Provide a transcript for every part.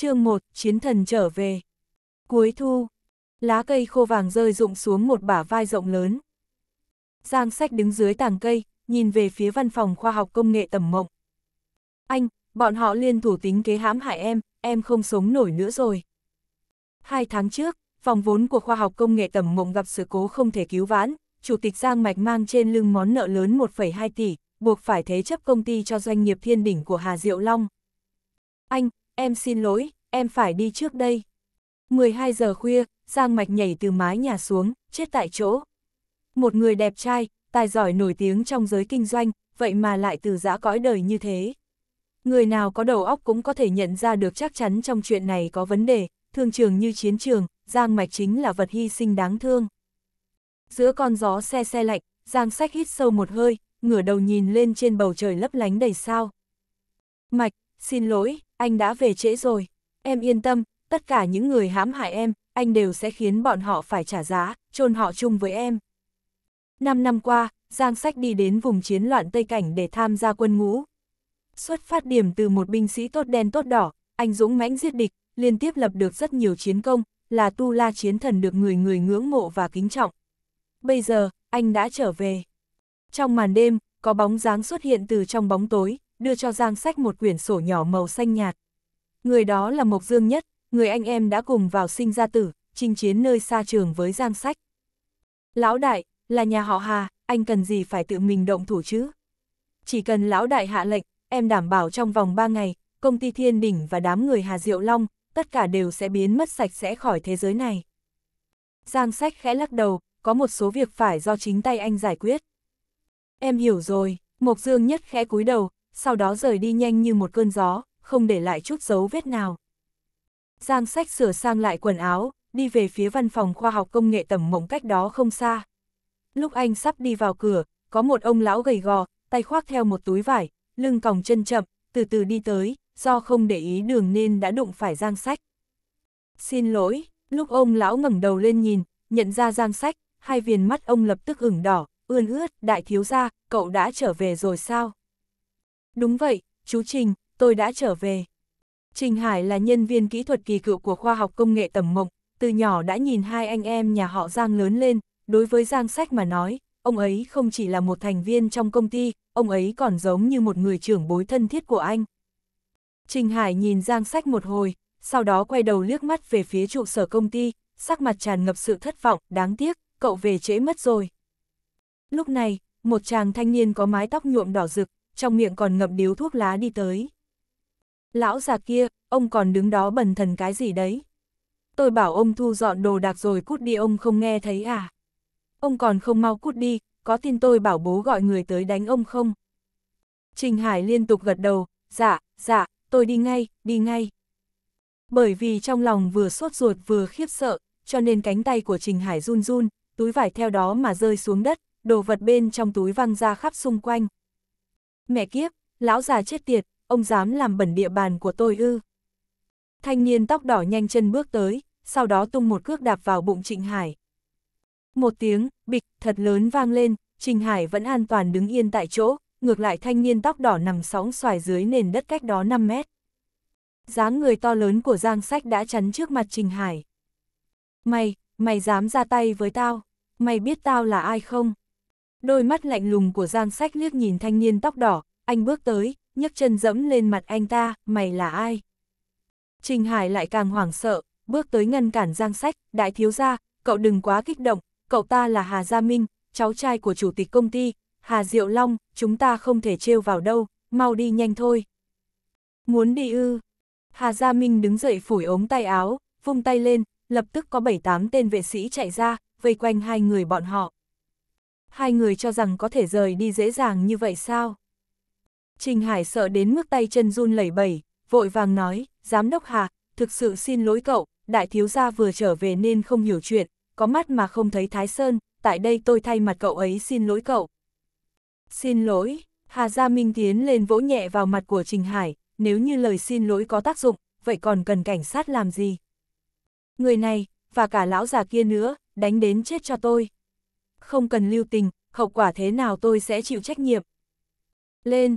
chương 1, Chiến thần trở về. Cuối thu, lá cây khô vàng rơi rụng xuống một bả vai rộng lớn. Giang sách đứng dưới tàng cây, nhìn về phía văn phòng khoa học công nghệ tầm mộng. Anh, bọn họ liên thủ tính kế hãm hại em, em không sống nổi nữa rồi. Hai tháng trước, phòng vốn của khoa học công nghệ tầm mộng gặp sự cố không thể cứu vãn, Chủ tịch Giang Mạch mang trên lưng món nợ lớn 1,2 tỷ, buộc phải thế chấp công ty cho doanh nghiệp thiên đỉnh của Hà Diệu Long. Anh, em xin lỗi, em phải đi trước đây. 12 giờ khuya, Giang Mạch nhảy từ mái nhà xuống, chết tại chỗ. Một người đẹp trai, tài giỏi nổi tiếng trong giới kinh doanh, vậy mà lại từ giã cõi đời như thế. Người nào có đầu óc cũng có thể nhận ra được chắc chắn trong chuyện này có vấn đề, thương trường như chiến trường, Giang Mạch chính là vật hy sinh đáng thương. Giữa con gió xe xe lạnh, Giang Sách hít sâu một hơi, ngửa đầu nhìn lên trên bầu trời lấp lánh đầy sao. Mạch, xin lỗi, anh đã về trễ rồi, em yên tâm, tất cả những người hãm hại em, anh đều sẽ khiến bọn họ phải trả giá, chôn họ chung với em. Năm năm qua, Giang Sách đi đến vùng chiến loạn Tây Cảnh để tham gia quân ngũ. Xuất phát điểm từ một binh sĩ tốt đen tốt đỏ, anh dũng mãnh giết địch, liên tiếp lập được rất nhiều chiến công, là tu la chiến thần được người người ngưỡng mộ và kính trọng. Bây giờ, anh đã trở về. Trong màn đêm, có bóng dáng xuất hiện từ trong bóng tối, đưa cho Giang Sách một quyển sổ nhỏ màu xanh nhạt. Người đó là Mộc Dương Nhất, người anh em đã cùng vào sinh ra tử, chinh chiến nơi xa trường với Giang Sách. Lão đại, là nhà họ Hà, anh cần gì phải tự mình động thủ chứ? Chỉ cần lão đại hạ lệnh, em đảm bảo trong vòng 3 ngày, công ty Thiên Đỉnh và đám người Hà Diệu Long, tất cả đều sẽ biến mất sạch sẽ khỏi thế giới này. Giang Sách khẽ lắc đầu, có một số việc phải do chính tay anh giải quyết. Em hiểu rồi, Mộc Dương Nhất khẽ cúi đầu, sau đó rời đi nhanh như một cơn gió, không để lại chút dấu vết nào. Giang sách sửa sang lại quần áo, đi về phía văn phòng khoa học công nghệ tầm mộng cách đó không xa. Lúc anh sắp đi vào cửa, có một ông lão gầy gò, tay khoác theo một túi vải, lưng còng chân chậm, từ từ đi tới, do không để ý đường nên đã đụng phải giang sách. Xin lỗi, lúc ông lão ngẩng đầu lên nhìn, nhận ra giang sách, hai viền mắt ông lập tức ửng đỏ, ươn ướt, đại thiếu gia, cậu đã trở về rồi sao? Đúng vậy, chú Trình, tôi đã trở về. Trình Hải là nhân viên kỹ thuật kỳ cựu của khoa học công nghệ tầm mộng, từ nhỏ đã nhìn hai anh em nhà họ Giang lớn lên, đối với Giang Sách mà nói, ông ấy không chỉ là một thành viên trong công ty, ông ấy còn giống như một người trưởng bối thân thiết của anh. Trình Hải nhìn Giang Sách một hồi, sau đó quay đầu liếc mắt về phía trụ sở công ty, sắc mặt tràn ngập sự thất vọng, đáng tiếc, cậu về trễ mất rồi. Lúc này, một chàng thanh niên có mái tóc nhuộm đỏ rực, trong miệng còn ngậm điếu thuốc lá đi tới. Lão già kia, ông còn đứng đó bần thần cái gì đấy? Tôi bảo ông thu dọn đồ đạc rồi cút đi ông không nghe thấy à? Ông còn không mau cút đi, có tin tôi bảo bố gọi người tới đánh ông không? Trình Hải liên tục gật đầu, dạ, dạ, tôi đi ngay, đi ngay. Bởi vì trong lòng vừa sốt ruột vừa khiếp sợ, cho nên cánh tay của Trình Hải run run, túi vải theo đó mà rơi xuống đất, đồ vật bên trong túi văng ra khắp xung quanh, mẹ kiếp, lão già chết tiệt, ông dám làm bẩn địa bàn của tôi ư. Thanh niên tóc đỏ nhanh chân bước tới, sau đó tung một cước đạp vào bụng Trịnh Hải. Một tiếng, bịch, thật lớn vang lên, Trình Hải vẫn an toàn đứng yên tại chỗ, ngược lại thanh niên tóc đỏ nằm sóng xoài dưới nền đất cách đó 5 mét. dáng người to lớn của Giang Sách đã chắn trước mặt Trình Hải. Mày, mày dám ra tay với tao, mày biết tao là ai không? Đôi mắt lạnh lùng của Giang Sách liếc nhìn thanh niên tóc đỏ, anh bước tới, nhấc chân dẫm lên mặt anh ta, mày là ai? Trình Hải lại càng hoảng sợ, bước tới ngăn cản Giang Sách, đại thiếu gia, cậu đừng quá kích động, cậu ta là Hà Gia Minh, cháu trai của chủ tịch công ty, Hà Diệu Long, chúng ta không thể trêu vào đâu, mau đi nhanh thôi. Muốn đi ư? Hà Gia Minh đứng dậy phủi ống tay áo, vung tay lên, lập tức có 7-8 tên vệ sĩ chạy ra, vây quanh hai người bọn họ hai người cho rằng có thể rời đi dễ dàng như vậy sao? Trình Hải sợ đến mức tay chân run lẩy bẩy, vội vàng nói, giám đốc Hà, thực sự xin lỗi cậu, đại thiếu gia vừa trở về nên không hiểu chuyện, có mắt mà không thấy Thái Sơn, tại đây tôi thay mặt cậu ấy xin lỗi cậu. Xin lỗi, Hà Gia Minh tiến lên vỗ nhẹ vào mặt của Trình Hải, nếu như lời xin lỗi có tác dụng, vậy còn cần cảnh sát làm gì? Người này, và cả lão già kia nữa, đánh đến chết cho tôi không cần lưu tình, hậu quả thế nào tôi sẽ chịu trách nhiệm. Lên!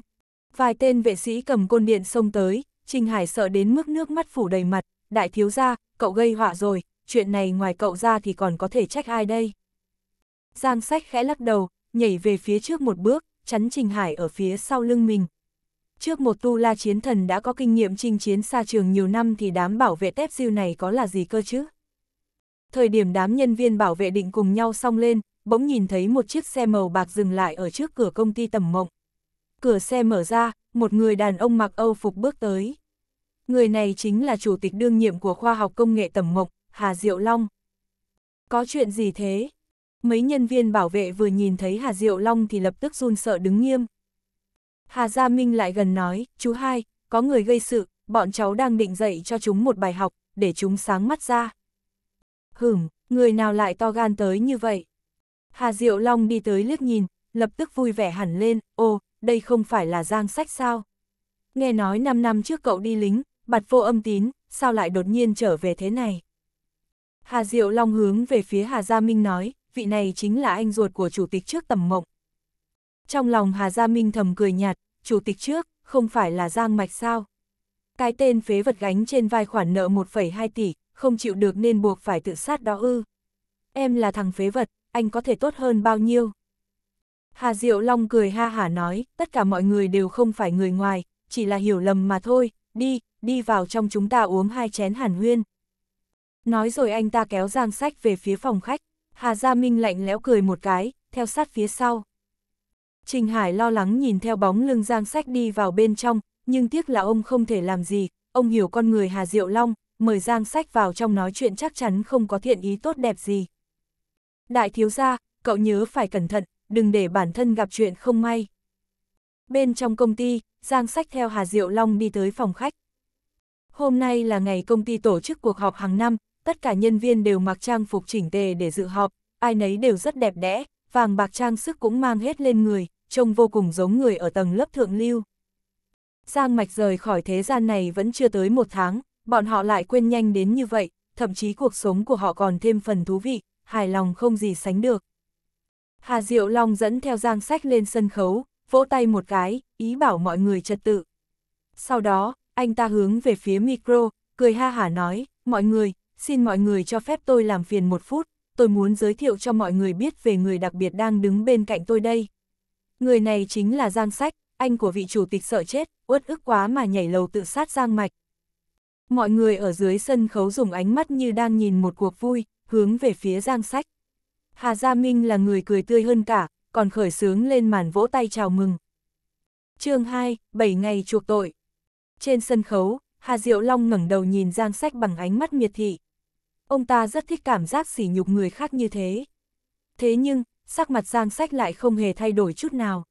Vài tên vệ sĩ cầm côn điện xông tới, Trình Hải sợ đến mức nước mắt phủ đầy mặt, đại thiếu gia, cậu gây họa rồi, chuyện này ngoài cậu ra thì còn có thể trách ai đây. Giang sách khẽ lắc đầu, nhảy về phía trước một bước, chắn Trình Hải ở phía sau lưng mình. Trước một tu la chiến thần đã có kinh nghiệm chinh chiến xa trường nhiều năm thì đám bảo vệ tép diêu này có là gì cơ chứ? Thời điểm đám nhân viên bảo vệ định cùng nhau xong lên, bỗng nhìn thấy một chiếc xe màu bạc dừng lại ở trước cửa công ty tầm mộng. Cửa xe mở ra, một người đàn ông mặc Âu phục bước tới. Người này chính là chủ tịch đương nhiệm của khoa học công nghệ tầm mộng, Hà Diệu Long. Có chuyện gì thế? Mấy nhân viên bảo vệ vừa nhìn thấy Hà Diệu Long thì lập tức run sợ đứng nghiêm. Hà Gia Minh lại gần nói, chú hai, có người gây sự, bọn cháu đang định dạy cho chúng một bài học, để chúng sáng mắt ra. Hửm, người nào lại to gan tới như vậy? Hà Diệu Long đi tới liếc nhìn, lập tức vui vẻ hẳn lên, ô, đây không phải là giang sách sao? Nghe nói 5 năm trước cậu đi lính, bạt vô âm tín, sao lại đột nhiên trở về thế này? Hà Diệu Long hướng về phía Hà Gia Minh nói, vị này chính là anh ruột của chủ tịch trước tầm mộng. Trong lòng Hà Gia Minh thầm cười nhạt, chủ tịch trước, không phải là giang mạch sao? Cái tên phế vật gánh trên vai khoản nợ 1,2 tỷ, không chịu được nên buộc phải tự sát đó ư. Em là thằng phế vật, anh có thể tốt hơn bao nhiêu. Hà Diệu Long cười ha hả nói, tất cả mọi người đều không phải người ngoài, chỉ là hiểu lầm mà thôi, đi, đi vào trong chúng ta uống hai chén hàn huyên. Nói rồi anh ta kéo Giang Sách về phía phòng khách, Hà Gia Minh lạnh lẽo cười một cái, theo sát phía sau. Trình Hải lo lắng nhìn theo bóng lưng Giang Sách đi vào bên trong, nhưng tiếc là ông không thể làm gì, ông hiểu con người Hà Diệu Long, mời Giang Sách vào trong nói chuyện chắc chắn không có thiện ý tốt đẹp gì. Đại thiếu gia, cậu nhớ phải cẩn thận, đừng để bản thân gặp chuyện không may. Bên trong công ty, Giang Sách theo Hà Diệu Long đi tới phòng khách. Hôm nay là ngày công ty tổ chức cuộc họp hàng năm, tất cả nhân viên đều mặc trang phục chỉnh tề để dự họp, ai nấy đều rất đẹp đẽ, vàng bạc trang sức cũng mang hết lên người, trông vô cùng giống người ở tầng lớp thượng lưu. Giang Mạch rời khỏi thế gian này vẫn chưa tới một tháng, bọn họ lại quên nhanh đến như vậy, thậm chí cuộc sống của họ còn thêm phần thú vị, hài lòng không gì sánh được. Hà Diệu Long dẫn theo giang sách lên sân khấu, vỗ tay một cái, ý bảo mọi người trật tự. Sau đó, anh ta hướng về phía micro, cười ha hả nói, mọi người, xin mọi người cho phép tôi làm phiền một phút, tôi muốn giới thiệu cho mọi người biết về người đặc biệt đang đứng bên cạnh tôi đây. Người này chính là Giang Sách, anh của vị chủ tịch sợ chết, uất ức quá mà nhảy lầu tự sát Giang Mạch. Mọi người ở dưới sân khấu dùng ánh mắt như đang nhìn một cuộc vui, hướng về phía Giang Sách. Hà Gia Minh là người cười tươi hơn cả, còn khởi sướng lên màn vỗ tay chào mừng. chương 2, 7 ngày chuộc tội. Trên sân khấu, Hà Diệu Long ngẩng đầu nhìn Giang Sách bằng ánh mắt miệt thị. Ông ta rất thích cảm giác sỉ nhục người khác như thế. Thế nhưng, sắc mặt Giang Sách lại không hề thay đổi chút nào.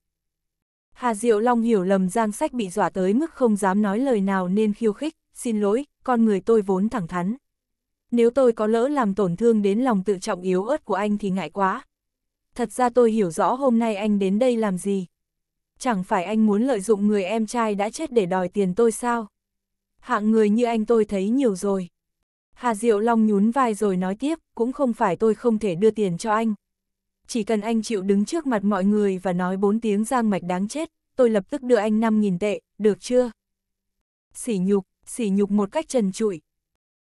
Hà Diệu Long hiểu lầm Giang Sách bị dọa tới mức không dám nói lời nào nên khiêu khích, xin lỗi, con người tôi vốn thẳng thắn nếu tôi có lỡ làm tổn thương đến lòng tự trọng yếu ớt của anh thì ngại quá. Thật ra tôi hiểu rõ hôm nay anh đến đây làm gì. Chẳng phải anh muốn lợi dụng người em trai đã chết để đòi tiền tôi sao? Hạng người như anh tôi thấy nhiều rồi. Hà Diệu Long nhún vai rồi nói tiếp, cũng không phải tôi không thể đưa tiền cho anh. Chỉ cần anh chịu đứng trước mặt mọi người và nói bốn tiếng giang mạch đáng chết, tôi lập tức đưa anh 5.000 tệ, được chưa? Sỉ nhục, sỉ nhục một cách trần trụi,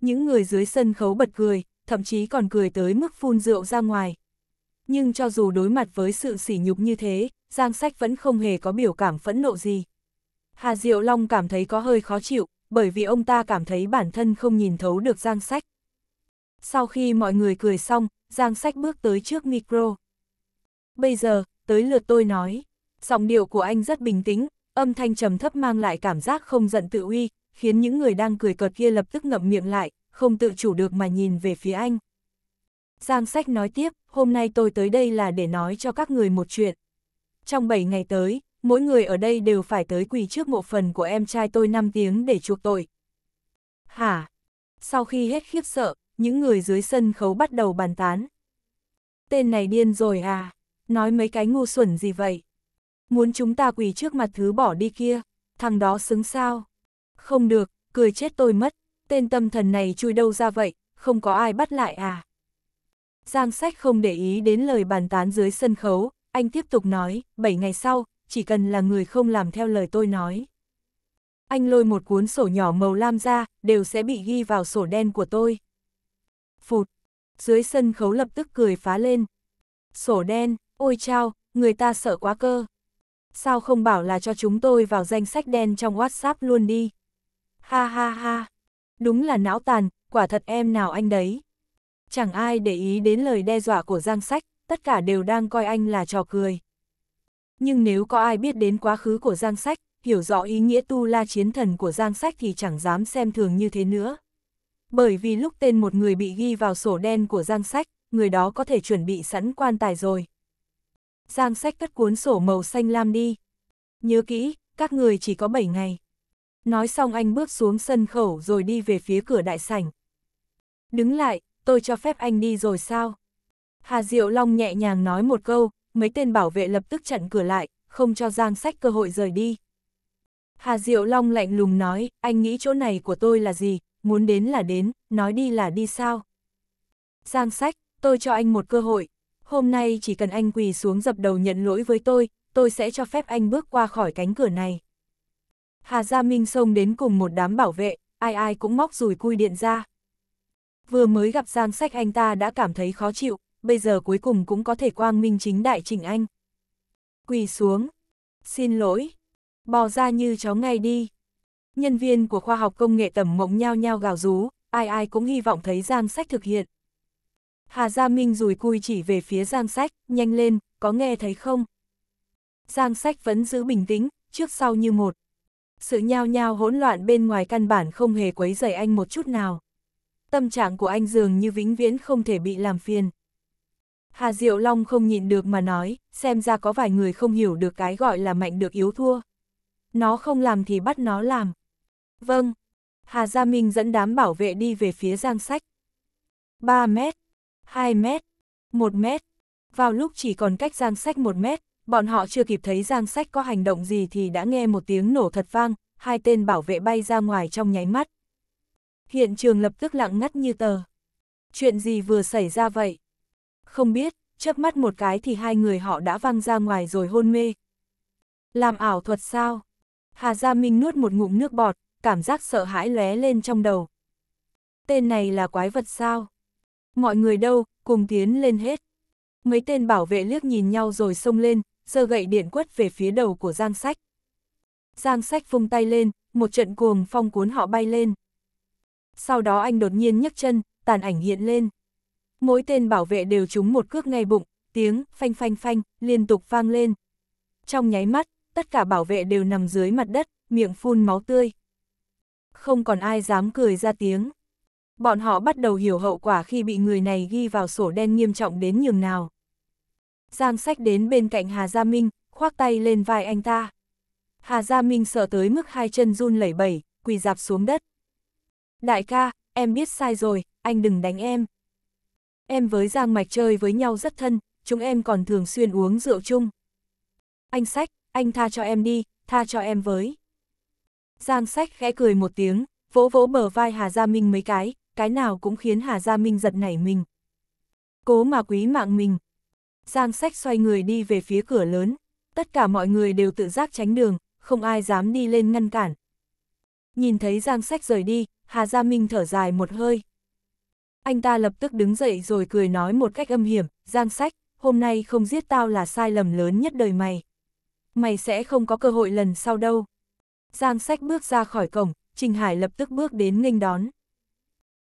những người dưới sân khấu bật cười, thậm chí còn cười tới mức phun rượu ra ngoài. Nhưng cho dù đối mặt với sự sỉ nhục như thế, Giang Sách vẫn không hề có biểu cảm phẫn nộ gì. Hà Diệu Long cảm thấy có hơi khó chịu, bởi vì ông ta cảm thấy bản thân không nhìn thấu được Giang Sách. Sau khi mọi người cười xong, Giang Sách bước tới trước micro. Bây giờ, tới lượt tôi nói. Giọng điệu của anh rất bình tĩnh, âm thanh trầm thấp mang lại cảm giác không giận tự uy, khiến những người đang cười cợt kia lập tức ngậm miệng lại, không tự chủ được mà nhìn về phía anh. Giang sách nói tiếp, hôm nay tôi tới đây là để nói cho các người một chuyện. Trong 7 ngày tới, mỗi người ở đây đều phải tới quỳ trước mộ phần của em trai tôi 5 tiếng để chuộc tội. Hả? Sau khi hết khiếp sợ, những người dưới sân khấu bắt đầu bàn tán. Tên này điên rồi à? Nói mấy cái ngu xuẩn gì vậy? Muốn chúng ta quỳ trước mặt thứ bỏ đi kia, thằng đó xứng sao? Không được, cười chết tôi mất, tên tâm thần này chui đâu ra vậy, không có ai bắt lại à. Giang sách không để ý đến lời bàn tán dưới sân khấu, anh tiếp tục nói, 7 ngày sau, chỉ cần là người không làm theo lời tôi nói. Anh lôi một cuốn sổ nhỏ màu lam ra, đều sẽ bị ghi vào sổ đen của tôi. Phụt, dưới sân khấu lập tức cười phá lên. Sổ đen, ôi chao, người ta sợ quá cơ. Sao không bảo là cho chúng tôi vào danh sách đen trong WhatsApp luôn đi. Ha ha ha, đúng là não tàn, quả thật em nào anh đấy. Chẳng ai để ý đến lời đe dọa của Giang Sách, tất cả đều đang coi anh là trò cười. Nhưng nếu có ai biết đến quá khứ của Giang Sách, hiểu rõ ý nghĩa tu la chiến thần của Giang Sách thì chẳng dám xem thường như thế nữa. Bởi vì lúc tên một người bị ghi vào sổ đen của Giang Sách, người đó có thể chuẩn bị sẵn quan tài rồi. Giang Sách cất cuốn sổ màu xanh lam đi. Nhớ kỹ, các người chỉ có 7 ngày. Nói xong anh bước xuống sân khẩu rồi đi về phía cửa đại sảnh. Đứng lại, tôi cho phép anh đi rồi sao? Hà Diệu Long nhẹ nhàng nói một câu, mấy tên bảo vệ lập tức chặn cửa lại, không cho Giang Sách cơ hội rời đi. Hà Diệu Long lạnh lùng nói, anh nghĩ chỗ này của tôi là gì, muốn đến là đến, nói đi là đi sao? Giang Sách, tôi cho anh một cơ hội, hôm nay chỉ cần anh quỳ xuống dập đầu nhận lỗi với tôi, tôi sẽ cho phép anh bước qua khỏi cánh cửa này. Hà Gia Minh xông đến cùng một đám bảo vệ, ai ai cũng móc rùi cui điện ra. Vừa mới gặp Giang Sách anh ta đã cảm thấy khó chịu, bây giờ cuối cùng cũng có thể quang minh chính đại chỉnh anh. Quỳ xuống. Xin lỗi. Bò ra như chó ngay đi. Nhân viên của khoa học công nghệ tầm mộng nhao nhao gào rú, ai ai cũng hy vọng thấy Giang Sách thực hiện. Hà Gia Minh rùi cui chỉ về phía Giang Sách, nhanh lên, có nghe thấy không? Giang Sách vẫn giữ bình tĩnh, trước sau như một. Sự nhao nhao hỗn loạn bên ngoài căn bản không hề quấy rầy anh một chút nào. Tâm trạng của anh dường như vĩnh viễn không thể bị làm phiền. Hà Diệu Long không nhịn được mà nói, xem ra có vài người không hiểu được cái gọi là mạnh được yếu thua. Nó không làm thì bắt nó làm. Vâng. Hà Gia Minh dẫn đám bảo vệ đi về phía giang sách. 3 mét, 2 mét, 1 mét. Vào lúc chỉ còn cách giang sách 1 mét, Bọn họ chưa kịp thấy Giang Sách có hành động gì thì đã nghe một tiếng nổ thật vang, hai tên bảo vệ bay ra ngoài trong nháy mắt. Hiện trường lập tức lặng ngắt như tờ. Chuyện gì vừa xảy ra vậy? Không biết, chớp mắt một cái thì hai người họ đã văng ra ngoài rồi hôn mê. Làm ảo thuật sao? Hà Gia Minh nuốt một ngụm nước bọt, cảm giác sợ hãi lóe lên trong đầu. Tên này là quái vật sao? Mọi người đâu, cùng tiến lên hết. Mấy tên bảo vệ liếc nhìn nhau rồi xông lên, giơ gậy điện quất về phía đầu của Giang Sách. Giang Sách vung tay lên, một trận cuồng phong cuốn họ bay lên. Sau đó anh đột nhiên nhấc chân, tàn ảnh hiện lên. Mỗi tên bảo vệ đều trúng một cước ngay bụng, tiếng phanh phanh phanh liên tục vang lên. Trong nháy mắt, tất cả bảo vệ đều nằm dưới mặt đất, miệng phun máu tươi. Không còn ai dám cười ra tiếng. Bọn họ bắt đầu hiểu hậu quả khi bị người này ghi vào sổ đen nghiêm trọng đến nhường nào. Giang sách đến bên cạnh Hà Gia Minh, khoác tay lên vai anh ta. Hà Gia Minh sợ tới mức hai chân run lẩy bẩy, quỳ dạp xuống đất. Đại ca, em biết sai rồi, anh đừng đánh em. Em với Giang Mạch chơi với nhau rất thân, chúng em còn thường xuyên uống rượu chung. Anh sách, anh tha cho em đi, tha cho em với. Giang sách khẽ cười một tiếng, vỗ vỗ bờ vai Hà Gia Minh mấy cái, cái nào cũng khiến Hà Gia Minh giật nảy mình. Cố mà quý mạng mình, Giang sách xoay người đi về phía cửa lớn, tất cả mọi người đều tự giác tránh đường, không ai dám đi lên ngăn cản. Nhìn thấy Giang sách rời đi, Hà Gia Minh thở dài một hơi. Anh ta lập tức đứng dậy rồi cười nói một cách âm hiểm, Giang sách, hôm nay không giết tao là sai lầm lớn nhất đời mày. Mày sẽ không có cơ hội lần sau đâu. Giang sách bước ra khỏi cổng, Trình Hải lập tức bước đến nghênh đón.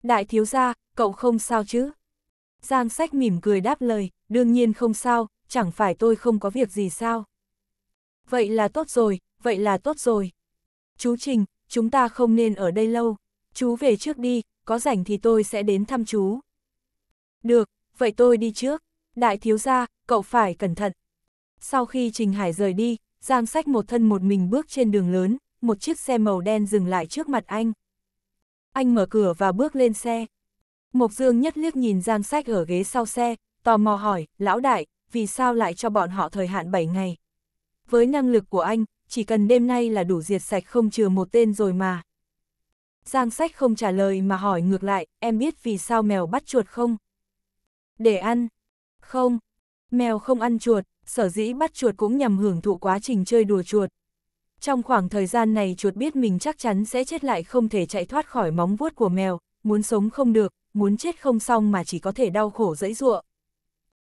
Đại thiếu gia, cậu không sao chứ? Giang sách mỉm cười đáp lời, đương nhiên không sao, chẳng phải tôi không có việc gì sao. Vậy là tốt rồi, vậy là tốt rồi. Chú Trình, chúng ta không nên ở đây lâu. Chú về trước đi, có rảnh thì tôi sẽ đến thăm chú. Được, vậy tôi đi trước. Đại thiếu gia, cậu phải cẩn thận. Sau khi Trình Hải rời đi, Giang sách một thân một mình bước trên đường lớn, một chiếc xe màu đen dừng lại trước mặt anh. Anh mở cửa và bước lên xe, Mộc Dương nhất liếc nhìn Giang Sách ở ghế sau xe, tò mò hỏi, lão đại, vì sao lại cho bọn họ thời hạn 7 ngày? Với năng lực của anh, chỉ cần đêm nay là đủ diệt sạch không trừ một tên rồi mà. Giang Sách không trả lời mà hỏi ngược lại, em biết vì sao mèo bắt chuột không? Để ăn. Không. Mèo không ăn chuột, sở dĩ bắt chuột cũng nhằm hưởng thụ quá trình chơi đùa chuột. Trong khoảng thời gian này chuột biết mình chắc chắn sẽ chết lại không thể chạy thoát khỏi móng vuốt của mèo, muốn sống không được, muốn chết không xong mà chỉ có thể đau khổ dẫy dụa.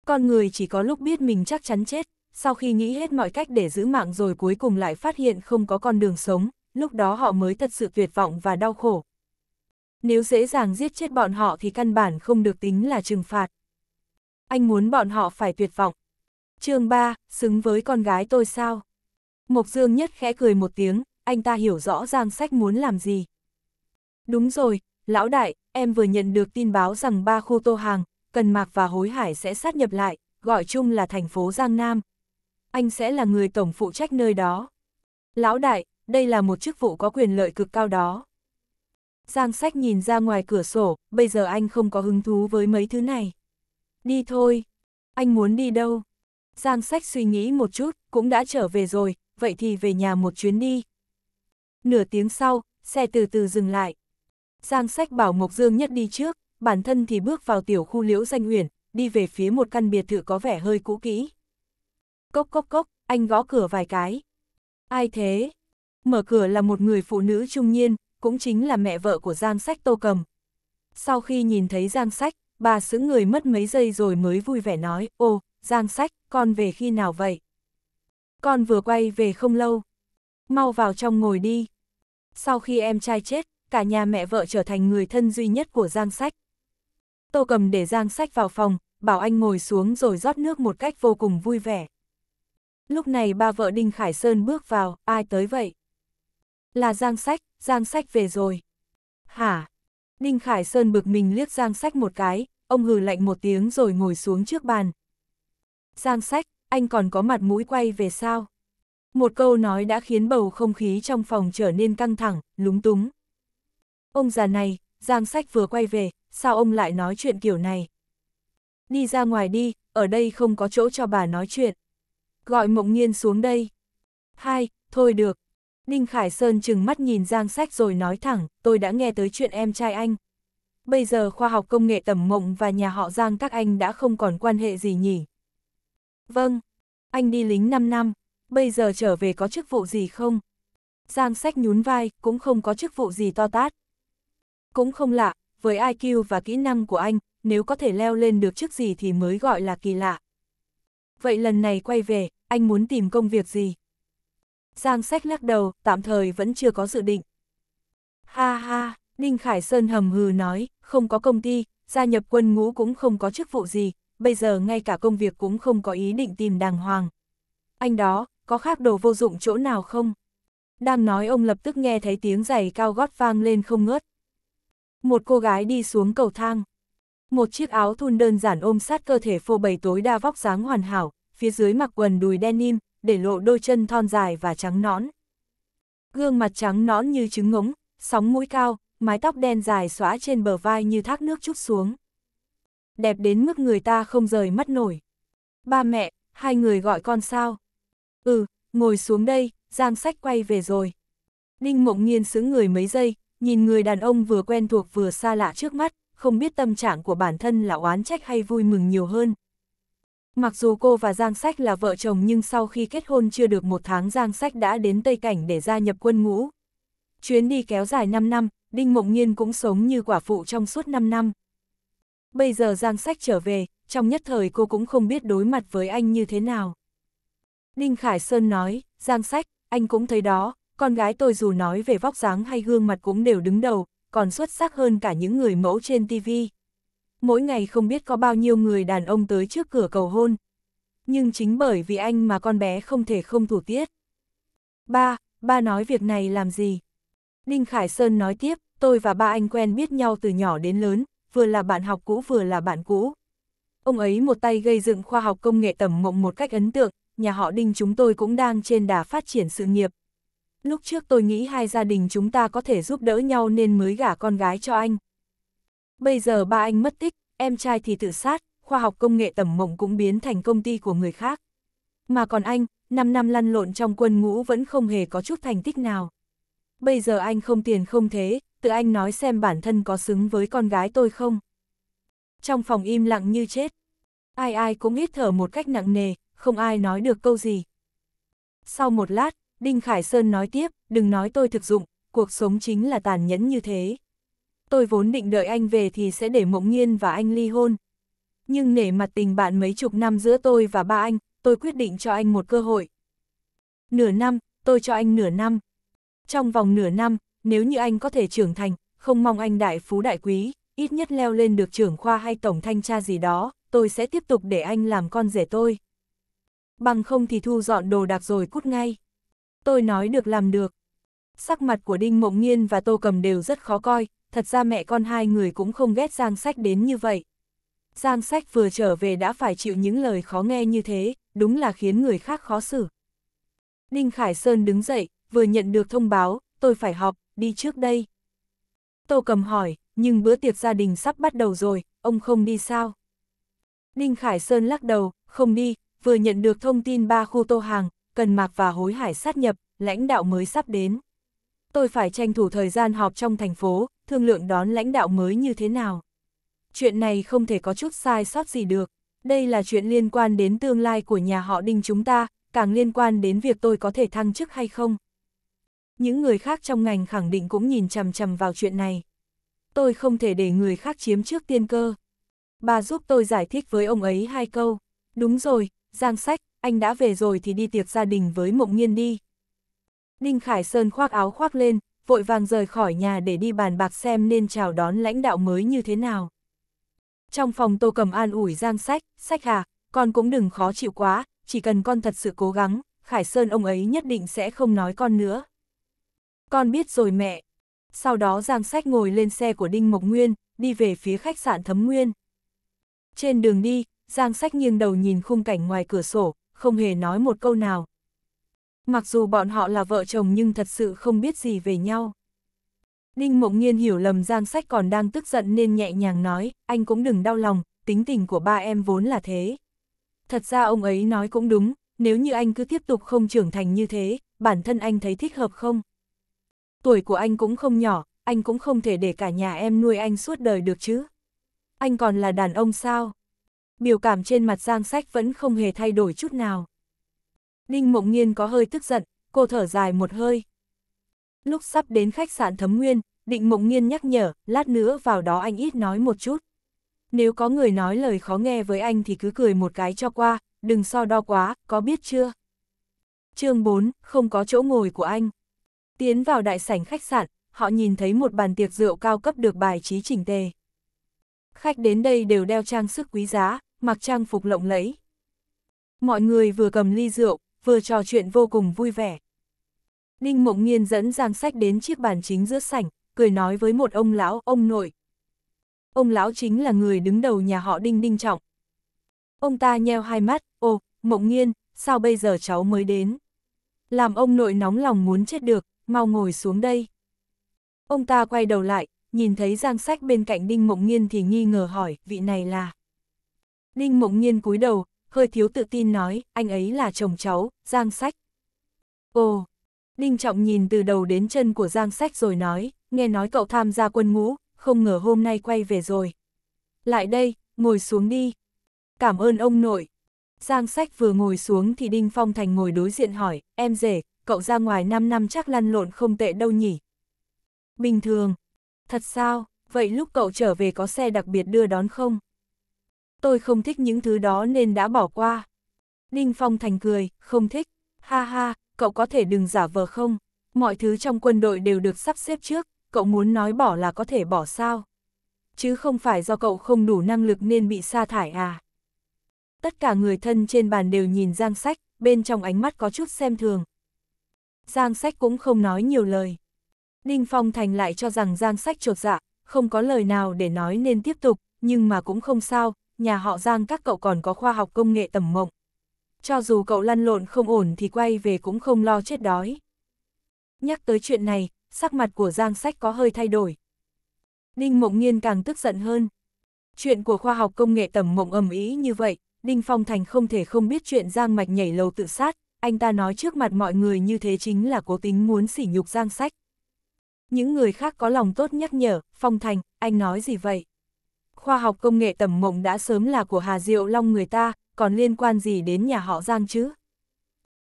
Con người chỉ có lúc biết mình chắc chắn chết, sau khi nghĩ hết mọi cách để giữ mạng rồi cuối cùng lại phát hiện không có con đường sống, lúc đó họ mới thật sự tuyệt vọng và đau khổ. Nếu dễ dàng giết chết bọn họ thì căn bản không được tính là trừng phạt. Anh muốn bọn họ phải tuyệt vọng. chương 3, xứng với con gái tôi sao? Mộc Dương Nhất khẽ cười một tiếng, anh ta hiểu rõ Giang Sách muốn làm gì. Đúng rồi, Lão đại, em vừa nhận được tin báo rằng ba khu Tô Hàng, Cần Mạc và Hối Hải sẽ sát nhập lại, gọi chung là thành phố Giang Nam. Anh sẽ là người tổng phụ trách nơi đó. Lão đại, đây là một chức vụ có quyền lợi cực cao đó. Giang sách nhìn ra ngoài cửa sổ, bây giờ anh không có hứng thú với mấy thứ này. Đi thôi, anh muốn đi đâu? Giang sách suy nghĩ một chút, cũng đã trở về rồi, vậy thì về nhà một chuyến đi. Nửa tiếng sau, xe từ từ dừng lại, Giang sách bảo Mộc Dương nhất đi trước, bản thân thì bước vào tiểu khu liễu danh huyền, đi về phía một căn biệt thự có vẻ hơi cũ kỹ. Cốc cốc cốc, anh gõ cửa vài cái. Ai thế? Mở cửa là một người phụ nữ trung niên, cũng chính là mẹ vợ của Giang Sách Tô Cầm. Sau khi nhìn thấy Giang Sách, bà sững người mất mấy giây rồi mới vui vẻ nói, ô, Giang Sách, con về khi nào vậy? Con vừa quay về không lâu. Mau vào trong ngồi đi. Sau khi em trai chết, cả nhà mẹ vợ trở thành người thân duy nhất của Giang Sách. Tô cầm để Giang Sách vào phòng, bảo anh ngồi xuống rồi rót nước một cách vô cùng vui vẻ. Lúc này ba vợ Đinh Khải Sơn bước vào, ai tới vậy? Là Giang Sách, Giang Sách về rồi. Hả? Đinh Khải Sơn bực mình liếc Giang Sách một cái, ông hừ lạnh một tiếng rồi ngồi xuống trước bàn. Giang Sách, anh còn có mặt mũi quay về sao? Một câu nói đã khiến bầu không khí trong phòng trở nên căng thẳng, lúng túng. Ông già này, Giang Sách vừa quay về, sao ông lại nói chuyện kiểu này? Đi ra ngoài đi, ở đây không có chỗ cho bà nói chuyện. Gọi Mộng nhiên xuống đây. Hai, thôi được. Ninh Khải Sơn chừng mắt nhìn Giang Sách rồi nói thẳng, tôi đã nghe tới chuyện em trai anh. Bây giờ khoa học công nghệ tầm mộng và nhà họ Giang các anh đã không còn quan hệ gì nhỉ? Vâng, anh đi lính 5 năm, bây giờ trở về có chức vụ gì không? Giang Sách nhún vai, cũng không có chức vụ gì to tát, cũng không lạ, với IQ và kỹ năng của anh, nếu có thể leo lên được chức gì thì mới gọi là kỳ lạ. Vậy lần này quay về, anh muốn tìm công việc gì? Giang sách lắc đầu, tạm thời vẫn chưa có dự định. Ha ha, Ninh Khải Sơn hầm hừ nói, không có công ty, gia nhập quân ngũ cũng không có chức vụ gì, bây giờ ngay cả công việc cũng không có ý định tìm đàng hoàng. Anh đó, có khác đồ vô dụng chỗ nào không? Đang nói ông lập tức nghe thấy tiếng giày cao gót vang lên không ngớt. Một cô gái đi xuống cầu thang. Một chiếc áo thun đơn giản ôm sát cơ thể phô bày tối đa vóc dáng hoàn hảo, phía dưới mặc quần đùi denim, để lộ đôi chân thon dài và trắng nõn. Gương mặt trắng nõn như trứng ngỗng, sóng mũi cao, mái tóc đen dài xóa trên bờ vai như thác nước chút xuống. Đẹp đến mức người ta không rời mắt nổi. Ba mẹ, hai người gọi con sao? Ừ, ngồi xuống đây, Giang Sách quay về rồi. Đinh Mộng Nghiên xứng người mấy giây, nhìn người đàn ông vừa quen thuộc vừa xa lạ trước mắt, không biết tâm trạng của bản thân là oán trách hay vui mừng nhiều hơn. Mặc dù cô và Giang Sách là vợ chồng nhưng sau khi kết hôn chưa được một tháng Giang Sách đã đến Tây Cảnh để gia nhập quân ngũ. Chuyến đi kéo dài 5 năm, Đinh Mộng Nhiên cũng sống như quả phụ trong suốt 5 năm. Bây giờ Giang Sách trở về, trong nhất thời cô cũng không biết đối mặt với anh như thế nào. Đinh Khải Sơn nói, Giang Sách, anh cũng thấy đó, con gái tôi dù nói về vóc dáng hay gương mặt cũng đều đứng đầu, còn xuất sắc hơn cả những người mẫu trên TV. Mỗi ngày không biết có bao nhiêu người đàn ông tới trước cửa cầu hôn. Nhưng chính bởi vì anh mà con bé không thể không thủ tiết. Ba, ba nói việc này làm gì? Đinh Khải Sơn nói tiếp, tôi và ba anh quen biết nhau từ nhỏ đến lớn, vừa là bạn học cũ vừa là bạn cũ. Ông ấy một tay gây dựng khoa học công nghệ tầm mộng một cách ấn tượng, nhà họ Đinh chúng tôi cũng đang trên đà phát triển sự nghiệp, lúc trước tôi nghĩ hai gia đình chúng ta có thể giúp đỡ nhau nên mới gả con gái cho anh. Bây giờ ba anh mất tích, em trai thì tự sát, khoa học công nghệ tầm mộng cũng biến thành công ty của người khác. Mà còn anh, 5 năm lăn lộn trong quân ngũ vẫn không hề có chút thành tích nào. Bây giờ anh không tiền không thế, tự anh nói xem bản thân có xứng với con gái tôi không. Trong phòng im lặng như chết, ai ai cũng hít thở một cách nặng nề, không ai nói được câu gì. Sau một lát, Đinh Khải Sơn nói tiếp, đừng nói tôi thực dụng, cuộc sống chính là tàn nhẫn như thế. Tôi vốn định đợi anh về thì sẽ để Mộng Nhiên và anh ly hôn. Nhưng nể mặt tình bạn mấy chục năm giữa tôi và ba anh, tôi quyết định cho anh một cơ hội. Nửa năm, tôi cho anh nửa năm. Trong vòng nửa năm, nếu như anh có thể trưởng thành, không mong anh đại phú đại quý, ít nhất leo lên được trưởng khoa hay tổng thanh tra gì đó, tôi sẽ tiếp tục để anh làm con rể tôi. Bằng không thì thu dọn đồ đạc rồi cút ngay tôi nói được làm được. Sắc mặt của Đinh Mộng nhiên và Tô Cầm đều rất khó coi, thật ra mẹ con hai người cũng không ghét Giang Sách đến như vậy. Giang Sách vừa trở về đã phải chịu những lời khó nghe như thế, đúng là khiến người khác khó xử. Đinh Khải Sơn đứng dậy, vừa nhận được thông báo, tôi phải họp, đi trước đây. Tô Cầm hỏi, nhưng bữa tiệc gia đình sắp bắt đầu rồi, ông không đi sao? Đinh Khải Sơn lắc đầu, không đi, vừa nhận được thông tin ba khu tô hàng, cần mạc và hối hải sát nhập, lãnh đạo mới sắp đến. Tôi phải tranh thủ thời gian họp trong thành phố, thương lượng đón lãnh đạo mới như thế nào. Chuyện này không thể có chút sai sót gì được. Đây là chuyện liên quan đến tương lai của nhà họ đinh chúng ta, càng liên quan đến việc tôi có thể thăng chức hay không. Những người khác trong ngành khẳng định cũng nhìn chằm chằm vào chuyện này. Tôi không thể để người khác chiếm trước tiên cơ. Bà giúp tôi giải thích với ông ấy hai câu. Đúng rồi, Giang Sách, anh đã về rồi thì đi tiệc gia đình với mộng Nhiên đi. Đinh Khải Sơn khoác áo khoác lên, vội vàng rời khỏi nhà để đi bàn bạc xem nên chào đón lãnh đạo mới như thế nào. Trong phòng tô cầm an ủi giang sách, sách à, con cũng đừng khó chịu quá, chỉ cần con thật sự cố gắng, Khải Sơn ông ấy nhất định sẽ không nói con nữa. Con biết rồi mẹ. Sau đó giang sách ngồi lên xe của Đinh Mộc Nguyên, đi về phía khách sạn Thấm Nguyên. Trên đường đi, Giang Sách nghiêng đầu nhìn khung cảnh ngoài cửa sổ, không hề nói một câu nào. Mặc dù bọn họ là vợ chồng nhưng thật sự không biết gì về nhau. Đinh Mộng Nhiên hiểu lầm Giang Sách còn đang tức giận nên nhẹ nhàng nói, anh cũng đừng đau lòng, tính tình của ba em vốn là thế. Thật ra ông ấy nói cũng đúng, nếu như anh cứ tiếp tục không trưởng thành như thế, bản thân anh thấy thích hợp không? Tuổi của anh cũng không nhỏ, anh cũng không thể để cả nhà em nuôi anh suốt đời được chứ. Anh còn là đàn ông sao? biểu cảm trên mặt Giang Sách vẫn không hề thay đổi chút nào. Ninh Mộng nhiên có hơi tức giận, cô thở dài một hơi. Lúc sắp đến khách sạn Thấm Nguyên, Định Mộng nhiên nhắc nhở, lát nữa vào đó anh ít nói một chút. Nếu có người nói lời khó nghe với anh thì cứ cười một cái cho qua, đừng so đo quá, có biết chưa? chương 4, không có chỗ ngồi của anh. Tiến vào đại sảnh khách sạn, họ nhìn thấy một bàn tiệc rượu cao cấp được bài trí chỉnh tề. Khách đến đây đều đeo trang sức quý giá, mặc trang phục lộng lẫy. Mọi người vừa cầm ly rượu, vừa trò chuyện vô cùng vui vẻ. Đinh Mộng Nghiên dẫn Giang Sách đến chiếc bàn chính giữa sảnh, cười nói với một ông lão, ông nội. Ông lão chính là người đứng đầu nhà họ Đinh Đinh Trọng. Ông ta nheo hai mắt, ô, Mộng Nghiên, sao bây giờ cháu mới đến? Làm ông nội nóng lòng muốn chết được, mau ngồi xuống đây. Ông ta quay đầu lại, nhìn thấy Giang Sách bên cạnh Đinh Mộng Nghiên thì nghi ngờ hỏi, vị này là... Ninh Mộng Nhiên cúi đầu, hơi thiếu tự tin nói, anh ấy là chồng cháu, Giang Sách. Ồ, Ninh Trọng nhìn từ đầu đến chân của Giang Sách rồi nói, nghe nói cậu tham gia quân ngũ, không ngờ hôm nay quay về rồi. Lại đây, ngồi xuống đi. Cảm ơn ông nội. Giang Sách vừa ngồi xuống thì Đinh Phong Thành ngồi đối diện hỏi, em rể, cậu ra ngoài 5 năm chắc lăn lộn không tệ đâu nhỉ. Bình thường. Thật sao, vậy lúc cậu trở về có xe đặc biệt đưa đón không? Tôi không thích những thứ đó nên đã bỏ qua. Đinh Phong Thành cười, không thích. Ha ha, cậu có thể đừng giả vờ không? Mọi thứ trong quân đội đều được sắp xếp trước, cậu muốn nói bỏ là có thể bỏ sao? Chứ không phải do cậu không đủ năng lực nên bị sa thải à? Tất cả người thân trên bàn đều nhìn Giang Sách, bên trong ánh mắt có chút xem thường. Giang Sách cũng không nói nhiều lời. Đinh Phong Thành lại cho rằng Giang Sách trột dạ, không có lời nào để nói nên tiếp tục, nhưng mà cũng không sao, nhà họ Giang các cậu còn có khoa học công nghệ tầm mộng. Cho dù cậu lăn lộn không ổn thì quay về cũng không lo chết đói. Nhắc tới chuyện này, sắc mặt của Giang Sách có hơi thay đổi. Đinh Mộng Nhiên càng tức giận hơn. Chuyện của khoa học công nghệ tầm mộng ầm ý như vậy, Đinh Phong Thành không thể không biết chuyện Giang Mạch nhảy lầu tự sát, anh ta nói trước mặt mọi người như thế chính là cố tính muốn sỉ nhục Giang Sách. Những người khác có lòng tốt nhắc nhở, Phong Thành, anh nói gì vậy? khoa học công nghệ tầm mộng đã sớm là của Hà Diệu Long người ta, còn liên quan gì đến nhà họ Giang chứ?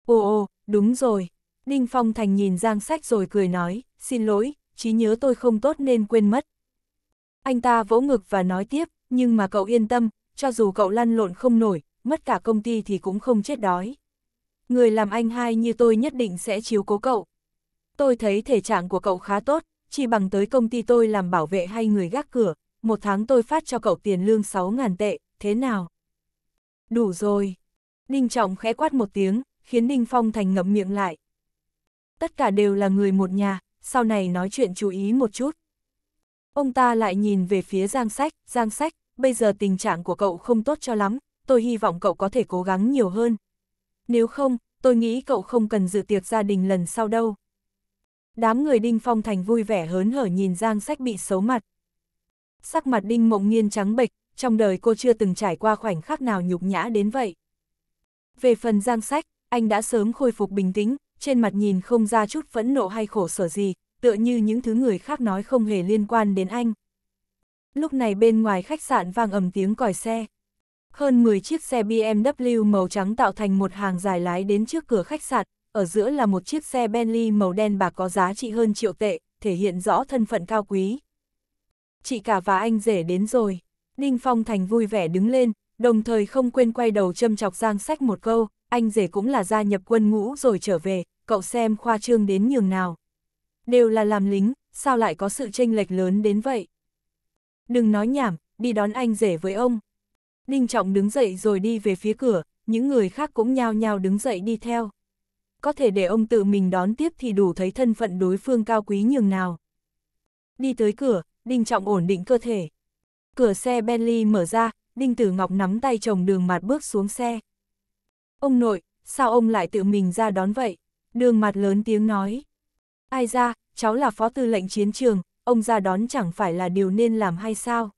Ồ ồ, đúng rồi. Đinh Phong Thành nhìn Giang Sách rồi cười nói, xin lỗi, trí nhớ tôi không tốt nên quên mất. Anh ta vỗ ngực và nói tiếp, nhưng mà cậu yên tâm, cho dù cậu lăn lộn không nổi, mất cả công ty thì cũng không chết đói. Người làm anh hai như tôi nhất định sẽ chiếu cố cậu. Tôi thấy thể trạng của cậu khá tốt, chỉ bằng tới công ty tôi làm bảo vệ hay người gác cửa, một tháng tôi phát cho cậu tiền lương 6.000 tệ, thế nào? Đủ rồi. đinh Trọng khẽ quát một tiếng, khiến đinh Phong Thành ngậm miệng lại. Tất cả đều là người một nhà, sau này nói chuyện chú ý một chút. Ông ta lại nhìn về phía Giang Sách, Giang Sách, bây giờ tình trạng của cậu không tốt cho lắm, tôi hy vọng cậu có thể cố gắng nhiều hơn. Nếu không, tôi nghĩ cậu không cần dự tiệc gia đình lần sau đâu. Đám người Đinh Phong Thành vui vẻ hớn hở nhìn Giang Sách bị xấu mặt, Sắc mặt đinh mộng nghiên trắng bệch, trong đời cô chưa từng trải qua khoảnh khắc nào nhục nhã đến vậy. Về phần giang sách, anh đã sớm khôi phục bình tĩnh, trên mặt nhìn không ra chút phẫn nộ hay khổ sở gì, tựa như những thứ người khác nói không hề liên quan đến anh. Lúc này bên ngoài khách sạn vang ầm tiếng còi xe. Hơn 10 chiếc xe BMW màu trắng tạo thành một hàng dài lái đến trước cửa khách sạn, ở giữa là một chiếc xe Bentley màu đen bạc có giá trị hơn triệu tệ, thể hiện rõ thân phận cao quý chị cả và anh rể đến rồi. Đinh Phong Thành vui vẻ đứng lên, đồng thời không quên quay đầu châm chọc Giang Sách một câu, anh rể cũng là gia nhập quân ngũ rồi trở về, cậu xem khoa trương đến nhường nào. Đều là làm lính, sao lại có sự chênh lệch lớn đến vậy? Đừng nói nhảm, đi đón anh rể với ông. Đinh Trọng đứng dậy rồi đi về phía cửa, những người khác cũng nhao nhao đứng dậy đi theo. Có thể để ông tự mình đón tiếp thì đủ thấy thân phận đối phương cao quý nhường nào. Đi tới cửa, Đinh Trọng ổn định cơ thể. Cửa xe Bentley mở ra, Đinh Tử Ngọc nắm tay chồng đường mặt bước xuống xe. Ông nội, sao ông lại tự mình ra đón vậy? Đường mặt lớn tiếng nói. Ai ra, cháu là phó tư lệnh chiến trường, ông ra đón chẳng phải là điều nên làm hay sao?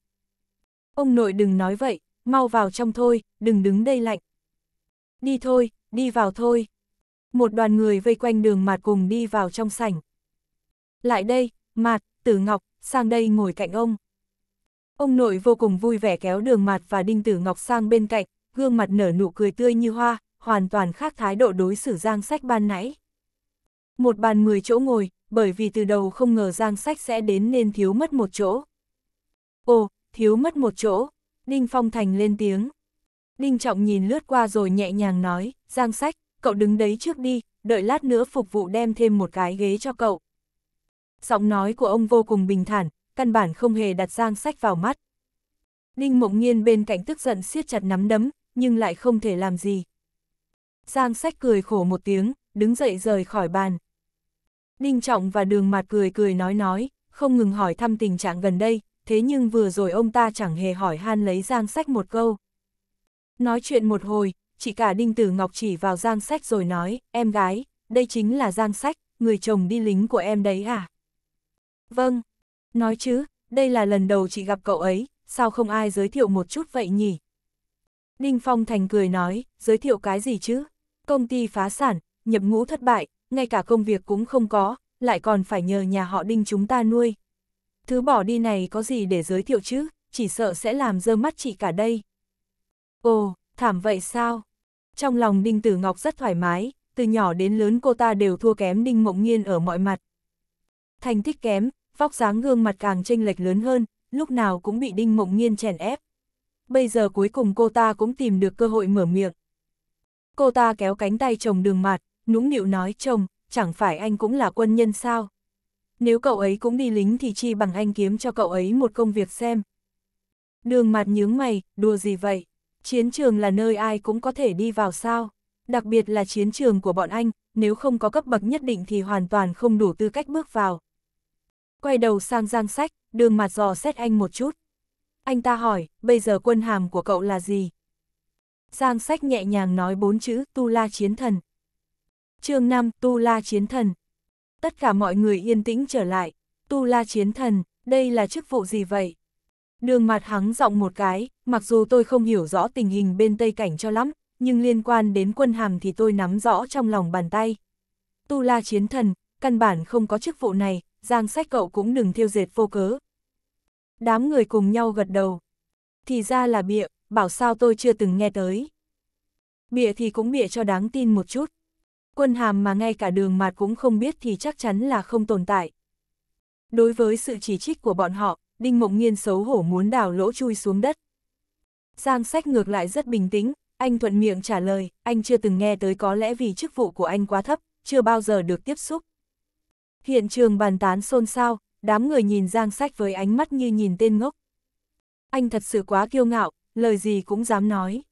Ông nội đừng nói vậy, mau vào trong thôi, đừng đứng đây lạnh. Đi thôi, đi vào thôi. Một đoàn người vây quanh đường mặt cùng đi vào trong sảnh. Lại đây, mặt Tử Ngọc, sang đây ngồi cạnh ông. Ông nội vô cùng vui vẻ kéo đường mặt và đinh tử ngọc sang bên cạnh, gương mặt nở nụ cười tươi như hoa, hoàn toàn khác thái độ đối xử giang sách ban nãy. Một bàn 10 chỗ ngồi, bởi vì từ đầu không ngờ giang sách sẽ đến nên thiếu mất một chỗ. Ồ, thiếu mất một chỗ, Đinh Phong Thành lên tiếng. Đinh Trọng nhìn lướt qua rồi nhẹ nhàng nói, Giang Sách, cậu đứng đấy trước đi, đợi lát nữa phục vụ đem thêm một cái ghế cho cậu giọng nói của ông vô cùng bình thản, căn bản không hề đặt Giang Sách vào mắt. Ninh Mộng Nhiên bên cạnh tức giận siết chặt nắm đấm, nhưng lại không thể làm gì. Giang Sách cười khổ một tiếng, đứng dậy rời khỏi bàn. Ninh Trọng và Đường Mạt cười cười nói nói, không ngừng hỏi thăm tình trạng gần đây, thế nhưng vừa rồi ông ta chẳng hề hỏi han lấy Giang Sách một câu. Nói chuyện một hồi, chỉ cả Đinh Tử Ngọc chỉ vào Giang Sách rồi nói, em gái, đây chính là Giang Sách, người chồng đi lính của em đấy à? Vâng. Nói chứ, đây là lần đầu chị gặp cậu ấy, sao không ai giới thiệu một chút vậy nhỉ? đinh Phong Thành cười nói, giới thiệu cái gì chứ? Công ty phá sản, nhập ngũ thất bại, ngay cả công việc cũng không có, lại còn phải nhờ nhà họ Đinh chúng ta nuôi. Thứ bỏ đi này có gì để giới thiệu chứ, chỉ sợ sẽ làm dơ mắt chị cả đây. Ồ, thảm vậy sao? Trong lòng Đinh Tử Ngọc rất thoải mái, từ nhỏ đến lớn cô ta đều thua kém Đinh Mộng nhiên ở mọi mặt. Thành tích kém, vóc dáng gương mặt càng chênh lệch lớn hơn, lúc nào cũng bị Đinh Mộng Nghiên chèn ép. Bây giờ cuối cùng cô ta cũng tìm được cơ hội mở miệng. Cô ta kéo cánh tay chồng đường mặt, nũng nịu nói chồng, chẳng phải anh cũng là quân nhân sao? Nếu cậu ấy cũng đi lính thì chi bằng anh kiếm cho cậu ấy một công việc xem. Đường mặt nhướng mày, đùa gì vậy? Chiến trường là nơi ai cũng có thể đi vào sao? Đặc biệt là chiến trường của bọn anh, nếu không có cấp bậc nhất định thì hoàn toàn không đủ tư cách bước vào. Quay đầu sang Giang Sách, đường mặt dò xét anh một chút. Anh ta hỏi, bây giờ quân hàm của cậu là gì? Giang Sách nhẹ nhàng nói bốn chữ Tu La Chiến Thần. chương 5 Tu La Chiến Thần. Tất cả mọi người yên tĩnh trở lại. Tu La Chiến Thần, đây là chức vụ gì vậy? Đường mặt hắng giọng một cái, mặc dù tôi không hiểu rõ tình hình bên Tây Cảnh cho lắm, nhưng liên quan đến quân hàm thì tôi nắm rõ trong lòng bàn tay. Tu La Chiến Thần, căn bản không có chức vụ này, giang sách cậu cũng đừng thiêu dệt vô cớ. Đám người cùng nhau gật đầu. Thì ra là bịa, bảo sao tôi chưa từng nghe tới. Bịa thì cũng bịa cho đáng tin một chút. Quân hàm mà ngay cả đường mạt cũng không biết thì chắc chắn là không tồn tại. Đối với sự chỉ trích của bọn họ, Đinh Mộng Nghiên xấu hổ muốn đào lỗ chui xuống đất. Giang sách ngược lại rất bình tĩnh, anh thuận miệng trả lời, anh chưa từng nghe tới có lẽ vì chức vụ của anh quá thấp, chưa bao giờ được tiếp xúc. Hiện trường bàn tán xôn xao, đám người nhìn Giang Sách với ánh mắt như nhìn tên ngốc. Anh thật sự quá kiêu ngạo, lời gì cũng dám nói.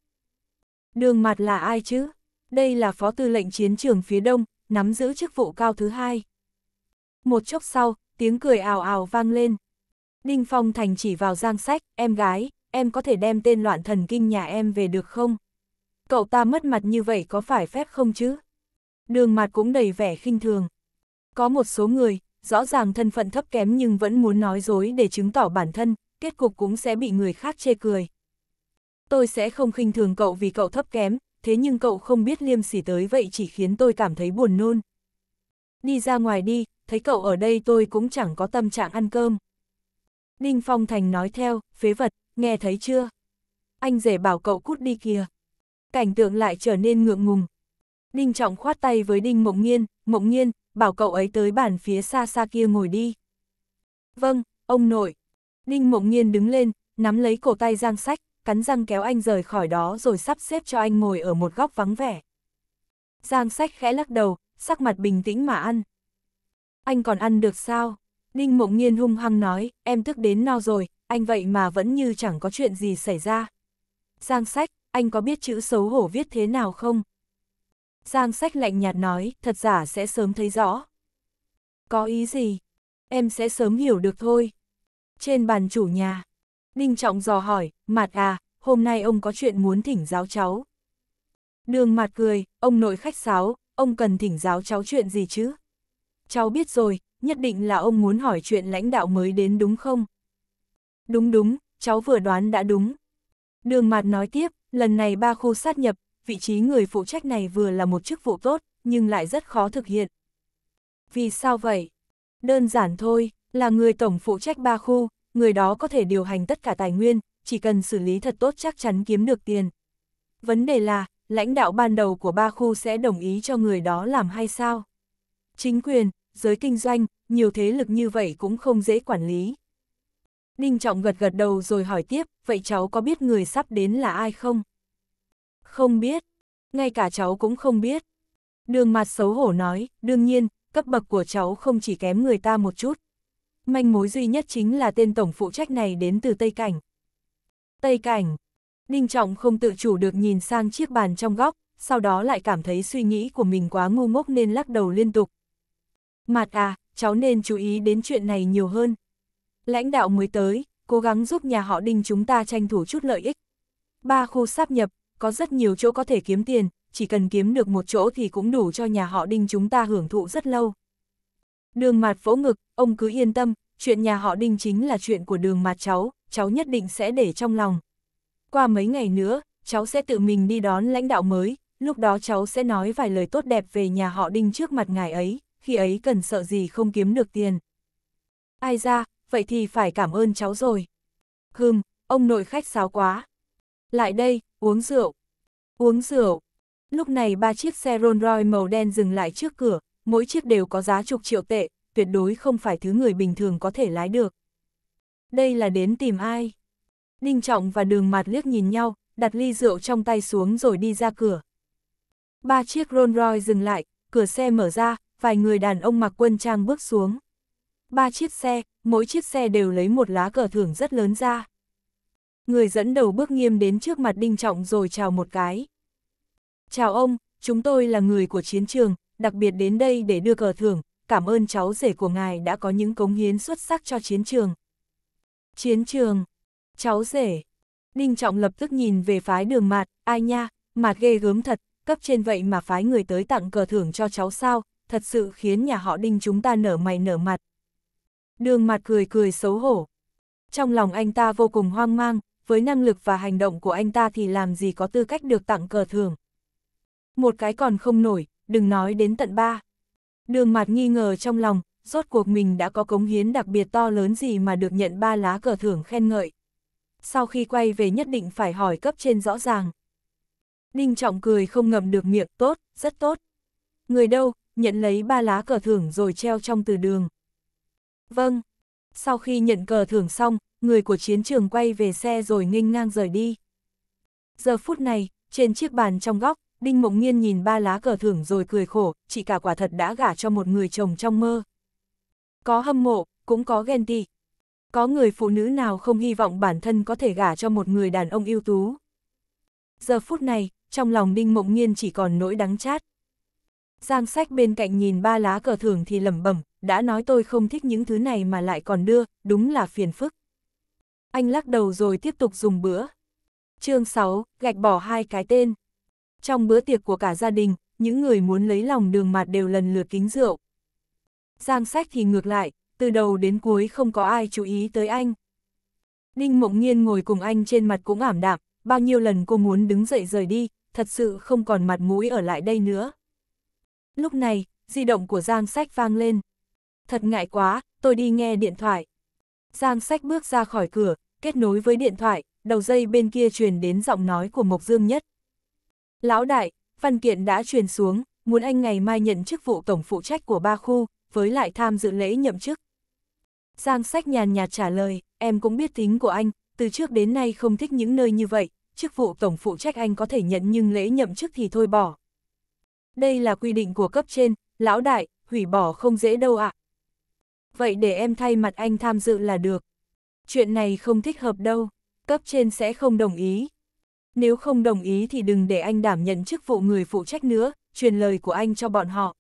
Đường mặt là ai chứ? Đây là phó tư lệnh chiến trường phía đông, nắm giữ chức vụ cao thứ hai. Một chốc sau, tiếng cười ào ào vang lên. Đinh Phong Thành chỉ vào Giang Sách, em gái, em có thể đem tên loạn thần kinh nhà em về được không? Cậu ta mất mặt như vậy có phải phép không chứ? Đường mặt cũng đầy vẻ khinh thường. Có một số người, rõ ràng thân phận thấp kém nhưng vẫn muốn nói dối để chứng tỏ bản thân, kết cục cũng sẽ bị người khác chê cười. Tôi sẽ không khinh thường cậu vì cậu thấp kém, thế nhưng cậu không biết liêm sỉ tới vậy chỉ khiến tôi cảm thấy buồn nôn. Đi ra ngoài đi, thấy cậu ở đây tôi cũng chẳng có tâm trạng ăn cơm. Đinh Phong Thành nói theo, phế vật, nghe thấy chưa? Anh rể bảo cậu cút đi kìa. Cảnh tượng lại trở nên ngượng ngùng. Đinh Trọng khoát tay với Đinh Mộng nhiên Mộng nhiên bảo cậu ấy tới bàn phía xa xa kia ngồi đi. Vâng, ông nội. Đinh Mộng nhiên đứng lên, nắm lấy cổ tay Giang Sách, cắn răng kéo anh rời khỏi đó rồi sắp xếp cho anh ngồi ở một góc vắng vẻ. Giang Sách khẽ lắc đầu, sắc mặt bình tĩnh mà ăn. Anh còn ăn được sao? Đinh Mộng nhiên hung hăng nói, em tức đến no rồi, anh vậy mà vẫn như chẳng có chuyện gì xảy ra. Giang Sách, anh có biết chữ xấu hổ viết thế nào không? Giang sách lạnh nhạt nói, thật giả sẽ sớm thấy rõ. Có ý gì? Em sẽ sớm hiểu được thôi. Trên bàn chủ nhà, Ninh Trọng dò hỏi, Mạt à, hôm nay ông có chuyện muốn thỉnh giáo cháu. Đường Mạt cười, ông nội khách sáo, ông cần thỉnh giáo cháu chuyện gì chứ? Cháu biết rồi, nhất định là ông muốn hỏi chuyện lãnh đạo mới đến đúng không? Đúng đúng, cháu vừa đoán đã đúng. Đường Mạt nói tiếp, lần này ba khu sát nhập, vị trí người phụ trách này vừa là một chức vụ tốt, nhưng lại rất khó thực hiện. Vì sao vậy? Đơn giản thôi, là người tổng phụ trách ba khu, người đó có thể điều hành tất cả tài nguyên, chỉ cần xử lý thật tốt chắc chắn kiếm được tiền. Vấn đề là, lãnh đạo ban đầu của ba khu sẽ đồng ý cho người đó làm hay sao? Chính quyền, giới kinh doanh, nhiều thế lực như vậy cũng không dễ quản lý. Ninh Trọng gật gật đầu rồi hỏi tiếp, vậy cháu có biết người sắp đến là ai không? Không biết, ngay cả cháu cũng không biết. Đường mặt xấu hổ nói, đương nhiên, cấp bậc của cháu không chỉ kém người ta một chút. Manh mối duy nhất chính là tên tổng phụ trách này đến từ Tây Cảnh. Tây Cảnh, Đinh Trọng không tự chủ được nhìn sang chiếc bàn trong góc, sau đó lại cảm thấy suy nghĩ của mình quá ngu ngốc nên lắc đầu liên tục. mặt à, cháu nên chú ý đến chuyện này nhiều hơn. Lãnh đạo mới tới, cố gắng giúp nhà họ Đinh chúng ta tranh thủ chút lợi ích. Ba khu sáp nhập, có rất nhiều chỗ có thể kiếm tiền, chỉ cần kiếm được một chỗ thì cũng đủ cho nhà họ Đinh chúng ta hưởng thụ rất lâu. Đường mặt vỗ ngực, ông cứ yên tâm, chuyện nhà họ Đinh chính là chuyện của đường mặt cháu, cháu nhất định sẽ để trong lòng. Qua mấy ngày nữa, cháu sẽ tự mình đi đón lãnh đạo mới, lúc đó cháu sẽ nói vài lời tốt đẹp về nhà họ Đinh trước mặt ngài ấy, khi ấy cần sợ gì không kiếm được tiền. Ai ra, vậy thì phải cảm ơn cháu rồi. Hừm, ông nội khách sáo quá. Lại đây, uống rượu. Uống rượu. Lúc này ba chiếc xe Rolls Royce màu đen dừng lại trước cửa, mỗi chiếc đều có giá chục triệu tệ, tuyệt đối không phải thứ người bình thường có thể lái được. Đây là đến tìm ai? Đinh Trọng và Đường Mạt liếc nhìn nhau, đặt ly rượu trong tay xuống rồi đi ra cửa. Ba chiếc Rolls Royce dừng lại, cửa xe mở ra, vài người đàn ông mặc quân trang bước xuống. Ba chiếc xe, mỗi chiếc xe đều lấy một lá cờ thưởng rất lớn ra người dẫn đầu bước nghiêm đến trước mặt Đinh Trọng rồi chào một cái. Chào ông, chúng tôi là người của chiến trường, đặc biệt đến đây để đưa cờ thưởng, cảm ơn cháu rể của ngài đã có những cống hiến xuất sắc cho chiến trường. Chiến trường, cháu rể, Đinh Trọng lập tức nhìn về phái đường mạt, ai nha, mạt ghê gớm thật, cấp trên vậy mà phái người tới tặng cờ thưởng cho cháu sao, thật sự khiến nhà họ Đinh chúng ta nở mày nở mặt. Đường mặt cười cười xấu hổ. Trong lòng anh ta vô cùng hoang mang, với năng lực và hành động của anh ta thì làm gì có tư cách được tặng cờ thường Một cái còn không nổi, đừng nói đến tận ba. Đường mặt nghi ngờ trong lòng, rốt cuộc mình đã có cống hiến đặc biệt to lớn gì mà được nhận ba lá cờ thưởng khen ngợi. Sau khi quay về nhất định phải hỏi cấp trên rõ ràng. Đinh Trọng cười không ngậm được miệng, tốt, rất tốt. Người đâu, nhận lấy ba lá cờ thưởng rồi treo trong từ đường. Vâng. Sau khi nhận cờ thưởng xong, người của chiến trường quay về xe rồi nghênh ngang rời đi. Giờ phút này, trên chiếc bàn trong góc, Đinh Mộng nhiên nhìn ba lá cờ thưởng rồi cười khổ, chị cả quả thật đã gả cho một người chồng trong mơ. Có hâm mộ, cũng có ghen tị. Có người phụ nữ nào không hy vọng bản thân có thể gả cho một người đàn ông ưu tú. Giờ phút này, trong lòng Đinh Mộng nhiên chỉ còn nỗi đắng chát. Giang sách bên cạnh nhìn ba lá cờ thưởng thì lẩm bẩm, đã nói tôi không thích những thứ này mà lại còn đưa, đúng là phiền phức. Anh lắc đầu rồi tiếp tục dùng bữa. Chương 6, gạch bỏ hai cái tên. Trong bữa tiệc của cả gia đình, những người muốn lấy lòng đường mặt đều lần lượt kính rượu. Giang sách thì ngược lại, từ đầu đến cuối không có ai chú ý tới anh. Ninh mộng nhiên ngồi cùng anh trên mặt cũng ảm đạm, bao nhiêu lần cô muốn đứng dậy rời đi, thật sự không còn mặt mũi ở lại đây nữa. Lúc này, di động của Giang sách vang lên. Thật ngại quá, tôi đi nghe điện thoại. Giang sách bước ra khỏi cửa, kết nối với điện thoại, đầu dây bên kia truyền đến giọng nói của Mộc Dương Nhất. Lão đại, văn kiện đã truyền xuống, muốn anh ngày mai nhận chức vụ tổng phụ trách của ba khu, với lại tham dự lễ nhậm chức. Giang sách nhàn nhạt trả lời, em cũng biết tính của anh, từ trước đến nay không thích những nơi như vậy, chức vụ tổng phụ trách anh có thể nhận nhưng lễ nhậm chức thì thôi bỏ. Đây là quy định của cấp trên, lão đại, hủy bỏ không dễ đâu ạ, à, vậy để em thay mặt anh tham dự là được. Chuyện này không thích hợp đâu, cấp trên sẽ không đồng ý. Nếu không đồng ý thì đừng để anh đảm nhận chức vụ người phụ trách nữa, truyền lời của anh cho bọn họ.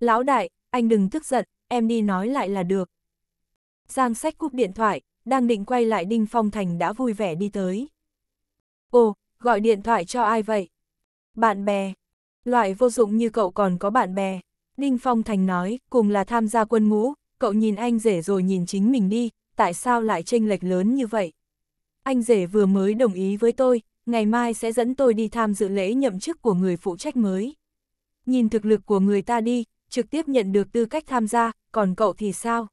Lão đại, anh đừng tức giận, em đi nói lại là được. Giang sách cúp điện thoại, đang định quay lại Đinh Phong Thành đã vui vẻ đi tới. Ồ, gọi điện thoại cho ai vậy? Bạn bè. Loại vô dụng như cậu còn có bạn bè. Đinh Phong Thành nói, cùng là tham gia quân ngũ, cậu nhìn anh rể rồi nhìn chính mình đi, tại sao lại tranh lệch lớn như vậy? Anh rể vừa mới đồng ý với tôi, ngày mai sẽ dẫn tôi đi tham dự lễ nhậm chức của người phụ trách mới. Nhìn thực lực của người ta đi, trực tiếp nhận được tư cách tham gia, còn cậu thì sao?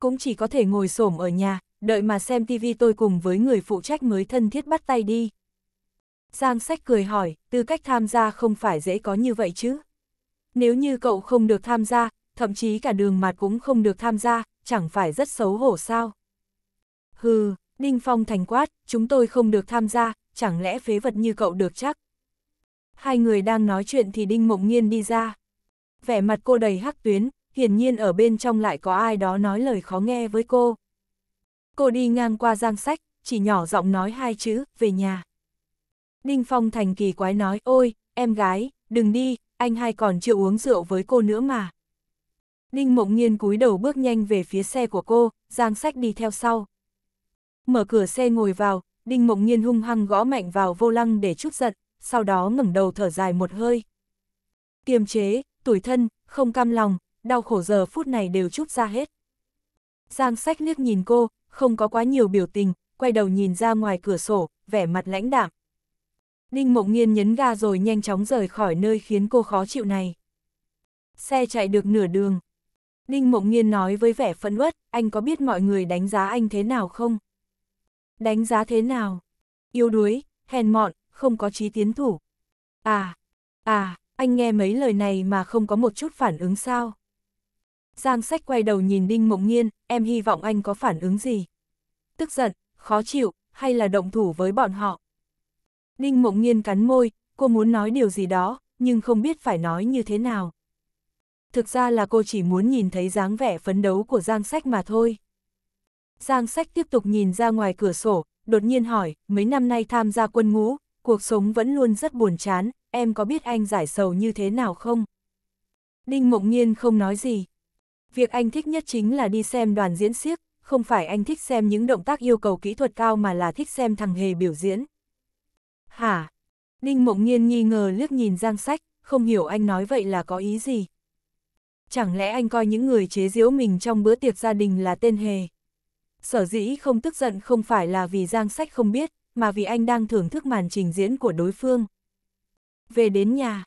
Cũng chỉ có thể ngồi xổm ở nhà, đợi mà xem tivi tôi cùng với người phụ trách mới thân thiết bắt tay đi. Giang sách cười hỏi, tư cách tham gia không phải dễ có như vậy chứ? Nếu như cậu không được tham gia, thậm chí cả đường mặt cũng không được tham gia, chẳng phải rất xấu hổ sao. Hừ, đinh Phong thành quát, chúng tôi không được tham gia, chẳng lẽ phế vật như cậu được chắc. Hai người đang nói chuyện thì Đinh Mộng Nhiên đi ra. Vẻ mặt cô đầy hắc tuyến, hiển nhiên ở bên trong lại có ai đó nói lời khó nghe với cô. Cô đi ngang qua giang sách, chỉ nhỏ giọng nói hai chữ, về nhà. Đinh Phong thành kỳ quái nói, ôi, em gái, đừng đi, anh hai còn chưa uống rượu với cô nữa mà. Đinh Mộng Nhiên cúi đầu bước nhanh về phía xe của cô, Giang Sách đi theo sau. Mở cửa xe ngồi vào, Đinh Mộng Nhiên hung hăng gõ mạnh vào vô lăng để chút giận, sau đó ngẩng đầu thở dài một hơi. Kiềm chế, tuổi thân, không cam lòng, đau khổ giờ phút này đều chút ra hết. Giang Sách liếc nhìn cô, không có quá nhiều biểu tình, quay đầu nhìn ra ngoài cửa sổ, vẻ mặt lãnh đạm. Đinh Mộng Nhiên nhấn ga rồi nhanh chóng rời khỏi nơi khiến cô khó chịu này. Xe chạy được nửa đường, Ninh Mộng Nhiên nói với vẻ phẫn uất, anh có biết mọi người đánh giá anh thế nào không? Đánh giá thế nào? Yêu đuối, hèn mọn, không có trí tiến thủ. À, à, anh nghe mấy lời này mà không có một chút phản ứng sao? Giang sách quay đầu nhìn Ninh Mộng Nhiên: em hy vọng anh có phản ứng gì? Tức giận, khó chịu, hay là động thủ với bọn họ? Ninh Mộng Nhiên cắn môi, cô muốn nói điều gì đó, nhưng không biết phải nói như thế nào thực ra là cô chỉ muốn nhìn thấy dáng vẻ phấn đấu của Giang Sách mà thôi. Giang Sách tiếp tục nhìn ra ngoài cửa sổ, đột nhiên hỏi, mấy năm nay tham gia quân ngũ, cuộc sống vẫn luôn rất buồn chán, em có biết anh giải sầu như thế nào không? Đinh Mộng Nhiên không nói gì. Việc anh thích nhất chính là đi xem đoàn diễn siếc, không phải anh thích xem những động tác yêu cầu kỹ thuật cao mà là thích xem thằng hề biểu diễn. Hả? Đinh Mộng Nhiên nghi ngờ liếc nhìn Giang Sách, không hiểu anh nói vậy là có ý gì. Chẳng lẽ anh coi những người chế giễu mình trong bữa tiệc gia đình là tên hề? Sở dĩ không tức giận không phải là vì Giang Sách không biết, mà vì anh đang thưởng thức màn trình diễn của đối phương. Về đến nhà,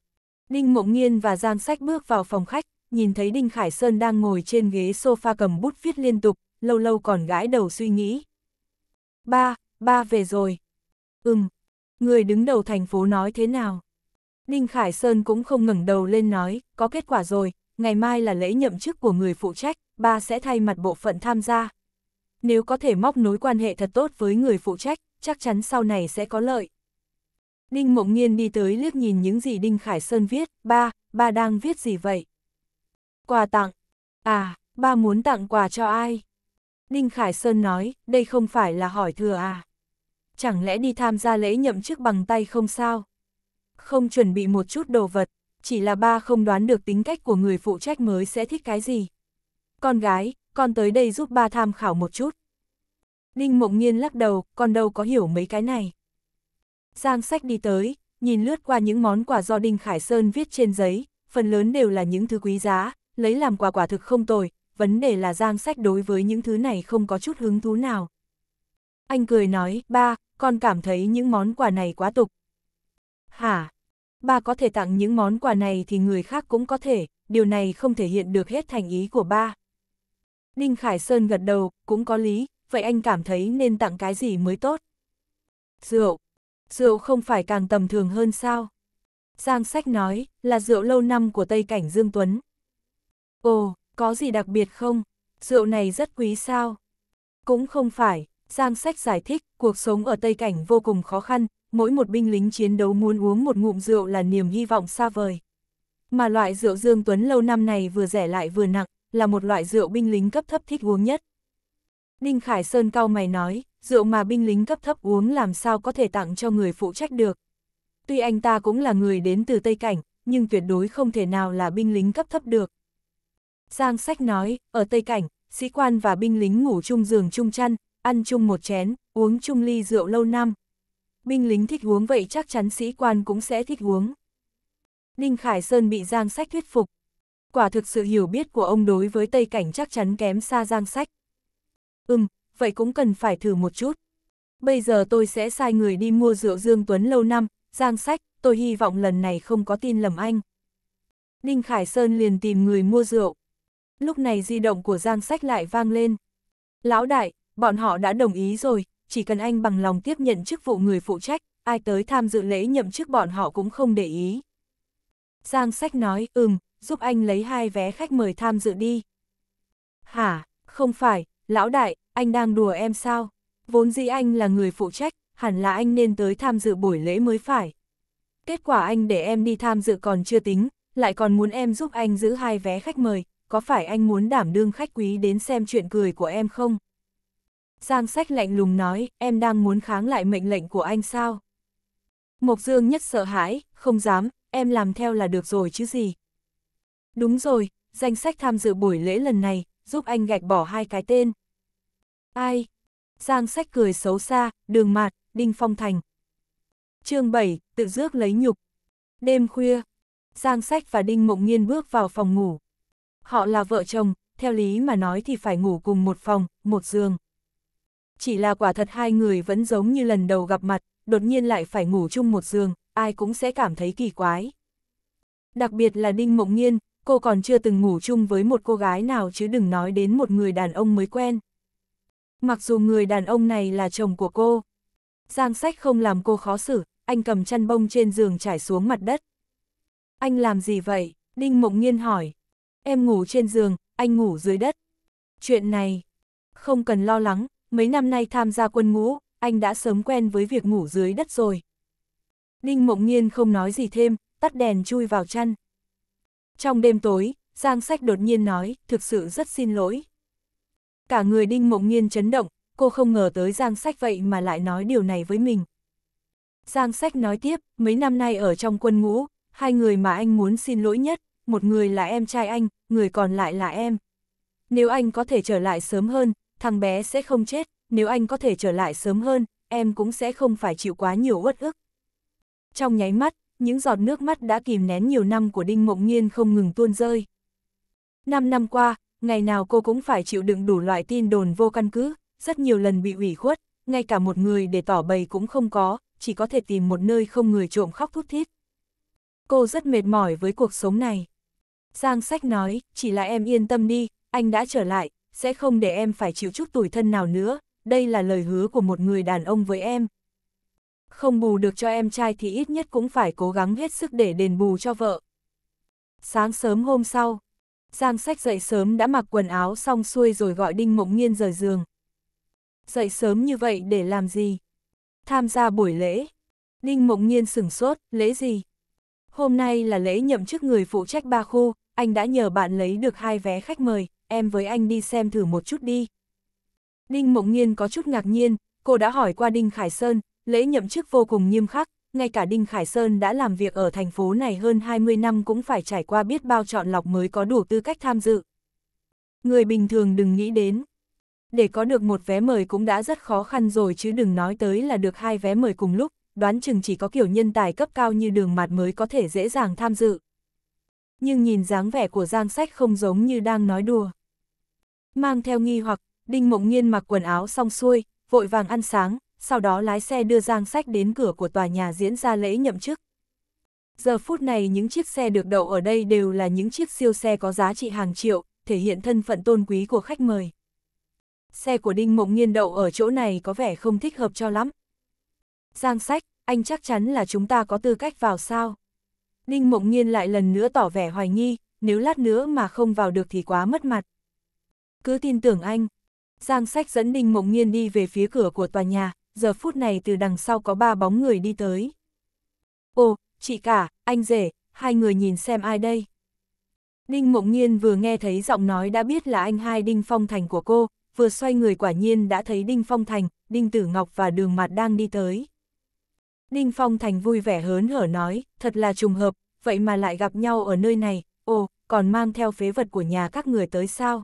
Đinh Mộng Nghiên và Giang Sách bước vào phòng khách, nhìn thấy Đinh Khải Sơn đang ngồi trên ghế sofa cầm bút viết liên tục, lâu lâu còn gãi đầu suy nghĩ. Ba, ba về rồi. Ừm, người đứng đầu thành phố nói thế nào? Đinh Khải Sơn cũng không ngẩng đầu lên nói, có kết quả rồi, ngày mai là lễ nhậm chức của người phụ trách, ba sẽ thay mặt bộ phận tham gia. Nếu có thể móc nối quan hệ thật tốt với người phụ trách, chắc chắn sau này sẽ có lợi. Đinh Mộng Nghiên đi tới liếc nhìn những gì Đinh Khải Sơn viết, ba, ba đang viết gì vậy? Quà tặng. À, ba muốn tặng quà cho ai? Đinh Khải Sơn nói, đây không phải là hỏi thừa à? Chẳng lẽ đi tham gia lễ nhậm chức bằng tay không sao? Không chuẩn bị một chút đồ vật chỉ là ba không đoán được tính cách của người phụ trách mới sẽ thích cái gì. Con gái, con tới đây giúp ba tham khảo một chút. Ninh Mộng Nhiên lắc đầu, con đâu có hiểu mấy cái này. Giang sách đi tới, nhìn lướt qua những món quà do Đinh Khải Sơn viết trên giấy, phần lớn đều là những thứ quý giá, lấy làm quà quả thực không tồi, vấn đề là Giang sách đối với những thứ này không có chút hứng thú nào. Anh cười nói, ba, con cảm thấy những món quà này quá tục. Hả? Ba có thể tặng những món quà này thì người khác cũng có thể, điều này không thể hiện được hết thành ý của ba. Đinh Khải Sơn gật đầu, cũng có lý, vậy anh cảm thấy nên tặng cái gì mới tốt? Rượu. Rượu không phải càng tầm thường hơn sao? Giang Sách nói, là rượu lâu năm của Tây Cảnh Dương Tuấn. Ồ, có gì đặc biệt không? Rượu này rất quý sao? Cũng không phải, Giang Sách giải thích, cuộc sống ở Tây Cảnh vô cùng khó khăn, mỗi một binh lính chiến đấu muốn uống một ngụm rượu là niềm hy vọng xa vời. Mà loại rượu Dương Tuấn lâu năm này vừa rẻ lại vừa nặng, là một loại rượu binh lính cấp thấp thích uống nhất. Ninh Khải Sơn cao mày nói, rượu mà binh lính cấp thấp uống làm sao có thể tặng cho người phụ trách được. Tuy anh ta cũng là người đến từ Tây Cảnh, nhưng tuyệt đối không thể nào là binh lính cấp thấp được. Giang Sách nói, ở Tây Cảnh, sĩ quan và binh lính ngủ chung giường chung chăn, ăn chung một chén, uống chung ly rượu lâu năm, binh lính thích uống vậy chắc chắn sĩ quan cũng sẽ thích uống. Ninh Khải Sơn bị Giang Sách thuyết phục. Quả thực sự hiểu biết của ông đối với Tây Cảnh chắc chắn kém xa Giang Sách. Ừm, vậy cũng cần phải thử một chút. Bây giờ tôi sẽ sai người đi mua rượu Dương Tuấn lâu năm, Giang Sách, tôi hy vọng lần này không có tin lầm anh. Ninh Khải Sơn liền tìm người mua rượu. Lúc này di động của Giang Sách lại vang lên. Lão đại, bọn họ đã đồng ý rồi, chỉ cần anh bằng lòng tiếp nhận chức vụ người phụ trách, ai tới tham dự lễ nhậm chức bọn họ cũng không để ý. Giang sách nói, ừm, giúp anh lấy hai vé khách mời tham dự đi. Hả, không phải, lão đại, anh đang đùa em sao? Vốn dĩ anh là người phụ trách, hẳn là anh nên tới tham dự buổi lễ mới phải. Kết quả anh để em đi tham dự còn chưa tính, lại còn muốn em giúp anh giữ hai vé khách mời, có phải anh muốn đảm đương khách quý đến xem chuyện cười của em không? Giang sách lạnh lùng nói, em đang muốn kháng lại mệnh lệnh của anh sao? Mộc Dương nhất sợ hãi, không dám, em làm theo là được rồi chứ gì. Đúng rồi, danh sách tham dự buổi lễ lần này, giúp anh gạch bỏ hai cái tên. Ai? Giang sách cười xấu xa, đường mạt, Đinh Phong Thành. chương 7, tự rước lấy nhục. Đêm khuya, Giang sách và Đinh Mộng Nhiên bước vào phòng ngủ. Họ là vợ chồng, theo lý mà nói thì phải ngủ cùng một phòng, một giường chỉ là quả thật hai người vẫn giống như lần đầu gặp mặt, đột nhiên lại phải ngủ chung một giường, ai cũng sẽ cảm thấy kỳ quái. Đặc biệt là Đinh Mộng nhiên, cô còn chưa từng ngủ chung với một cô gái nào chứ đừng nói đến một người đàn ông mới quen. Mặc dù người đàn ông này là chồng của cô, Giang sách không làm cô khó xử, anh cầm chăn bông trên giường trải xuống mặt đất. Anh làm gì vậy? Đinh Mộng nhiên hỏi. Em ngủ trên giường, anh ngủ dưới đất. Chuyện này, không cần lo lắng, mấy năm nay tham gia quân ngũ, anh đã sớm quen với việc ngủ dưới đất rồi. Đinh Mộng Nhiên không nói gì thêm, tắt đèn chui vào chăn. Trong đêm tối, Giang Sách đột nhiên nói, thực sự rất xin lỗi. Cả người Đinh Mộng Nhiên chấn động, cô không ngờ tới Giang Sách vậy mà lại nói điều này với mình. Giang Sách nói tiếp, mấy năm nay ở trong quân ngũ, hai người mà anh muốn xin lỗi nhất, một người là em trai anh, người còn lại là em. Nếu anh có thể trở lại sớm hơn, thằng bé sẽ không chết, nếu anh có thể trở lại sớm hơn, em cũng sẽ không phải chịu quá nhiều uất ức. Trong nháy mắt, những giọt nước mắt đã kìm nén nhiều năm của Đinh Mộng Nhiên không ngừng tuôn rơi. Năm năm qua, ngày nào cô cũng phải chịu đựng đủ loại tin đồn vô căn cứ, rất nhiều lần bị ủy khuất, ngay cả một người để tỏ bày cũng không có, chỉ có thể tìm một nơi không người trộm khóc thút thít. Cô rất mệt mỏi với cuộc sống này. Giang sách nói, chỉ là em yên tâm đi, anh đã trở lại, sẽ không để em phải chịu chút tủi thân nào nữa, đây là lời hứa của một người đàn ông với em. Không bù được cho em trai thì ít nhất cũng phải cố gắng hết sức để đền bù cho vợ. Sáng sớm hôm sau, Giang Sách dậy sớm đã mặc quần áo xong xuôi rồi gọi Đinh Mộng Nghiên rời giường. Dậy sớm như vậy để làm gì? Tham gia buổi lễ. Đinh Mộng Nghiên sửng sốt, lễ gì? Hôm nay là lễ nhậm chức người phụ trách ba khu, anh đã nhờ bạn lấy được hai vé khách mời, em với anh đi xem thử một chút đi. Đinh Mộng Nhiên có chút ngạc nhiên, cô đã hỏi qua Đinh Khải Sơn, lễ nhậm chức vô cùng nghiêm khắc, ngay cả Đinh Khải Sơn đã làm việc ở thành phố này hơn 20 năm cũng phải trải qua biết bao chọn lọc mới có đủ tư cách tham dự. Người bình thường đừng nghĩ đến. Để có được một vé mời cũng đã rất khó khăn rồi chứ đừng nói tới là được hai vé mời cùng lúc, đoán chừng chỉ có kiểu nhân tài cấp cao như đường mặt mới có thể dễ dàng tham dự. Nhưng nhìn dáng vẻ của Giang Sách không giống như đang nói đùa. Mang theo nghi hoặc, Đinh Mộng nhiên mặc quần áo xong xuôi, vội vàng ăn sáng, sau đó lái xe đưa Giang Sách đến cửa của tòa nhà diễn ra lễ nhậm chức. Giờ phút này những chiếc xe được đậu ở đây đều là những chiếc siêu xe có giá trị hàng triệu, thể hiện thân phận tôn quý của khách mời. Xe của Đinh Mộng nhiên đậu ở chỗ này có vẻ không thích hợp cho lắm. Giang Sách, anh chắc chắn là chúng ta có tư cách vào sao? Đinh Mộng nhiên lại lần nữa tỏ vẻ hoài nghi, nếu lát nữa mà không vào được thì quá mất mặt cứ tin tưởng anh. Giang sách dẫn Đinh Mộng Nhiên đi về phía cửa của tòa nhà, giờ phút này từ đằng sau có ba bóng người đi tới. Ồ, chị cả, anh rể, hai người nhìn xem ai đây. Đinh Mộng Nhiên vừa nghe thấy giọng nói đã biết là anh hai Đinh Phong Thành của cô, vừa xoay người quả nhiên đã thấy Đinh Phong Thành, Đinh Tử Ngọc và Đường Mạt đang đi tới. Đinh Phong Thành vui vẻ hớn hở nói, thật là trùng hợp, vậy mà lại gặp nhau ở nơi này, ồ, còn mang theo phế vật của nhà các người tới sao?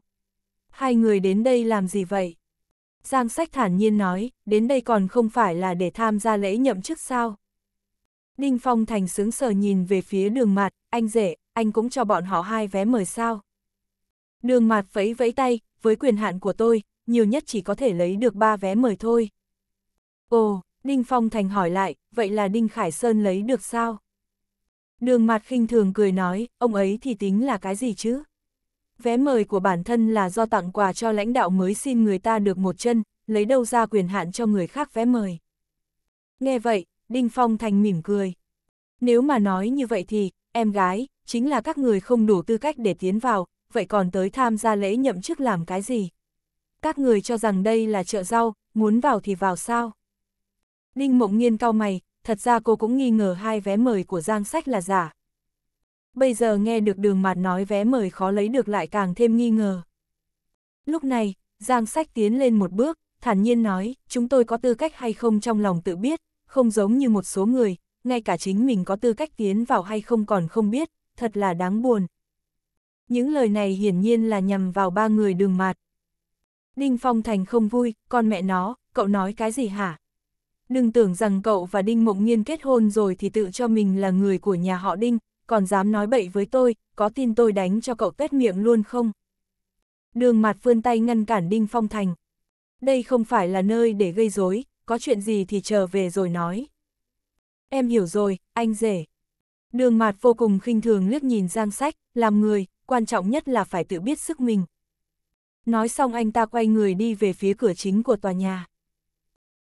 hai người đến đây làm gì vậy? Giang sách thản nhiên nói, đến đây còn không phải là để tham gia lễ nhậm chức sao? Đinh Phong Thành sướng sờ nhìn về phía đường mặt, anh rể, anh cũng cho bọn họ hai vé mời sao? Đường mặt vẫy vẫy tay, với quyền hạn của tôi, nhiều nhất chỉ có thể lấy được ba vé mời thôi. Ồ, Đinh Phong Thành hỏi lại, vậy là Đinh Khải Sơn lấy được sao? Đường mặt khinh thường cười nói, ông ấy thì tính là cái gì chứ? Vé mời của bản thân là do tặng quà cho lãnh đạo mới xin người ta được một chân, lấy đâu ra quyền hạn cho người khác vé mời. Nghe vậy, Đinh Phong Thành mỉm cười. Nếu mà nói như vậy thì, em gái, chính là các người không đủ tư cách để tiến vào, vậy còn tới tham gia lễ nhậm chức làm cái gì? Các người cho rằng đây là chợ rau, muốn vào thì vào sao? Đinh Mộng Nghiên cau mày, thật ra cô cũng nghi ngờ hai vé mời của Giang Sách là giả, bây giờ nghe được đường mạt nói vé mời khó lấy được lại càng thêm nghi ngờ. Lúc này, Giang Sách tiến lên một bước, thản nhiên nói, chúng tôi có tư cách hay không trong lòng tự biết, không giống như một số người, ngay cả chính mình có tư cách tiến vào hay không còn không biết, thật là đáng buồn. Những lời này hiển nhiên là nhằm vào ba người đường mạt. Đinh Phong Thành không vui, con mẹ nó, cậu nói cái gì hả? Đừng tưởng rằng cậu và Đinh Mộng Nhiên kết hôn rồi thì tự cho mình là người của nhà họ Đinh, còn dám nói bậy với tôi, có tin tôi đánh cho cậu tét miệng luôn không? Đường mặt vươn tay ngăn cản Đinh Phong Thành. Đây không phải là nơi để gây rối, có chuyện gì thì chờ về rồi nói. Em hiểu rồi, anh rể. Đường mặt vô cùng khinh thường liếc nhìn Giang Sách, làm người, quan trọng nhất là phải tự biết sức mình. Nói xong anh ta quay người đi về phía cửa chính của tòa nhà.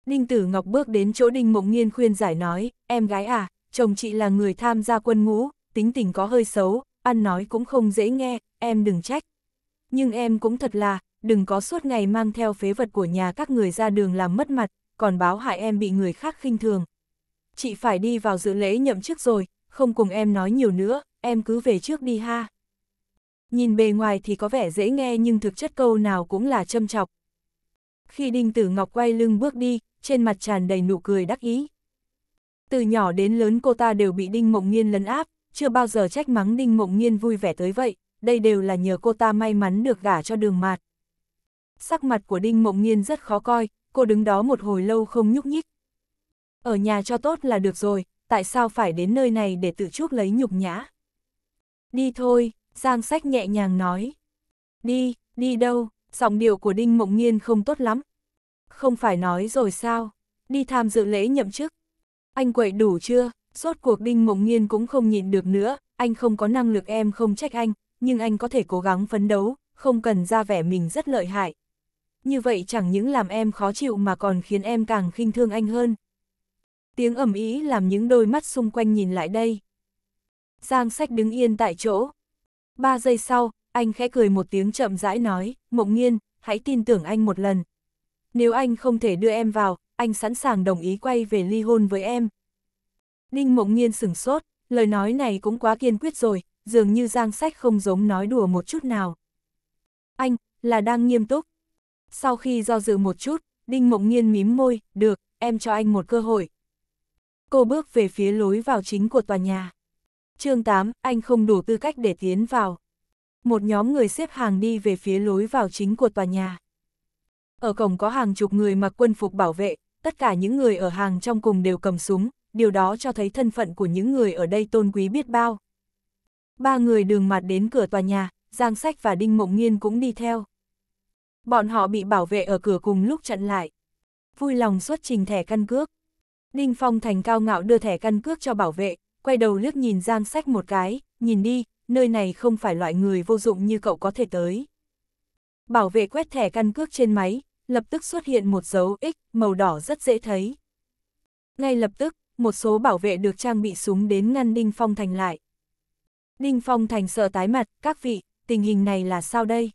Đinh Tử Ngọc bước đến chỗ Đinh Mộng nhiên khuyên giải nói, em gái à, chồng chị là người tham gia quân ngũ, tính tình có hơi xấu, ăn nói cũng không dễ nghe, em đừng trách. Nhưng em cũng thật là, đừng có suốt ngày mang theo phế vật của nhà các người ra đường làm mất mặt, còn báo hại em bị người khác khinh thường. Chị phải đi vào dự lễ nhậm chức rồi, không cùng em nói nhiều nữa, em cứ về trước đi ha. Nhìn bề ngoài thì có vẻ dễ nghe nhưng thực chất câu nào cũng là châm chọc. Khi Đinh Tử Ngọc quay lưng bước đi, trên mặt tràn đầy nụ cười đắc ý. Từ nhỏ đến lớn cô ta đều bị Đinh Mộng Nghiên lấn áp, chưa bao giờ trách mắng Đinh Mộng nhiên vui vẻ tới vậy, đây đều là nhờ cô ta may mắn được gả cho đường mạt. Sắc mặt của Đinh Mộng nhiên rất khó coi, cô đứng đó một hồi lâu không nhúc nhích. Ở nhà cho tốt là được rồi, tại sao phải đến nơi này để tự chuốc lấy nhục nhã? Đi thôi, Giang Sách nhẹ nhàng nói. Đi, đi đâu, giọng điệu của Đinh Mộng nhiên không tốt lắm. Không phải nói rồi sao, đi tham dự lễ nhậm chức. Anh quậy đủ chưa? Rốt cuộc Đinh Mộng nhiên cũng không nhịn được nữa, anh không có năng lực em không trách anh, nhưng anh có thể cố gắng phấn đấu, không cần ra vẻ mình rất lợi hại. Như vậy chẳng những làm em khó chịu mà còn khiến em càng khinh thương anh hơn. Tiếng ầm ý làm những đôi mắt xung quanh nhìn lại đây. Giang sách đứng yên tại chỗ. Ba giây sau, anh khẽ cười một tiếng chậm rãi nói, mộng nhiên hãy tin tưởng anh một lần. Nếu anh không thể đưa em vào, anh sẵn sàng đồng ý quay về ly hôn với em, Đinh Mộng Nhiên sửng sốt, lời nói này cũng quá kiên quyết rồi, dường như Giang Sách không giống nói đùa một chút nào. Anh, là đang nghiêm túc. Sau khi do dự một chút, Đinh Mộng Nhiên mím môi, được, em cho anh một cơ hội. Cô bước về phía lối vào chính của tòa nhà. chương 8, anh không đủ tư cách để tiến vào. Một nhóm người xếp hàng đi về phía lối vào chính của tòa nhà. Ở cổng có hàng chục người mặc quân phục bảo vệ, tất cả những người ở hàng trong cùng đều cầm súng, điều đó cho thấy thân phận của những người ở đây tôn quý biết bao. Ba người đường mặt đến cửa tòa nhà, Giang Sách và Đinh Mộng Nghiên cũng đi theo. Bọn họ bị bảo vệ ở cửa cùng lúc chặn lại. Vui lòng xuất trình thẻ căn cước. Đinh Phong Thành cao ngạo đưa thẻ căn cước cho bảo vệ, quay đầu liếc nhìn Giang Sách một cái, nhìn đi, nơi này không phải loại người vô dụng như cậu có thể tới. Bảo vệ quét thẻ căn cước trên máy, lập tức xuất hiện một dấu X màu đỏ rất dễ thấy. Ngay lập tức, một số bảo vệ được trang bị súng đến ngăn Đinh Phong Thành lại. Đinh Phong Thành sợ tái mặt, các vị, tình hình này là sao đây?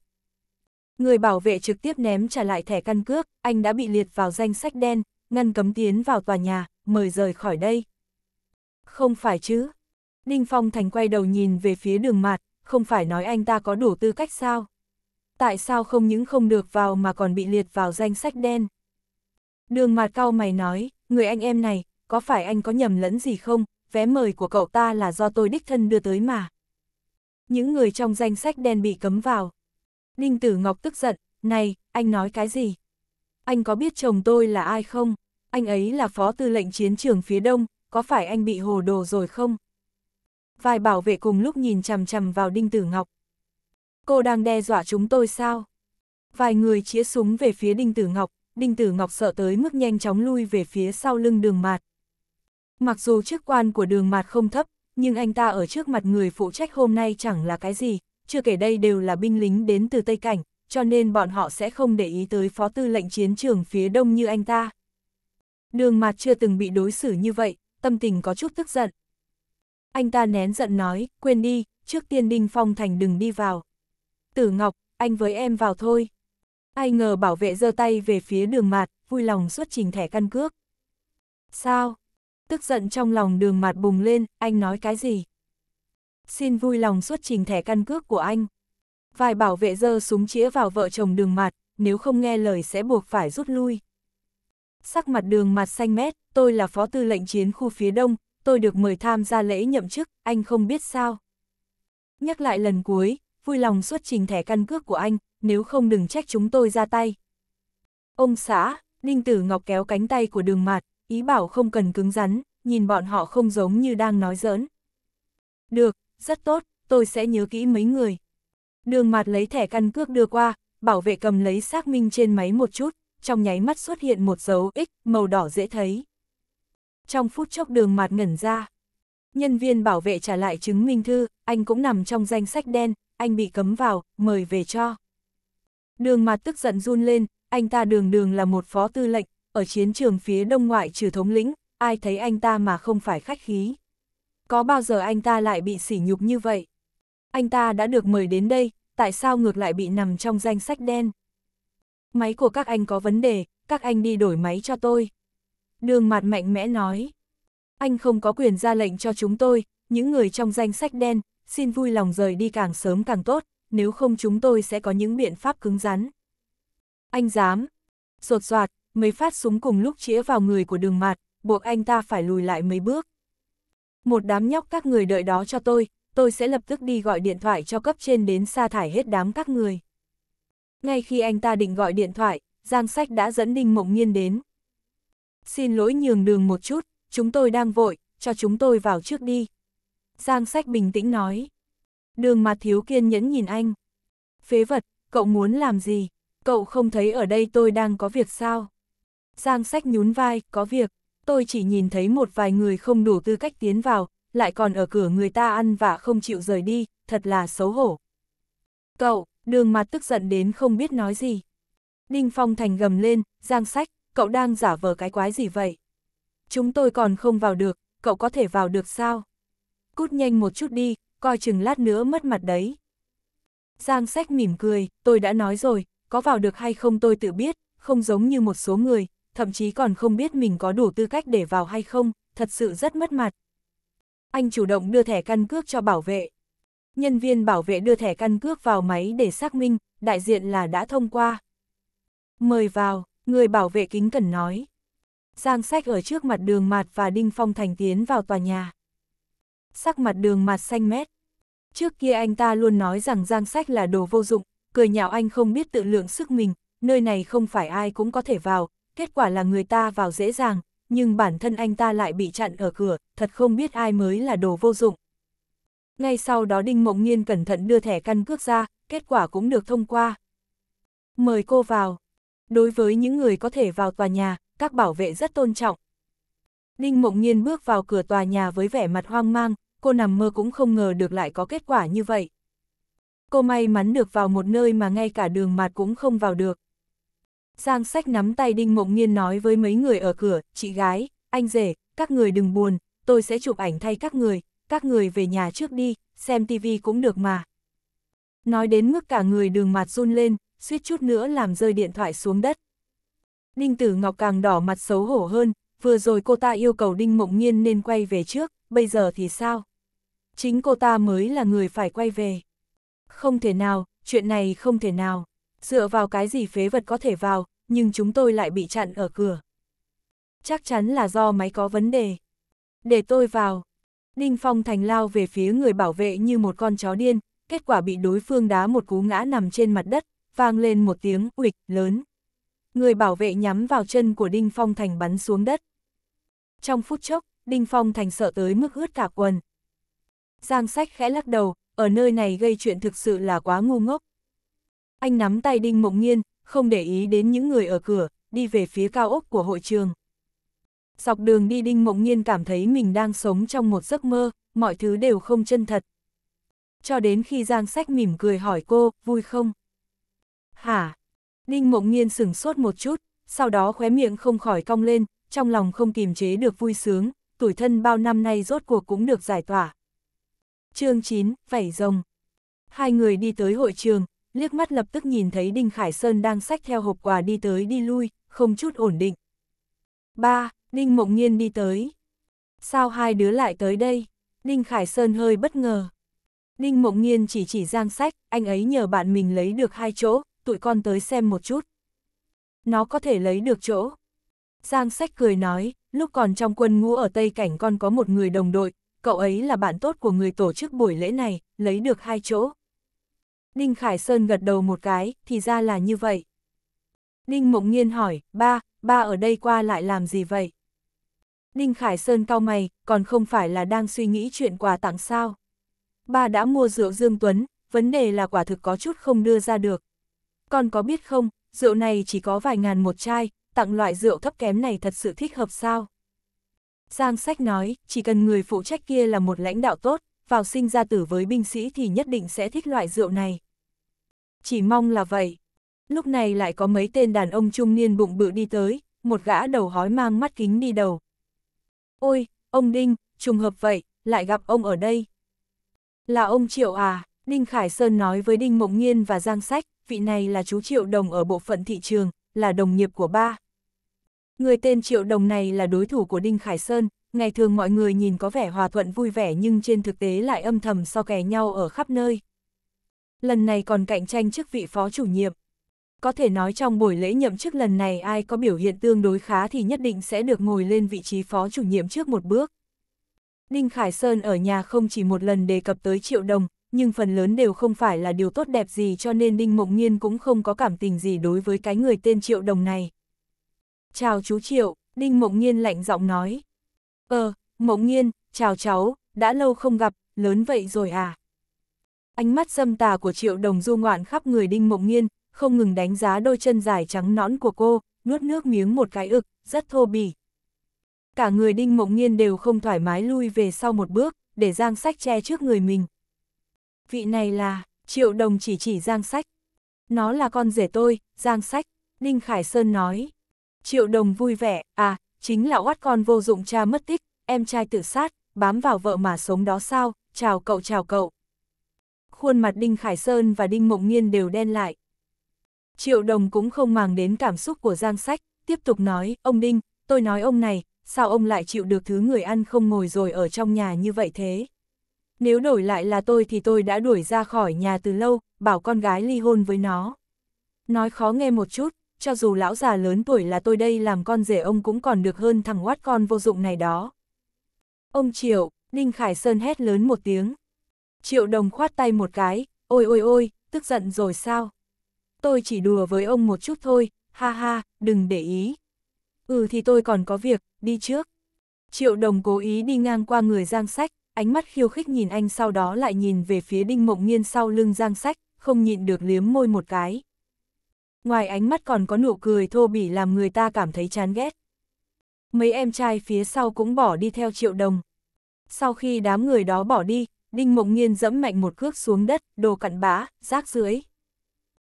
Người bảo vệ trực tiếp ném trả lại thẻ căn cước, anh đã bị liệt vào danh sách đen, ngăn cấm tiến vào tòa nhà, mời rời khỏi đây. Không phải chứ. Đinh Phong Thành quay đầu nhìn về phía đường mạt, không phải nói anh ta có đủ tư cách sao? Tại sao không những không được vào mà còn bị liệt vào danh sách đen? Đường mạt cao mày nói, người anh em này, có phải anh có nhầm lẫn gì không, vé mời của cậu ta là do tôi đích thân đưa tới mà. Những người trong danh sách đen bị cấm vào. Đinh Tử Ngọc tức giận, này, anh nói cái gì? Anh có biết chồng tôi là ai không? Anh ấy là phó tư lệnh chiến trường phía đông, có phải anh bị hồ đồ rồi không? Vài bảo vệ cùng lúc nhìn chằm chằm vào Đinh Tử Ngọc. Cô đang đe dọa chúng tôi sao? Vài người chĩa súng về phía Đinh Tử Ngọc, Đinh Tử Ngọc sợ tới mức nhanh chóng lui về phía sau lưng đường mạt. Mặc dù chức quan của đường mạt không thấp, nhưng anh ta ở trước mặt người phụ trách hôm nay chẳng là cái gì, chưa kể đây đều là binh lính đến từ Tây Cảnh, cho nên bọn họ sẽ không để ý tới phó tư lệnh chiến trường phía đông như anh ta. Đường mặt chưa từng bị đối xử như vậy, tâm tình có chút tức giận. Anh ta nén giận nói, quên đi, trước tiên Đinh Phong Thành đừng đi vào. Tử Ngọc, anh với em vào thôi. Ai ngờ bảo vệ giơ tay về phía đường mạt, vui lòng xuất trình thẻ căn cước. Sao, Tức giận trong lòng đường mặt bùng lên, anh nói cái gì? Xin vui lòng xuất trình thẻ căn cước của anh. Vài bảo vệ giơ súng chĩa vào vợ chồng đường mặt, nếu không nghe lời sẽ buộc phải rút lui. Sắc mặt đường mặt xanh mét, tôi là phó tư lệnh chiến khu phía đông, tôi được mời tham gia lễ nhậm chức, anh không biết sao. Nhắc lại lần cuối, vui lòng xuất trình thẻ căn cước của anh, nếu không đừng trách chúng tôi ra tay. Ông xã, Ninh Tử Ngọc kéo cánh tay của đường mạt, ý bảo không cần cứng rắn, nhìn bọn họ không giống như đang nói giỡn. Được, rất tốt, tôi sẽ nhớ kỹ mấy người. Đường mặt lấy thẻ căn cước đưa qua, bảo vệ cầm lấy xác minh trên máy một chút, trong nháy mắt xuất hiện một dấu X màu đỏ dễ thấy. Trong phút chốc đường mặt ngẩn ra. Nhân viên bảo vệ trả lại chứng minh thư, anh cũng nằm trong danh sách đen, anh bị cấm vào, mời về cho. Đường mặt tức giận run lên, anh ta đường đường là một phó tư lệnh, ở chiến trường phía đông ngoại trừ thống lĩnh, ai thấy anh ta mà không phải khách khí. Có bao giờ anh ta lại bị sỉ nhục như vậy? Anh ta đã được mời đến đây, tại sao ngược lại bị nằm trong danh sách đen? Máy của các anh có vấn đề, các anh đi đổi máy cho tôi. Đường mặt mạnh mẽ nói. Anh không có quyền ra lệnh cho chúng tôi, những người trong danh sách đen, xin vui lòng rời đi càng sớm càng tốt, nếu không chúng tôi sẽ có những biện pháp cứng rắn. Anh dám. Sột soạt, mấy phát súng cùng lúc chĩa vào người của đường mạt, buộc anh ta phải lùi lại mấy bước. Một đám nhóc các người đợi đó cho tôi, tôi sẽ lập tức đi gọi điện thoại cho cấp trên đến sa thải hết đám các người. Ngay khi anh ta định gọi điện thoại, Giang Sách đã dẫn Đinh Mộng Nhiên đến. Xin lỗi nhường đường một chút, chúng tôi đang vội, cho chúng tôi vào trước đi. Giang Sách bình tĩnh nói. Đường mà thiếu kiên nhẫn nhìn anh. Phế vật, cậu muốn làm gì? Cậu không thấy ở đây tôi đang có việc sao? Giang sách nhún vai, có việc, tôi chỉ nhìn thấy một vài người không đủ tư cách tiến vào, lại còn ở cửa người ta ăn và không chịu rời đi, thật là xấu hổ. Cậu, đường mặt tức giận đến không biết nói gì. Ninh Phong Thành gầm lên, Giang sách, cậu đang giả vờ cái quái gì vậy? Chúng tôi còn không vào được, cậu có thể vào được sao? Cút nhanh một chút đi, coi chừng lát nữa mất mặt đấy. Giang sách mỉm cười, tôi đã nói rồi, có vào được hay không tôi tự biết, không giống như một số người, thậm chí còn không biết mình có đủ tư cách để vào hay không, thật sự rất mất mặt. Anh chủ động đưa thẻ căn cước cho bảo vệ. Nhân viên bảo vệ đưa thẻ căn cước vào máy để xác minh, đại diện là đã thông qua. Mời vào, người bảo vệ kính cẩn nói. Giang sách ở trước mặt đường mặt và Đinh Phong Thành tiến vào tòa nhà. Sắc mặt đường mặt xanh mét. Trước kia anh ta luôn nói rằng Giang sách là đồ vô dụng, cười nhạo anh không biết tự lượng sức mình, nơi này không phải ai cũng có thể vào, kết quả là người ta vào dễ dàng, nhưng bản thân anh ta lại bị chặn ở cửa, thật không biết ai mới là đồ vô dụng. Ngay sau đó Đinh Mộng Nhiên cẩn thận đưa thẻ căn cước ra, kết quả cũng được thông qua. Mời cô vào. Đối với những người có thể vào tòa nhà, các bảo vệ rất tôn trọng. Đinh Mộng Nhiên bước vào cửa tòa nhà với vẻ mặt hoang mang, cô nằm mơ cũng không ngờ được lại có kết quả như vậy. Cô may mắn được vào một nơi mà ngay cả đường mạt cũng không vào được. Giang sách nắm tay Đinh Mộng Nhiên nói với mấy người ở cửa, chị gái, anh rể, các người đừng buồn, tôi sẽ chụp ảnh thay các người, các người về nhà trước đi, xem tivi cũng được mà. Nói đến mức cả người đường mặt run lên, suýt chút nữa làm rơi điện thoại xuống đất. Đinh Tử Ngọc càng đỏ mặt xấu hổ hơn, vừa rồi cô ta yêu cầu Đinh Mộng Nhiên nên quay về trước, bây giờ thì sao? Chính cô ta mới là người phải quay về. Không thể nào, chuyện này không thể nào dựa vào cái gì phế vật có thể vào, nhưng chúng tôi lại bị chặn ở cửa. Chắc chắn là do máy có vấn đề. Để tôi vào. Đinh Phong Thành lao về phía người bảo vệ như một con chó điên, kết quả bị đối phương đá một cú ngã nằm trên mặt đất, vang lên một tiếng uịch lớn. Người bảo vệ nhắm vào chân của Đinh Phong Thành bắn xuống đất. Trong phút chốc, Đinh Phong Thành sợ tới mức ướt cả quần. Giang sách khẽ lắc đầu, ở nơi này gây chuyện thực sự là quá ngu ngốc, anh nắm tay Đinh Mộng Nhiên, không để ý đến những người ở cửa, đi về phía cao ốc của hội trường. Dọc đường đi Đinh Mộng Nhiên cảm thấy mình đang sống trong một giấc mơ, mọi thứ đều không chân thật. Cho đến khi Giang Sách mỉm cười hỏi cô, vui không? Hả? Đinh Mộng Nhiên sửng sốt một chút, sau đó khóe miệng không khỏi cong lên, trong lòng không kìm chế được vui sướng, tuổi thân bao năm nay rốt cuộc cũng được giải tỏa. chương 9, Vảy Rồng Hai người đi tới hội trường, liếc mắt lập tức nhìn thấy Đinh Khải Sơn đang xách theo hộp quà đi tới đi lui, không chút ổn định. Ba, Đinh Mộng Nhiên đi tới. Sao hai đứa lại tới đây? Đinh Khải Sơn hơi bất ngờ. Đinh Mộng Nhiên chỉ chỉ giang sách, anh ấy nhờ bạn mình lấy được hai chỗ, tụi con tới xem một chút. Nó có thể lấy được chỗ. Giang sách cười nói, lúc còn trong quân ngũ ở Tây Cảnh con có một người đồng đội, cậu ấy là bạn tốt của người tổ chức buổi lễ này, lấy được hai chỗ. Đinh Khải Sơn gật đầu một cái, thì ra là như vậy. Đinh Mộng Nhiên hỏi, ba, ba ở đây qua lại làm gì vậy? Đinh Khải Sơn cau mày, còn không phải là đang suy nghĩ chuyện quà tặng sao? Ba đã mua rượu Dương Tuấn, vấn đề là quả thực có chút không đưa ra được. Con có biết không, rượu này chỉ có vài ngàn một chai, tặng loại rượu thấp kém này thật sự thích hợp sao? Giang Sách nói, chỉ cần người phụ trách kia là một lãnh đạo tốt, vào sinh ra tử với binh sĩ thì nhất định sẽ thích loại rượu này chỉ mong là vậy. Lúc này lại có mấy tên đàn ông trung niên bụng bự đi tới, một gã đầu hói mang mắt kính đi đầu. Ôi, ông Đinh, trùng hợp vậy, lại gặp ông ở đây. Là ông Triệu à, Đinh Khải Sơn nói với Đinh Mộng Nhiên và Giang Sách, vị này là chú Triệu Đồng ở bộ phận thị trường, là đồng nghiệp của ba. Người tên Triệu Đồng này là đối thủ của Đinh Khải Sơn, ngày thường mọi người nhìn có vẻ hòa thuận vui vẻ nhưng trên thực tế lại âm thầm so kè nhau ở khắp nơi lần này còn cạnh tranh chức vị phó chủ nhiệm. Có thể nói trong buổi lễ nhậm chức lần này ai có biểu hiện tương đối khá thì nhất định sẽ được ngồi lên vị trí phó chủ nhiệm trước một bước. Đinh Khải Sơn ở nhà không chỉ một lần đề cập tới triệu đồng, nhưng phần lớn đều không phải là điều tốt đẹp gì cho nên Đinh Mộng Nhiên cũng không có cảm tình gì đối với cái người tên triệu đồng này. Chào chú triệu, Đinh Mộng Nhiên lạnh giọng nói. Ờ, Mộng Nhiên, chào cháu, đã lâu không gặp, lớn vậy rồi à? Ánh mắt dâm tà của triệu đồng du ngoạn khắp người đinh mộng nghiên, không ngừng đánh giá đôi chân dài trắng nõn của cô, nuốt nước miếng một cái ực, rất thô bỉ. Cả người đinh mộng nghiên đều không thoải mái lui về sau một bước, để giang sách che trước người mình. Vị này là, triệu đồng chỉ chỉ giang sách. Nó là con rể tôi, giang sách, đinh Khải Sơn nói. Triệu đồng vui vẻ, à, chính là oát con vô dụng cha mất tích, em trai tự sát, bám vào vợ mà sống đó sao, chào cậu chào cậu khuôn mặt Đinh Khải Sơn và Đinh Mộng Nhiên đều đen lại. Triệu Đồng cũng không màng đến cảm xúc của Giang Sách, tiếp tục nói, ông Đinh, tôi nói ông này, sao ông lại chịu được thứ người ăn không ngồi rồi ở trong nhà như vậy thế? Nếu đổi lại là tôi thì tôi đã đuổi ra khỏi nhà từ lâu, bảo con gái ly hôn với nó. Nói khó nghe một chút, cho dù lão già lớn tuổi là tôi đây làm con rể ông cũng còn được hơn thằng oát con vô dụng này đó. Ông Triệu, Đinh Khải Sơn hét lớn một tiếng, Triệu đồng khoát tay một cái, ôi ôi ôi, tức giận rồi sao? Tôi chỉ đùa với ông một chút thôi, ha ha, đừng để ý. Ừ thì tôi còn có việc, đi trước. Triệu đồng cố ý đi ngang qua người giang sách, ánh mắt khiêu khích nhìn anh sau đó lại nhìn về phía đinh mộng nghiên sau lưng giang sách, không nhịn được liếm môi một cái. Ngoài ánh mắt còn có nụ cười thô bỉ làm người ta cảm thấy chán ghét. Mấy em trai phía sau cũng bỏ đi theo triệu đồng. Sau khi đám người đó bỏ đi, Đinh Mộng Nghiên dẫm mạnh một cước xuống đất, đồ cặn bã, rác dưới.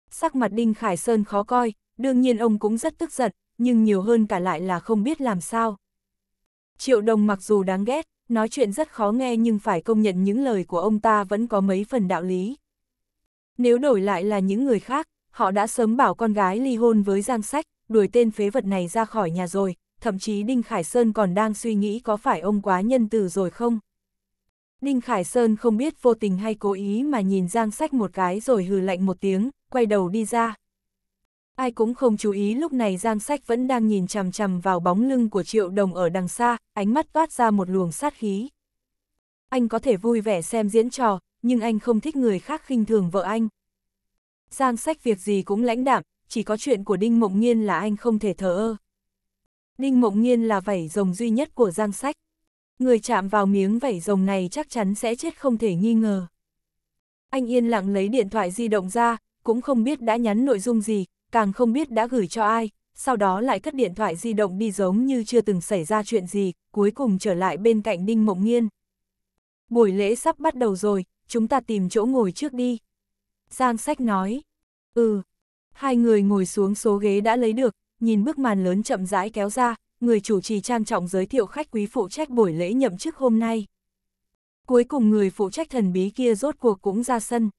Sắc mặt Đinh Khải Sơn khó coi, đương nhiên ông cũng rất tức giận, nhưng nhiều hơn cả lại là không biết làm sao. Triệu Đồng mặc dù đáng ghét, nói chuyện rất khó nghe nhưng phải công nhận những lời của ông ta vẫn có mấy phần đạo lý. Nếu đổi lại là những người khác, họ đã sớm bảo con gái ly hôn với Giang Sách, đuổi tên phế vật này ra khỏi nhà rồi, thậm chí Đinh Khải Sơn còn đang suy nghĩ có phải ông quá nhân từ rồi không. Đinh Khải Sơn không biết vô tình hay cố ý mà nhìn Giang Sách một cái rồi hừ lạnh một tiếng, quay đầu đi ra. Ai cũng không chú ý lúc này Giang Sách vẫn đang nhìn chằm chằm vào bóng lưng của Triệu Đồng ở đằng xa, ánh mắt toát ra một luồng sát khí. Anh có thể vui vẻ xem diễn trò, nhưng anh không thích người khác khinh thường vợ anh. Giang Sách việc gì cũng lãnh đạm, chỉ có chuyện của Đinh Mộng Nhiên là anh không thể thờ ơ. Đinh Mộng Nhiên là vảy rồng duy nhất của Giang Sách người chạm vào miếng vảy rồng này chắc chắn sẽ chết không thể nghi ngờ. Anh yên lặng lấy điện thoại di động ra, cũng không biết đã nhắn nội dung gì, càng không biết đã gửi cho ai, sau đó lại cất điện thoại di động đi giống như chưa từng xảy ra chuyện gì, cuối cùng trở lại bên cạnh Đinh Mộng Nghiên. Buổi lễ sắp bắt đầu rồi, chúng ta tìm chỗ ngồi trước đi. Giang sách nói, ừ, hai người ngồi xuống số ghế đã lấy được, nhìn bức màn lớn chậm rãi kéo ra, người chủ trì trang trọng giới thiệu khách quý phụ trách buổi lễ nhậm chức hôm nay. Cuối cùng người phụ trách thần bí kia rốt cuộc cũng ra sân.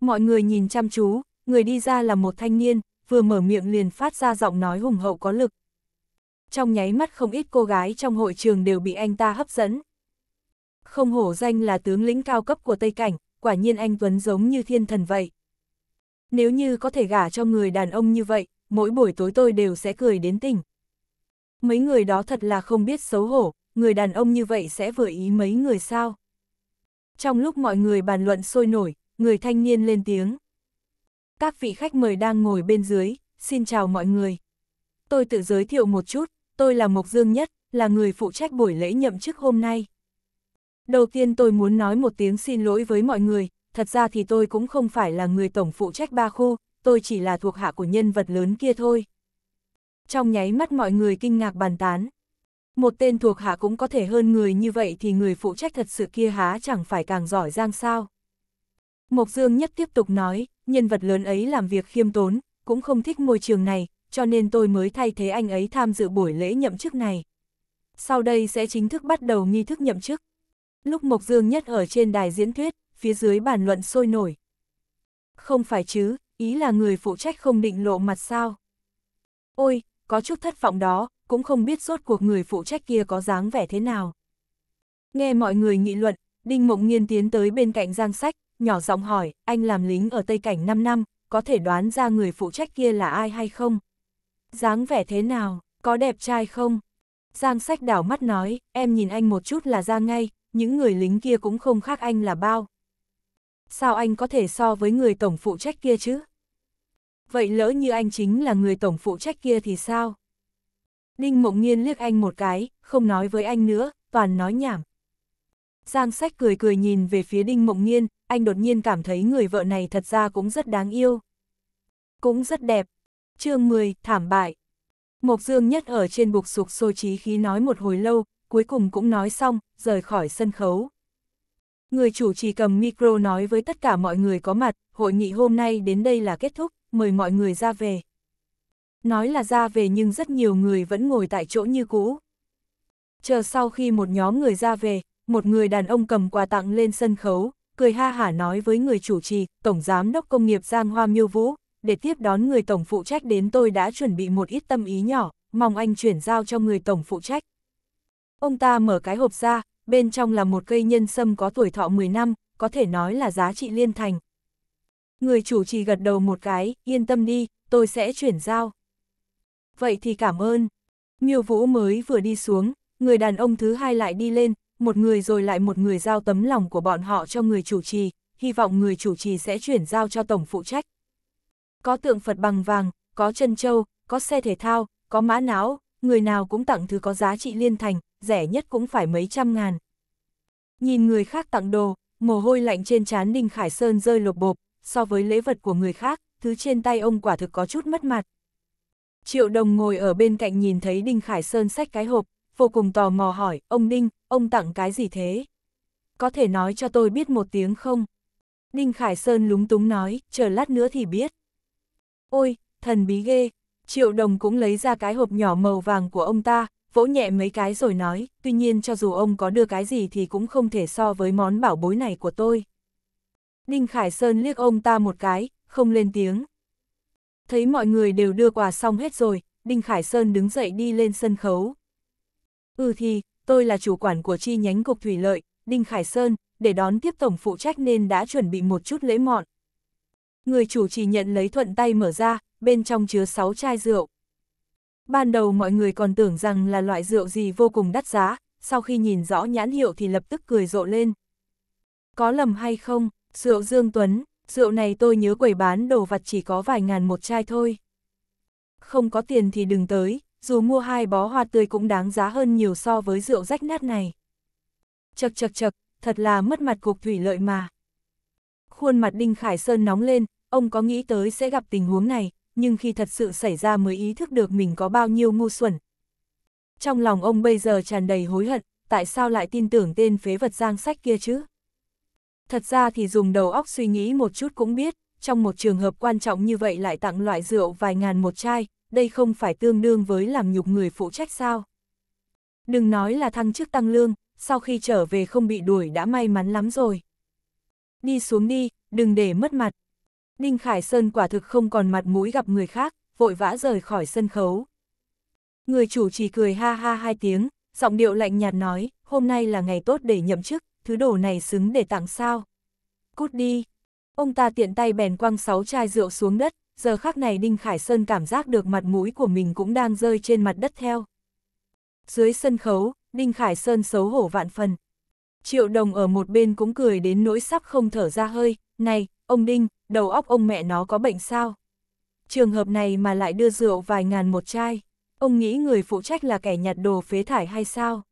Mọi người nhìn chăm chú, người đi ra là một thanh niên, vừa mở miệng liền phát ra giọng nói hùng hậu có lực. Trong nháy mắt không ít cô gái trong hội trường đều bị anh ta hấp dẫn. Không hổ danh là tướng lĩnh cao cấp của Tây Cảnh, quả nhiên anh Tuấn giống như thiên thần vậy. Nếu như có thể gả cho người đàn ông như vậy, mỗi buổi tối tôi đều sẽ cười đến tỉnh. Mấy người đó thật là không biết xấu hổ, người đàn ông như vậy sẽ vừa ý mấy người sao. Trong lúc mọi người bàn luận sôi nổi, người thanh niên lên tiếng. Các vị khách mời đang ngồi bên dưới, xin chào mọi người. Tôi tự giới thiệu một chút, tôi là Mộc Dương Nhất, là người phụ trách buổi lễ nhậm chức hôm nay. Đầu tiên tôi muốn nói một tiếng xin lỗi với mọi người, thật ra thì tôi cũng không phải là người tổng phụ trách ba khu, tôi chỉ là thuộc hạ của nhân vật lớn kia thôi trong nháy mắt mọi người kinh ngạc bàn tán. Một tên thuộc hạ cũng có thể hơn người như vậy thì người phụ trách thật sự kia há chẳng phải càng giỏi giang sao. Mộc Dương Nhất tiếp tục nói, nhân vật lớn ấy làm việc khiêm tốn, cũng không thích môi trường này, cho nên tôi mới thay thế anh ấy tham dự buổi lễ nhậm chức này. Sau đây sẽ chính thức bắt đầu nghi thức nhậm chức. Lúc Mộc Dương Nhất ở trên đài diễn thuyết, phía dưới bàn luận sôi nổi. Không phải chứ, ý là người phụ trách không định lộ mặt sao. Ôi, có chút thất vọng đó, cũng không biết rốt cuộc người phụ trách kia có dáng vẻ thế nào. Nghe mọi người nghị luận, Đinh Mộng Nghiên tiến tới bên cạnh Giang Sách, nhỏ giọng hỏi, anh làm lính ở Tây Cảnh 5 năm, có thể đoán ra người phụ trách kia là ai hay không? Dáng vẻ thế nào, có đẹp trai không? Giang Sách đảo mắt nói, em nhìn anh một chút là ra ngay, những người lính kia cũng không khác anh là bao. Sao anh có thể so với người tổng phụ trách kia chứ? vậy lỡ như anh chính là người tổng phụ trách kia thì sao? Ninh Mộng Nhiên liếc anh một cái, không nói với anh nữa, toàn nói nhảm. Giang sách cười cười nhìn về phía Đinh Mộng Nhiên, anh đột nhiên cảm thấy người vợ này thật ra cũng rất đáng yêu. Cũng rất đẹp. chương 10, thảm bại. Mộc Dương nhất ở trên bục sục sôi trí khí nói một hồi lâu, cuối cùng cũng nói xong, rời khỏi sân khấu. Người chủ trì cầm micro nói với tất cả mọi người có mặt, hội nghị hôm nay đến đây là kết thúc, mời mọi người ra về. Nói là ra về nhưng rất nhiều người vẫn ngồi tại chỗ như cũ. Chờ sau khi một nhóm người ra về, một người đàn ông cầm quà tặng lên sân khấu, cười ha hả nói với người chủ trì, Tổng Giám đốc Công nghiệp Giang Hoa Miêu Vũ, để tiếp đón người Tổng phụ trách đến tôi đã chuẩn bị một ít tâm ý nhỏ, mong anh chuyển giao cho người Tổng phụ trách. Ông ta mở cái hộp ra, bên trong là một cây nhân sâm có tuổi thọ 10 năm, có thể nói là giá trị liên thành, Người chủ trì gật đầu một cái, yên tâm đi, tôi sẽ chuyển giao. Vậy thì cảm ơn. Miêu Vũ mới vừa đi xuống, người đàn ông thứ hai lại đi lên, một người rồi lại một người giao tấm lòng của bọn họ cho người chủ trì, hy vọng người chủ trì sẽ chuyển giao cho tổng phụ trách. Có tượng Phật bằng vàng, có chân châu, có xe thể thao, có mã não, người nào cũng tặng thứ có giá trị liên thành, rẻ nhất cũng phải mấy trăm ngàn. Nhìn người khác tặng đồ, mồ hôi lạnh trên trán Đinh Khải Sơn rơi lột bộp, so với lễ vật của người khác, thứ trên tay ông quả thực có chút mất mặt. Triệu đồng ngồi ở bên cạnh nhìn thấy Đinh Khải Sơn xách cái hộp, vô cùng tò mò hỏi, ông Đinh, ông tặng cái gì thế? Có thể nói cho tôi biết một tiếng không? Đinh Khải Sơn lúng túng nói, chờ lát nữa thì biết. Ôi, thần bí ghê, Triệu đồng cũng lấy ra cái hộp nhỏ màu vàng của ông ta, vỗ nhẹ mấy cái rồi nói, tuy nhiên cho dù ông có đưa cái gì thì cũng không thể so với món bảo bối này của tôi. Đinh Khải Sơn liếc ông ta một cái, không lên tiếng. Thấy mọi người đều đưa quà xong hết rồi, Đinh Khải Sơn đứng dậy đi lên sân khấu. Ừ thì, tôi là chủ quản của chi nhánh cục thủy lợi, Đinh Khải Sơn, để đón tiếp tổng phụ trách nên đã chuẩn bị một chút lễ mọn. Người chủ chỉ nhận lấy thuận tay mở ra, bên trong chứa 6 chai rượu. Ban đầu mọi người còn tưởng rằng là loại rượu gì vô cùng đắt giá, sau khi nhìn rõ nhãn hiệu thì lập tức cười rộ lên. Có lầm hay không? Rượu Dương Tuấn, rượu này tôi nhớ quầy bán đồ vặt chỉ có vài ngàn một chai thôi. Không có tiền thì đừng tới, dù mua hai bó hoa tươi cũng đáng giá hơn nhiều so với rượu rách nát này. Chật chật chật, thật là mất mặt cục thủy lợi mà. Khuôn mặt Đinh Khải Sơn nóng lên, ông có nghĩ tới sẽ gặp tình huống này, nhưng khi thật sự xảy ra mới ý thức được mình có bao nhiêu ngu xuẩn. Trong lòng ông bây giờ tràn đầy hối hận, tại sao lại tin tưởng tên phế vật giang sách kia chứ? Thật ra thì dùng đầu óc suy nghĩ một chút cũng biết, trong một trường hợp quan trọng như vậy lại tặng loại rượu vài ngàn một chai, đây không phải tương đương với làm nhục người phụ trách sao. Đừng nói là thăng chức tăng lương, sau khi trở về không bị đuổi đã may mắn lắm rồi. Đi xuống đi, đừng để mất mặt. Ninh Khải Sơn quả thực không còn mặt mũi gặp người khác, vội vã rời khỏi sân khấu. Người chủ trì cười ha ha hai tiếng, giọng điệu lạnh nhạt nói, hôm nay là ngày tốt để nhậm chức, thứ đồ này xứng để tặng sao. Cút đi. Ông ta tiện tay bèn quăng sáu chai rượu xuống đất, giờ khắc này Đinh Khải Sơn cảm giác được mặt mũi của mình cũng đang rơi trên mặt đất theo. Dưới sân khấu, Đinh Khải Sơn xấu hổ vạn phần. Triệu đồng ở một bên cũng cười đến nỗi sắp không thở ra hơi, này, ông Đinh, đầu óc ông mẹ nó có bệnh sao? Trường hợp này mà lại đưa rượu vài ngàn một chai, ông nghĩ người phụ trách là kẻ nhặt đồ phế thải hay sao?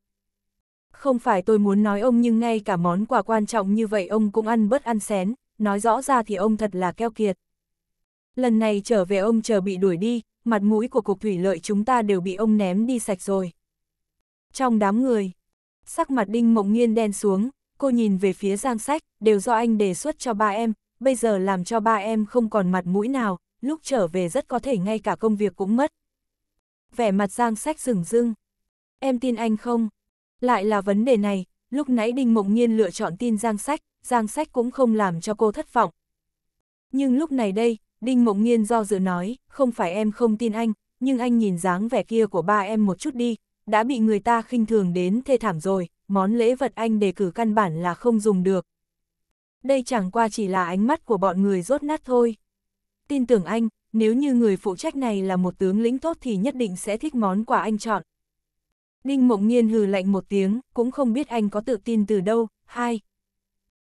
Không phải tôi muốn nói ông nhưng ngay cả món quà quan trọng như vậy ông cũng ăn bớt ăn xén, nói rõ ra thì ông thật là keo kiệt. Lần này trở về ông chờ bị đuổi đi, mặt mũi của cục thủy lợi chúng ta đều bị ông ném đi sạch rồi. Trong đám người, sắc mặt đinh mộng nghiên đen xuống, cô nhìn về phía giang sách, đều do anh đề xuất cho ba em, bây giờ làm cho ba em không còn mặt mũi nào, lúc trở về rất có thể ngay cả công việc cũng mất. Vẻ mặt giang sách rừng rưng. Em tin anh không? Lại là vấn đề này, lúc nãy Đinh Mộng Nhiên lựa chọn tin Giang Sách, Giang Sách cũng không làm cho cô thất vọng. Nhưng lúc này đây, Đinh Mộng Nhiên do dự nói, không phải em không tin anh, nhưng anh nhìn dáng vẻ kia của ba em một chút đi, đã bị người ta khinh thường đến thê thảm rồi, món lễ vật anh đề cử căn bản là không dùng được. Đây chẳng qua chỉ là ánh mắt của bọn người rốt nát thôi. Tin tưởng anh, nếu như người phụ trách này là một tướng lĩnh tốt thì nhất định sẽ thích món quà anh chọn. Ninh Mộng Nhiên hừ lạnh một tiếng, cũng không biết anh có tự tin từ đâu, hai.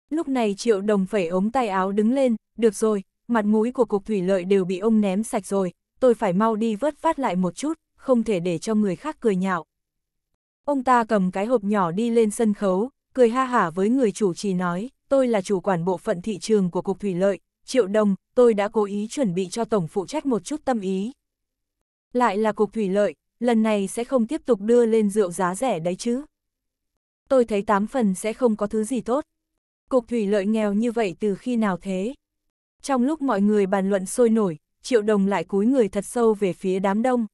Lúc này Triệu Đồng phẩy ống tay áo đứng lên, được rồi, mặt mũi của cục thủy lợi đều bị ông ném sạch rồi, tôi phải mau đi vớt phát lại một chút, không thể để cho người khác cười nhạo. Ông ta cầm cái hộp nhỏ đi lên sân khấu, cười ha hả với người chủ trì nói, tôi là chủ quản bộ phận thị trường của Cục Thủy Lợi, Triệu Đồng, tôi đã cố ý chuẩn bị cho Tổng phụ trách một chút tâm ý. Lại là Cục Thủy Lợi, lần này sẽ không tiếp tục đưa lên rượu giá rẻ đấy chứ. Tôi thấy tám phần sẽ không có thứ gì tốt. Cục thủy lợi nghèo như vậy từ khi nào thế? Trong lúc mọi người bàn luận sôi nổi, Triệu Đồng lại cúi người thật sâu về phía đám đông.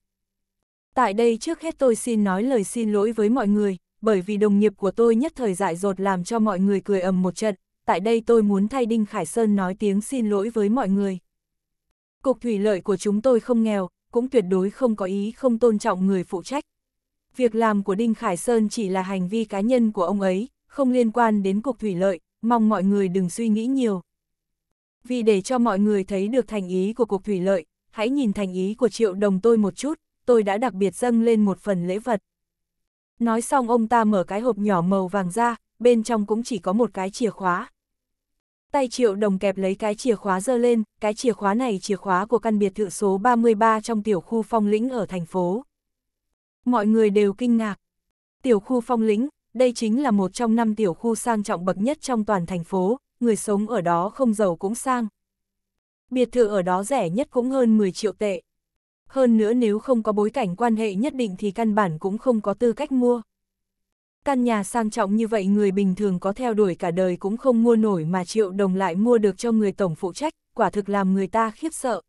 Tại đây trước hết tôi xin nói lời xin lỗi với mọi người, bởi vì đồng nghiệp của tôi nhất thời dại dột làm cho mọi người cười ầm một trận, tại đây tôi muốn thay Đinh Khải Sơn nói tiếng xin lỗi với mọi người. Cục thủy lợi của chúng tôi không nghèo, cũng tuyệt đối không có ý không tôn trọng người phụ trách. Việc làm của Đinh Khải Sơn chỉ là hành vi cá nhân của ông ấy, không liên quan đến cục thủy lợi, mong mọi người đừng suy nghĩ nhiều. Vì để cho mọi người thấy được thành ý của cục thủy lợi, hãy nhìn thành ý của triệu đồng tôi một chút, tôi đã đặc biệt dâng lên một phần lễ vật. Nói xong ông ta mở cái hộp nhỏ màu vàng ra, bên trong cũng chỉ có một cái chìa khóa. Tay triệu đồng kẹp lấy cái chìa khóa dơ lên, cái chìa khóa này chìa khóa của căn biệt thự số 33 trong tiểu khu phong lĩnh ở thành phố. Mọi người đều kinh ngạc. Tiểu khu phong lĩnh, đây chính là một trong năm tiểu khu sang trọng bậc nhất trong toàn thành phố, người sống ở đó không giàu cũng sang. Biệt thự ở đó rẻ nhất cũng hơn 10 triệu tệ. Hơn nữa nếu không có bối cảnh quan hệ nhất định thì căn bản cũng không có tư cách mua. Căn nhà sang trọng như vậy người bình thường có theo đuổi cả đời cũng không mua nổi mà triệu đồng lại mua được cho người tổng phụ trách, quả thực làm người ta khiếp sợ.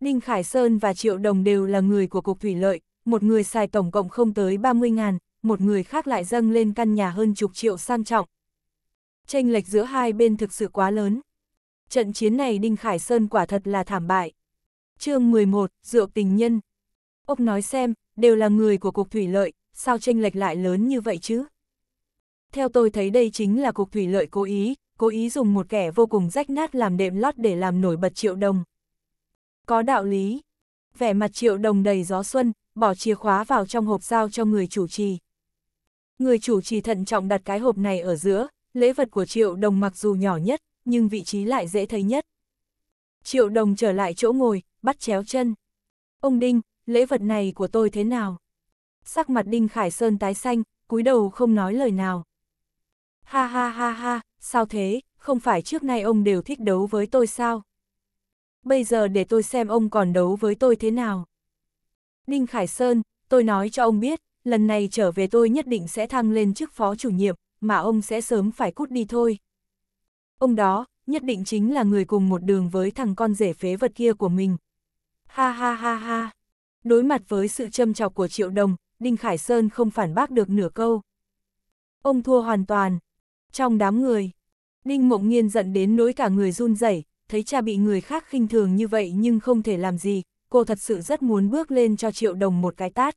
Đinh Khải Sơn và Triệu Đồng đều là người của Cục Thủy Lợi, một người xài tổng cộng không tới 30 ngàn, một người khác lại dâng lên căn nhà hơn chục triệu sang trọng. Tranh lệch giữa hai bên thực sự quá lớn. Trận chiến này Đinh Khải Sơn quả thật là thảm bại. chương 11, rượu Tình Nhân Ông nói xem, đều là người của Cục Thủy Lợi, sao tranh lệch lại lớn như vậy chứ? Theo tôi thấy đây chính là cục thủy lợi cố ý, cố ý dùng một kẻ vô cùng rách nát làm đệm lót để làm nổi bật triệu đồng. Có đạo lý. Vẻ mặt triệu đồng đầy gió xuân, bỏ chìa khóa vào trong hộp giao cho người chủ trì. Người chủ trì thận trọng đặt cái hộp này ở giữa, lễ vật của triệu đồng mặc dù nhỏ nhất, nhưng vị trí lại dễ thấy nhất. Triệu đồng trở lại chỗ ngồi, bắt chéo chân. Ông Đinh, lễ vật này của tôi thế nào? sắc mặt Đinh Khải Sơn tái xanh, cúi đầu không nói lời nào. Ha ha ha ha, sao thế, không phải trước nay ông đều thích đấu với tôi sao? Bây giờ để tôi xem ông còn đấu với tôi thế nào. Đinh Khải Sơn, tôi nói cho ông biết, lần này trở về tôi nhất định sẽ thăng lên chức phó chủ nhiệm, mà ông sẽ sớm phải cút đi thôi. Ông đó, nhất định chính là người cùng một đường với thằng con rể phế vật kia của mình. Ha ha ha ha. Đối mặt với sự châm chọc của Triệu Đồng, Đinh Khải Sơn không phản bác được nửa câu. Ông thua hoàn toàn. Trong đám người, Đinh Mộng Nghiên giận đến nỗi cả người run rẩy, thấy cha bị người khác khinh thường như vậy nhưng không thể làm gì, cô thật sự rất muốn bước lên cho Triệu Đồng một cái tát.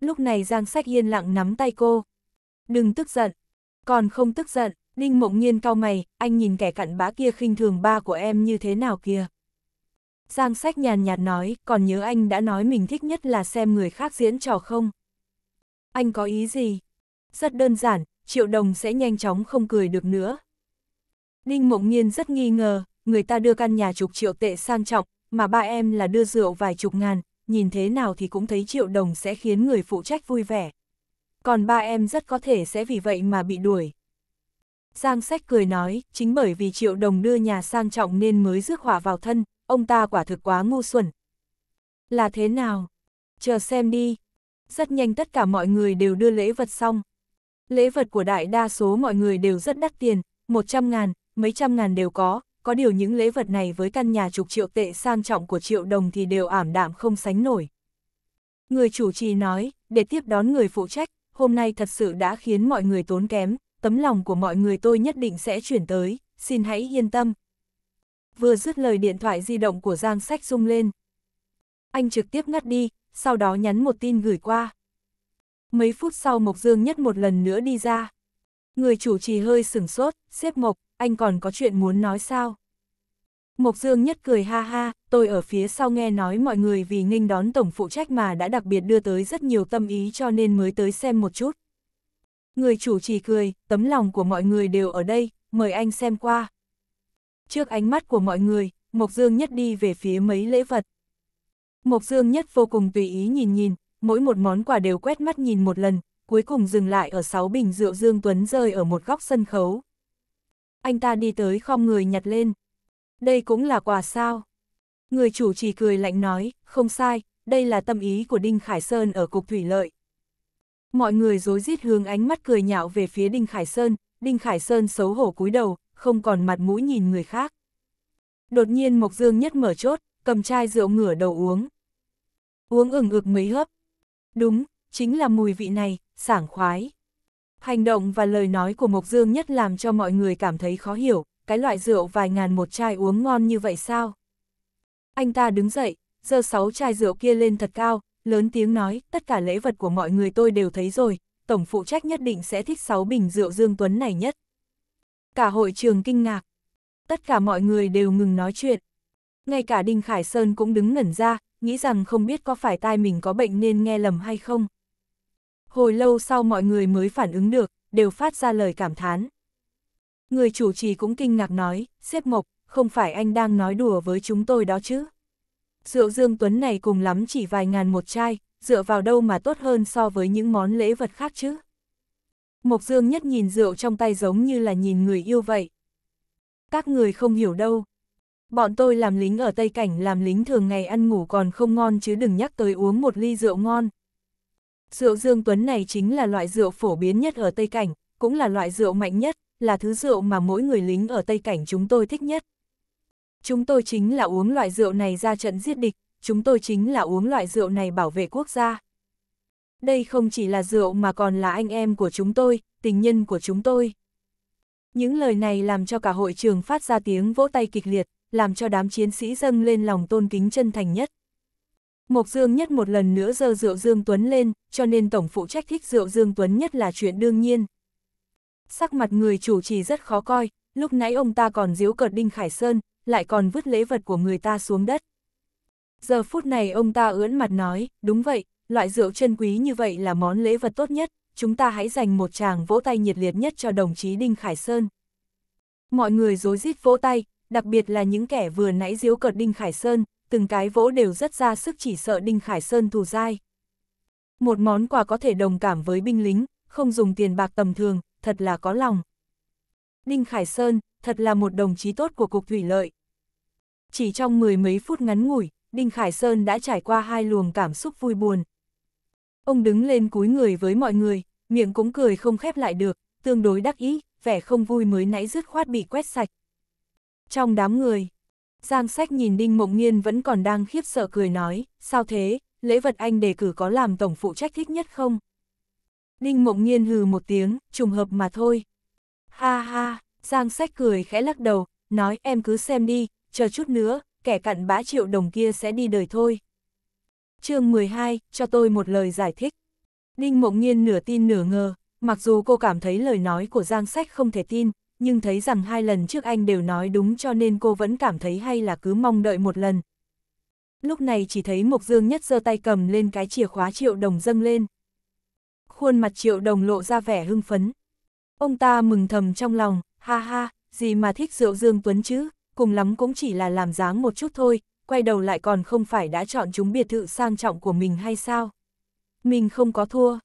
Lúc này Giang Sách yên lặng nắm tay cô. Đừng tức giận. Còn không tức giận, Đinh Mộng Nhiên cau mày, anh nhìn kẻ cặn bã kia khinh thường ba của em như thế nào kìa. Giang sách nhàn nhạt nói, còn nhớ anh đã nói mình thích nhất là xem người khác diễn trò không? Anh có ý gì? Rất đơn giản, triệu đồng sẽ nhanh chóng không cười được nữa. Đinh Mộng Nhiên rất nghi ngờ, người ta đưa căn nhà chục triệu tệ sang trọng, mà ba em là đưa rượu vài chục ngàn, nhìn thế nào thì cũng thấy triệu đồng sẽ khiến người phụ trách vui vẻ. Còn ba em rất có thể sẽ vì vậy mà bị đuổi. Giang sách cười nói, chính bởi vì triệu đồng đưa nhà sang trọng nên mới rước hỏa vào thân, ông ta quả thực quá ngu xuẩn. Là thế nào? Chờ xem đi. Rất nhanh tất cả mọi người đều đưa lễ vật xong. Lễ vật của đại đa số mọi người đều rất đắt tiền, 100 ngàn, mấy trăm ngàn đều có, có điều những lễ vật này với căn nhà chục triệu tệ sang trọng của triệu đồng thì đều ảm đạm không sánh nổi. Người chủ trì nói, để tiếp đón người phụ trách, hôm nay thật sự đã khiến mọi người tốn kém, tấm lòng của mọi người tôi nhất định sẽ chuyển tới, xin hãy yên tâm, Vừa dứt lời điện thoại di động của Giang Sách rung lên. Anh trực tiếp ngắt đi, sau đó nhắn một tin gửi qua. Mấy phút sau Mộc Dương Nhất một lần nữa đi ra. Người chủ trì hơi sửng sốt, xếp Mộc, anh còn có chuyện muốn nói sao? Mộc Dương Nhất cười ha ha, tôi ở phía sau nghe nói mọi người vì nghênh đón tổng phụ trách mà đã đặc biệt đưa tới rất nhiều tâm ý cho nên mới tới xem một chút. Người chủ trì cười, tấm lòng của mọi người đều ở đây, mời anh xem qua trước ánh mắt của mọi người, Mộc Dương Nhất đi về phía mấy lễ vật. Mộc Dương Nhất vô cùng tùy ý nhìn nhìn, mỗi một món quà đều quét mắt nhìn một lần, cuối cùng dừng lại ở sáu bình rượu Dương Tuấn rơi ở một góc sân khấu. Anh ta đi tới khom người nhặt lên. Đây cũng là quà sao? Người chủ trì cười lạnh nói, không sai, đây là tâm ý của Đinh Khải Sơn ở Cục Thủy Lợi. Mọi người dối rít hướng ánh mắt cười nhạo về phía Đinh Khải Sơn, Đinh Khải Sơn xấu hổ cúi đầu, không còn mặt mũi nhìn người khác. Đột nhiên Mộc Dương nhất mở chốt, cầm chai rượu ngửa đầu uống. Uống ửng ực mấy hớp. Đúng, chính là mùi vị này, sảng khoái. Hành động và lời nói của Mộc Dương nhất làm cho mọi người cảm thấy khó hiểu, cái loại rượu vài ngàn một chai uống ngon như vậy sao? Anh ta đứng dậy, giơ sáu chai rượu kia lên thật cao, lớn tiếng nói, tất cả lễ vật của mọi người tôi đều thấy rồi, tổng phụ trách nhất định sẽ thích sáu bình rượu Dương Tuấn này nhất. Cả hội trường kinh ngạc. Tất cả mọi người đều ngừng nói chuyện. Ngay cả Đinh Khải Sơn cũng đứng ngẩn ra, nghĩ rằng không biết có phải tai mình có bệnh nên nghe lầm hay không. Hồi lâu sau mọi người mới phản ứng được, đều phát ra lời cảm thán. Người chủ trì cũng kinh ngạc nói, xếp mộc, không phải anh đang nói đùa với chúng tôi đó chứ. Rượu Dương Tuấn này cùng lắm chỉ vài ngàn một chai, dựa vào đâu mà tốt hơn so với những món lễ vật khác chứ. Mộc Dương nhất nhìn rượu trong tay giống như là nhìn người yêu vậy. Các người không hiểu đâu. Bọn tôi làm lính ở Tây Cảnh làm lính thường ngày ăn ngủ còn không ngon chứ đừng nhắc tới uống một ly rượu ngon. Rượu Dương Tuấn này chính là loại rượu phổ biến nhất ở Tây Cảnh, cũng là loại rượu mạnh nhất, là thứ rượu mà mỗi người lính ở Tây Cảnh chúng tôi thích nhất. Chúng tôi chính là uống loại rượu này ra trận giết địch, chúng tôi chính là uống loại rượu này bảo vệ quốc gia đây không chỉ là rượu mà còn là anh em của chúng tôi, tình nhân của chúng tôi. Những lời này làm cho cả hội trường phát ra tiếng vỗ tay kịch liệt, làm cho đám chiến sĩ dâng lên lòng tôn kính chân thành nhất. Mộc Dương nhất một lần nữa dơ rượu Dương Tuấn lên, cho nên tổng phụ trách thích rượu Dương Tuấn nhất là chuyện đương nhiên. Sắc mặt người chủ trì rất khó coi, lúc nãy ông ta còn díu cợt Đinh Khải Sơn, lại còn vứt lễ vật của người ta xuống đất. Giờ phút này ông ta ưỡn mặt nói, đúng vậy, loại rượu chân quý như vậy là món lễ vật tốt nhất, chúng ta hãy dành một tràng vỗ tay nhiệt liệt nhất cho đồng chí Đinh Khải Sơn. Mọi người rối rít vỗ tay, đặc biệt là những kẻ vừa nãy diếu cợt Đinh Khải Sơn, từng cái vỗ đều rất ra sức chỉ sợ Đinh Khải Sơn thù dai. Một món quà có thể đồng cảm với binh lính, không dùng tiền bạc tầm thường, thật là có lòng. Đinh Khải Sơn, thật là một đồng chí tốt của Cục Thủy Lợi. Chỉ trong mười mấy phút ngắn ngủi, Đinh Khải Sơn đã trải qua hai luồng cảm xúc vui buồn, Ông đứng lên cúi người với mọi người, miệng cũng cười không khép lại được, tương đối đắc ý, vẻ không vui mới nãy dứt khoát bị quét sạch. Trong đám người, Giang Sách nhìn Đinh Mộng Nhiên vẫn còn đang khiếp sợ cười nói, sao thế, lễ vật anh đề cử có làm tổng phụ trách thích nhất không? Đinh Mộng Nhiên hừ một tiếng, trùng hợp mà thôi. Ha ha, Giang Sách cười khẽ lắc đầu, nói em cứ xem đi, chờ chút nữa, kẻ cặn bã triệu đồng kia sẽ đi đời thôi chương 12, cho tôi một lời giải thích. Đinh Mộng Nhiên nửa tin nửa ngờ, mặc dù cô cảm thấy lời nói của Giang Sách không thể tin, nhưng thấy rằng hai lần trước anh đều nói đúng cho nên cô vẫn cảm thấy hay là cứ mong đợi một lần. Lúc này chỉ thấy Mộc Dương Nhất giơ tay cầm lên cái chìa khóa triệu đồng dâng lên. Khuôn mặt triệu đồng lộ ra vẻ hưng phấn. Ông ta mừng thầm trong lòng, ha ha, gì mà thích rượu Dương Tuấn chứ, cùng lắm cũng chỉ là làm dáng một chút thôi, quay đầu lại còn không phải đã chọn chúng biệt thự sang trọng của mình hay sao? Mình không có thua.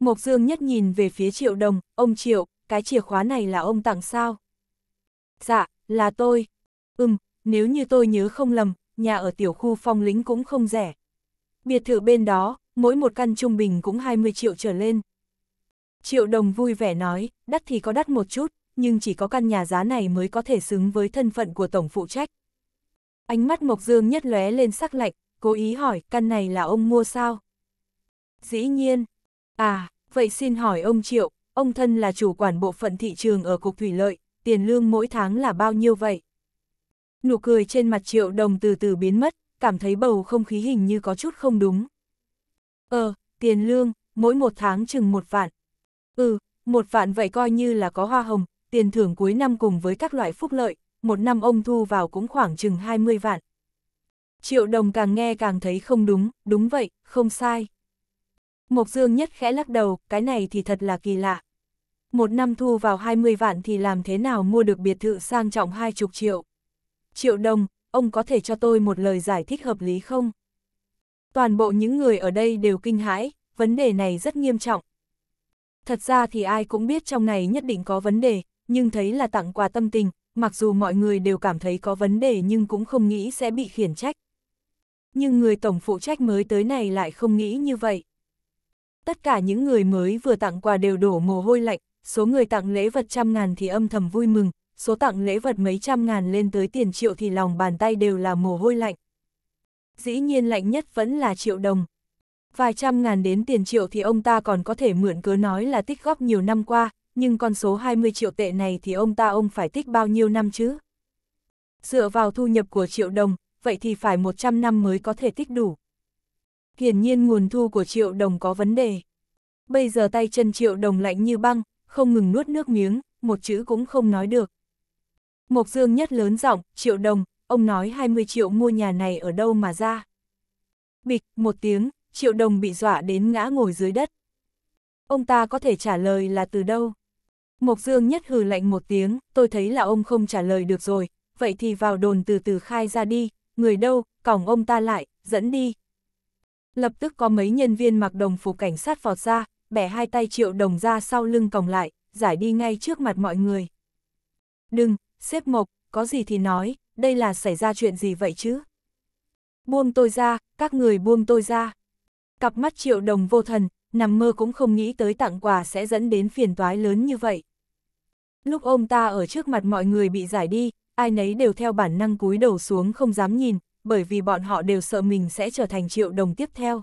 Mộc Dương nhất nhìn về phía Triệu Đồng, ông Triệu, cái chìa khóa này là ông tặng sao? Dạ, là tôi. Ừm, nếu như tôi nhớ không lầm, nhà ở tiểu khu phong lính cũng không rẻ. Biệt thự bên đó, mỗi một căn trung bình cũng 20 triệu trở lên. Triệu Đồng vui vẻ nói, đắt thì có đắt một chút, nhưng chỉ có căn nhà giá này mới có thể xứng với thân phận của tổng phụ trách. Ánh mắt Mộc Dương nhất lóe lên sắc lạnh, cố ý hỏi căn này là ông mua sao? Dĩ nhiên. À, vậy xin hỏi ông Triệu, ông thân là chủ quản bộ phận thị trường ở Cục Thủy Lợi, tiền lương mỗi tháng là bao nhiêu vậy? Nụ cười trên mặt Triệu Đồng từ từ biến mất, cảm thấy bầu không khí hình như có chút không đúng. Ờ, tiền lương, mỗi một tháng chừng một vạn. Ừ, một vạn vậy coi như là có hoa hồng, tiền thưởng cuối năm cùng với các loại phúc lợi, một năm ông thu vào cũng khoảng chừng 20 vạn. Triệu đồng càng nghe càng thấy không đúng, đúng vậy, không sai. Mộc Dương nhất khẽ lắc đầu, cái này thì thật là kỳ lạ. Một năm thu vào 20 vạn thì làm thế nào mua được biệt thự sang trọng hai chục triệu. Triệu đồng, ông có thể cho tôi một lời giải thích hợp lý không? Toàn bộ những người ở đây đều kinh hãi, vấn đề này rất nghiêm trọng. Thật ra thì ai cũng biết trong này nhất định có vấn đề, nhưng thấy là tặng quà tâm tình, mặc dù mọi người đều cảm thấy có vấn đề nhưng cũng không nghĩ sẽ bị khiển trách. Nhưng người tổng phụ trách mới tới này lại không nghĩ như vậy. Tất cả những người mới vừa tặng quà đều đổ mồ hôi lạnh, số người tặng lễ vật trăm ngàn thì âm thầm vui mừng, số tặng lễ vật mấy trăm ngàn lên tới tiền triệu thì lòng bàn tay đều là mồ hôi lạnh. Dĩ nhiên lạnh nhất vẫn là triệu đồng. Vài trăm ngàn đến tiền triệu thì ông ta còn có thể mượn cớ nói là tích góp nhiều năm qua, nhưng con số 20 triệu tệ này thì ông ta ông phải tích bao nhiêu năm chứ? Dựa vào thu nhập của triệu đồng, vậy thì phải 100 năm mới có thể tích đủ. Hiển nhiên nguồn thu của triệu đồng có vấn đề. Bây giờ tay chân triệu đồng lạnh như băng, không ngừng nuốt nước miếng, một chữ cũng không nói được. Mộc Dương nhất lớn giọng, triệu đồng, ông nói 20 triệu mua nhà này ở đâu mà ra. Bịch, một tiếng, triệu đồng bị dọa đến ngã ngồi dưới đất. Ông ta có thể trả lời là từ đâu? Mộc Dương nhất hừ lạnh một tiếng, tôi thấy là ông không trả lời được rồi, vậy thì vào đồn từ từ khai ra đi, người đâu, còng ông ta lại, dẫn đi. Lập tức có mấy nhân viên mặc đồng phục cảnh sát vọt ra, bẻ hai tay triệu đồng ra sau lưng còng lại, giải đi ngay trước mặt mọi người. Đừng, xếp mộc, có gì thì nói, đây là xảy ra chuyện gì vậy chứ? Buông tôi ra, các người buông tôi ra. Cặp mắt triệu đồng vô thần, nằm mơ cũng không nghĩ tới tặng quà sẽ dẫn đến phiền toái lớn như vậy. Lúc ông ta ở trước mặt mọi người bị giải đi, ai nấy đều theo bản năng cúi đầu xuống không dám nhìn, bởi vì bọn họ đều sợ mình sẽ trở thành triệu đồng tiếp theo.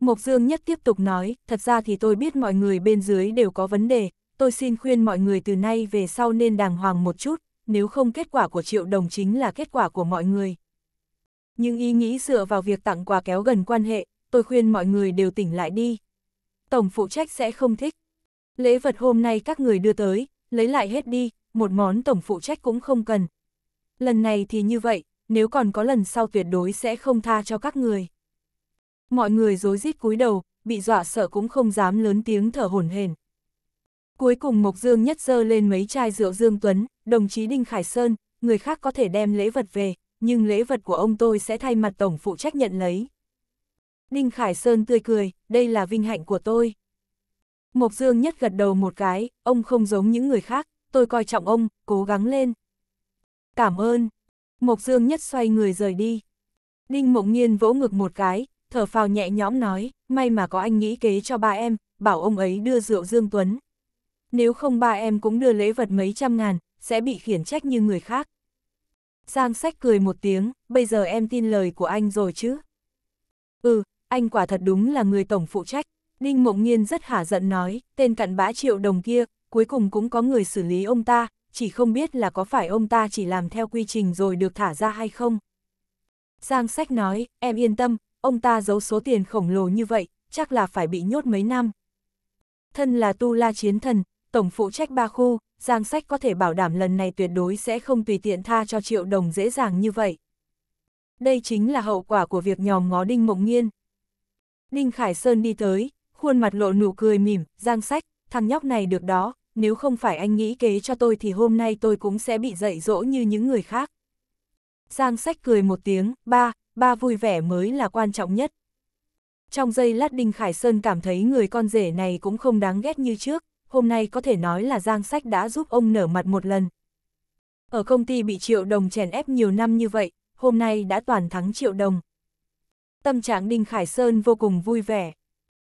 Mộc Dương Nhất tiếp tục nói, thật ra thì tôi biết mọi người bên dưới đều có vấn đề, tôi xin khuyên mọi người từ nay về sau nên đàng hoàng một chút, nếu không kết quả của triệu đồng chính là kết quả của mọi người. Nhưng ý nghĩ dựa vào việc tặng quà kéo gần quan hệ, tôi khuyên mọi người đều tỉnh lại đi. Tổng phụ trách sẽ không thích. Lễ vật hôm nay các người đưa tới, lấy lại hết đi, một món tổng phụ trách cũng không cần. Lần này thì như vậy, nếu còn có lần sau tuyệt đối sẽ không tha cho các người. Mọi người dối rít cúi đầu, bị dọa sợ cũng không dám lớn tiếng thở hổn hển. Cuối cùng Mộc Dương nhất dơ lên mấy chai rượu Dương Tuấn, đồng chí Đinh Khải Sơn, người khác có thể đem lễ vật về, nhưng lễ vật của ông tôi sẽ thay mặt tổng phụ trách nhận lấy. Đinh Khải Sơn tươi cười, đây là vinh hạnh của tôi. Mộc Dương Nhất gật đầu một cái, ông không giống những người khác, tôi coi trọng ông, cố gắng lên. Cảm ơn. Mộc Dương Nhất xoay người rời đi. Đinh Mộng Nhiên vỗ ngực một cái, thở phào nhẹ nhõm nói, may mà có anh nghĩ kế cho ba em, bảo ông ấy đưa rượu Dương Tuấn. Nếu không ba em cũng đưa lễ vật mấy trăm ngàn, sẽ bị khiển trách như người khác. Giang sách cười một tiếng, bây giờ em tin lời của anh rồi chứ? Ừ, anh quả thật đúng là người tổng phụ trách, Ninh Mộng Nhiên rất hả giận nói, tên cặn bã triệu đồng kia, cuối cùng cũng có người xử lý ông ta, chỉ không biết là có phải ông ta chỉ làm theo quy trình rồi được thả ra hay không. Giang Sách nói, em yên tâm, ông ta giấu số tiền khổng lồ như vậy, chắc là phải bị nhốt mấy năm. Thân là Tu La Chiến Thần, Tổng phụ trách ba khu, Giang Sách có thể bảo đảm lần này tuyệt đối sẽ không tùy tiện tha cho triệu đồng dễ dàng như vậy. Đây chính là hậu quả của việc nhòm ngó Đinh Mộng Nhiên. Đinh Khải Sơn đi tới, khuôn mặt lộ nụ cười mỉm, giang sách, thằng nhóc này được đó, nếu không phải anh nghĩ kế cho tôi thì hôm nay tôi cũng sẽ bị dạy dỗ như những người khác. Giang sách cười một tiếng, ba, ba vui vẻ mới là quan trọng nhất. Trong giây lát Đinh Khải Sơn cảm thấy người con rể này cũng không đáng ghét như trước, hôm nay có thể nói là Giang Sách đã giúp ông nở mặt một lần. Ở công ty bị Triệu Đồng chèn ép nhiều năm như vậy, hôm nay đã toàn thắng Triệu Đồng. Tâm trạng Đinh Khải Sơn vô cùng vui vẻ.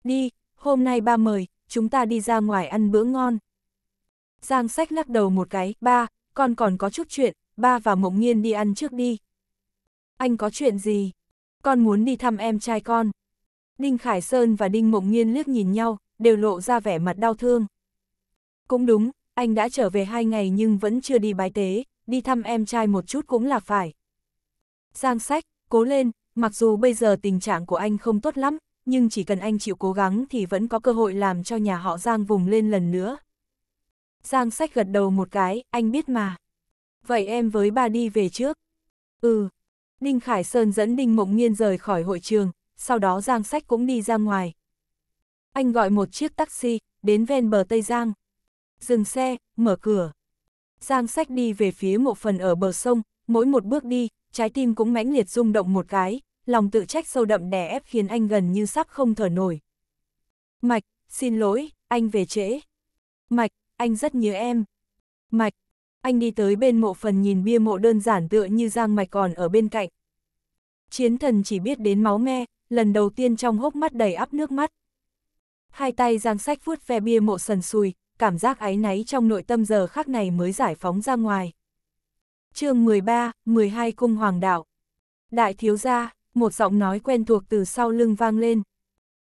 Đi, hôm nay ba mời, chúng ta đi ra ngoài ăn bữa ngon. Giang sách lắc đầu một cái, ba, con còn có chút chuyện, ba và mộng Nhiên đi ăn trước đi. Anh có chuyện gì? Con muốn đi thăm em trai con. Đinh Khải Sơn và Đinh Mộng Nhiên liếc nhìn nhau, đều lộ ra vẻ mặt đau thương. Cũng đúng, anh đã trở về hai ngày nhưng vẫn chưa đi bái tế, đi thăm em trai một chút cũng là phải. Giang sách, cố lên, mặc dù bây giờ tình trạng của anh không tốt lắm, nhưng chỉ cần anh chịu cố gắng thì vẫn có cơ hội làm cho nhà họ Giang vùng lên lần nữa. Giang sách gật đầu một cái, anh biết mà. Vậy em với ba đi về trước. Ừ. Đinh Khải Sơn dẫn Đinh Mộng Nghiên rời khỏi hội trường, sau đó Giang sách cũng đi ra ngoài. Anh gọi một chiếc taxi, đến ven bờ Tây Giang. Dừng xe, mở cửa. Giang sách đi về phía một phần ở bờ sông, mỗi một bước đi, trái tim cũng mãnh liệt rung động một cái, lòng tự trách sâu đậm đè ép khiến anh gần như sắp không thở nổi. Mạch, xin lỗi, anh về trễ. Mạch, anh rất nhớ em. Mạch, anh đi tới bên mộ phần nhìn bia mộ đơn giản tựa như Giang Mạch còn ở bên cạnh. Chiến thần chỉ biết đến máu me, lần đầu tiên trong hốc mắt đầy áp nước mắt. Hai tay Giang Sách vuốt ve bia mộ sần sùi, cảm giác áy náy trong nội tâm giờ khắc này mới giải phóng ra ngoài. chương 13, 12 cung hoàng đạo. Đại thiếu gia, một giọng nói quen thuộc từ sau lưng vang lên.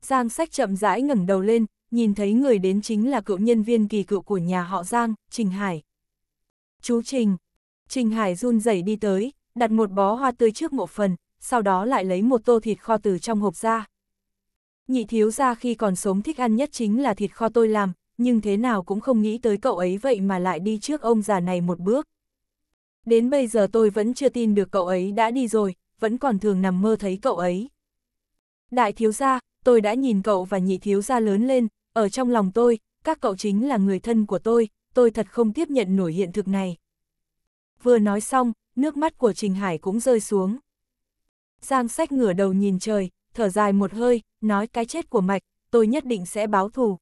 Giang sách chậm rãi ngẩng đầu lên, nhìn thấy người đến chính là cựu nhân viên kỳ cựu của nhà họ Giang, Trình Hải. Chú Trình. Trình Hải run rẩy đi tới, đặt một bó hoa tươi trước mộ phần, sau đó lại lấy một tô thịt kho từ trong hộp ra. Nhị thiếu ra khi còn sống thích ăn nhất chính là thịt kho tôi làm, nhưng thế nào cũng không nghĩ tới cậu ấy vậy mà lại đi trước ông già này một bước. Đến bây giờ tôi vẫn chưa tin được cậu ấy đã đi rồi, vẫn còn thường nằm mơ thấy cậu ấy. Đại thiếu gia, tôi đã nhìn cậu và nhị thiếu gia lớn lên, ở trong lòng tôi, các cậu chính là người thân của tôi, tôi thật không tiếp nhận nổi hiện thực này. Vừa nói xong, nước mắt của Trình Hải cũng rơi xuống. Giang sách ngửa đầu nhìn trời, thở dài một hơi, nói cái chết của mạch, tôi nhất định sẽ báo thù.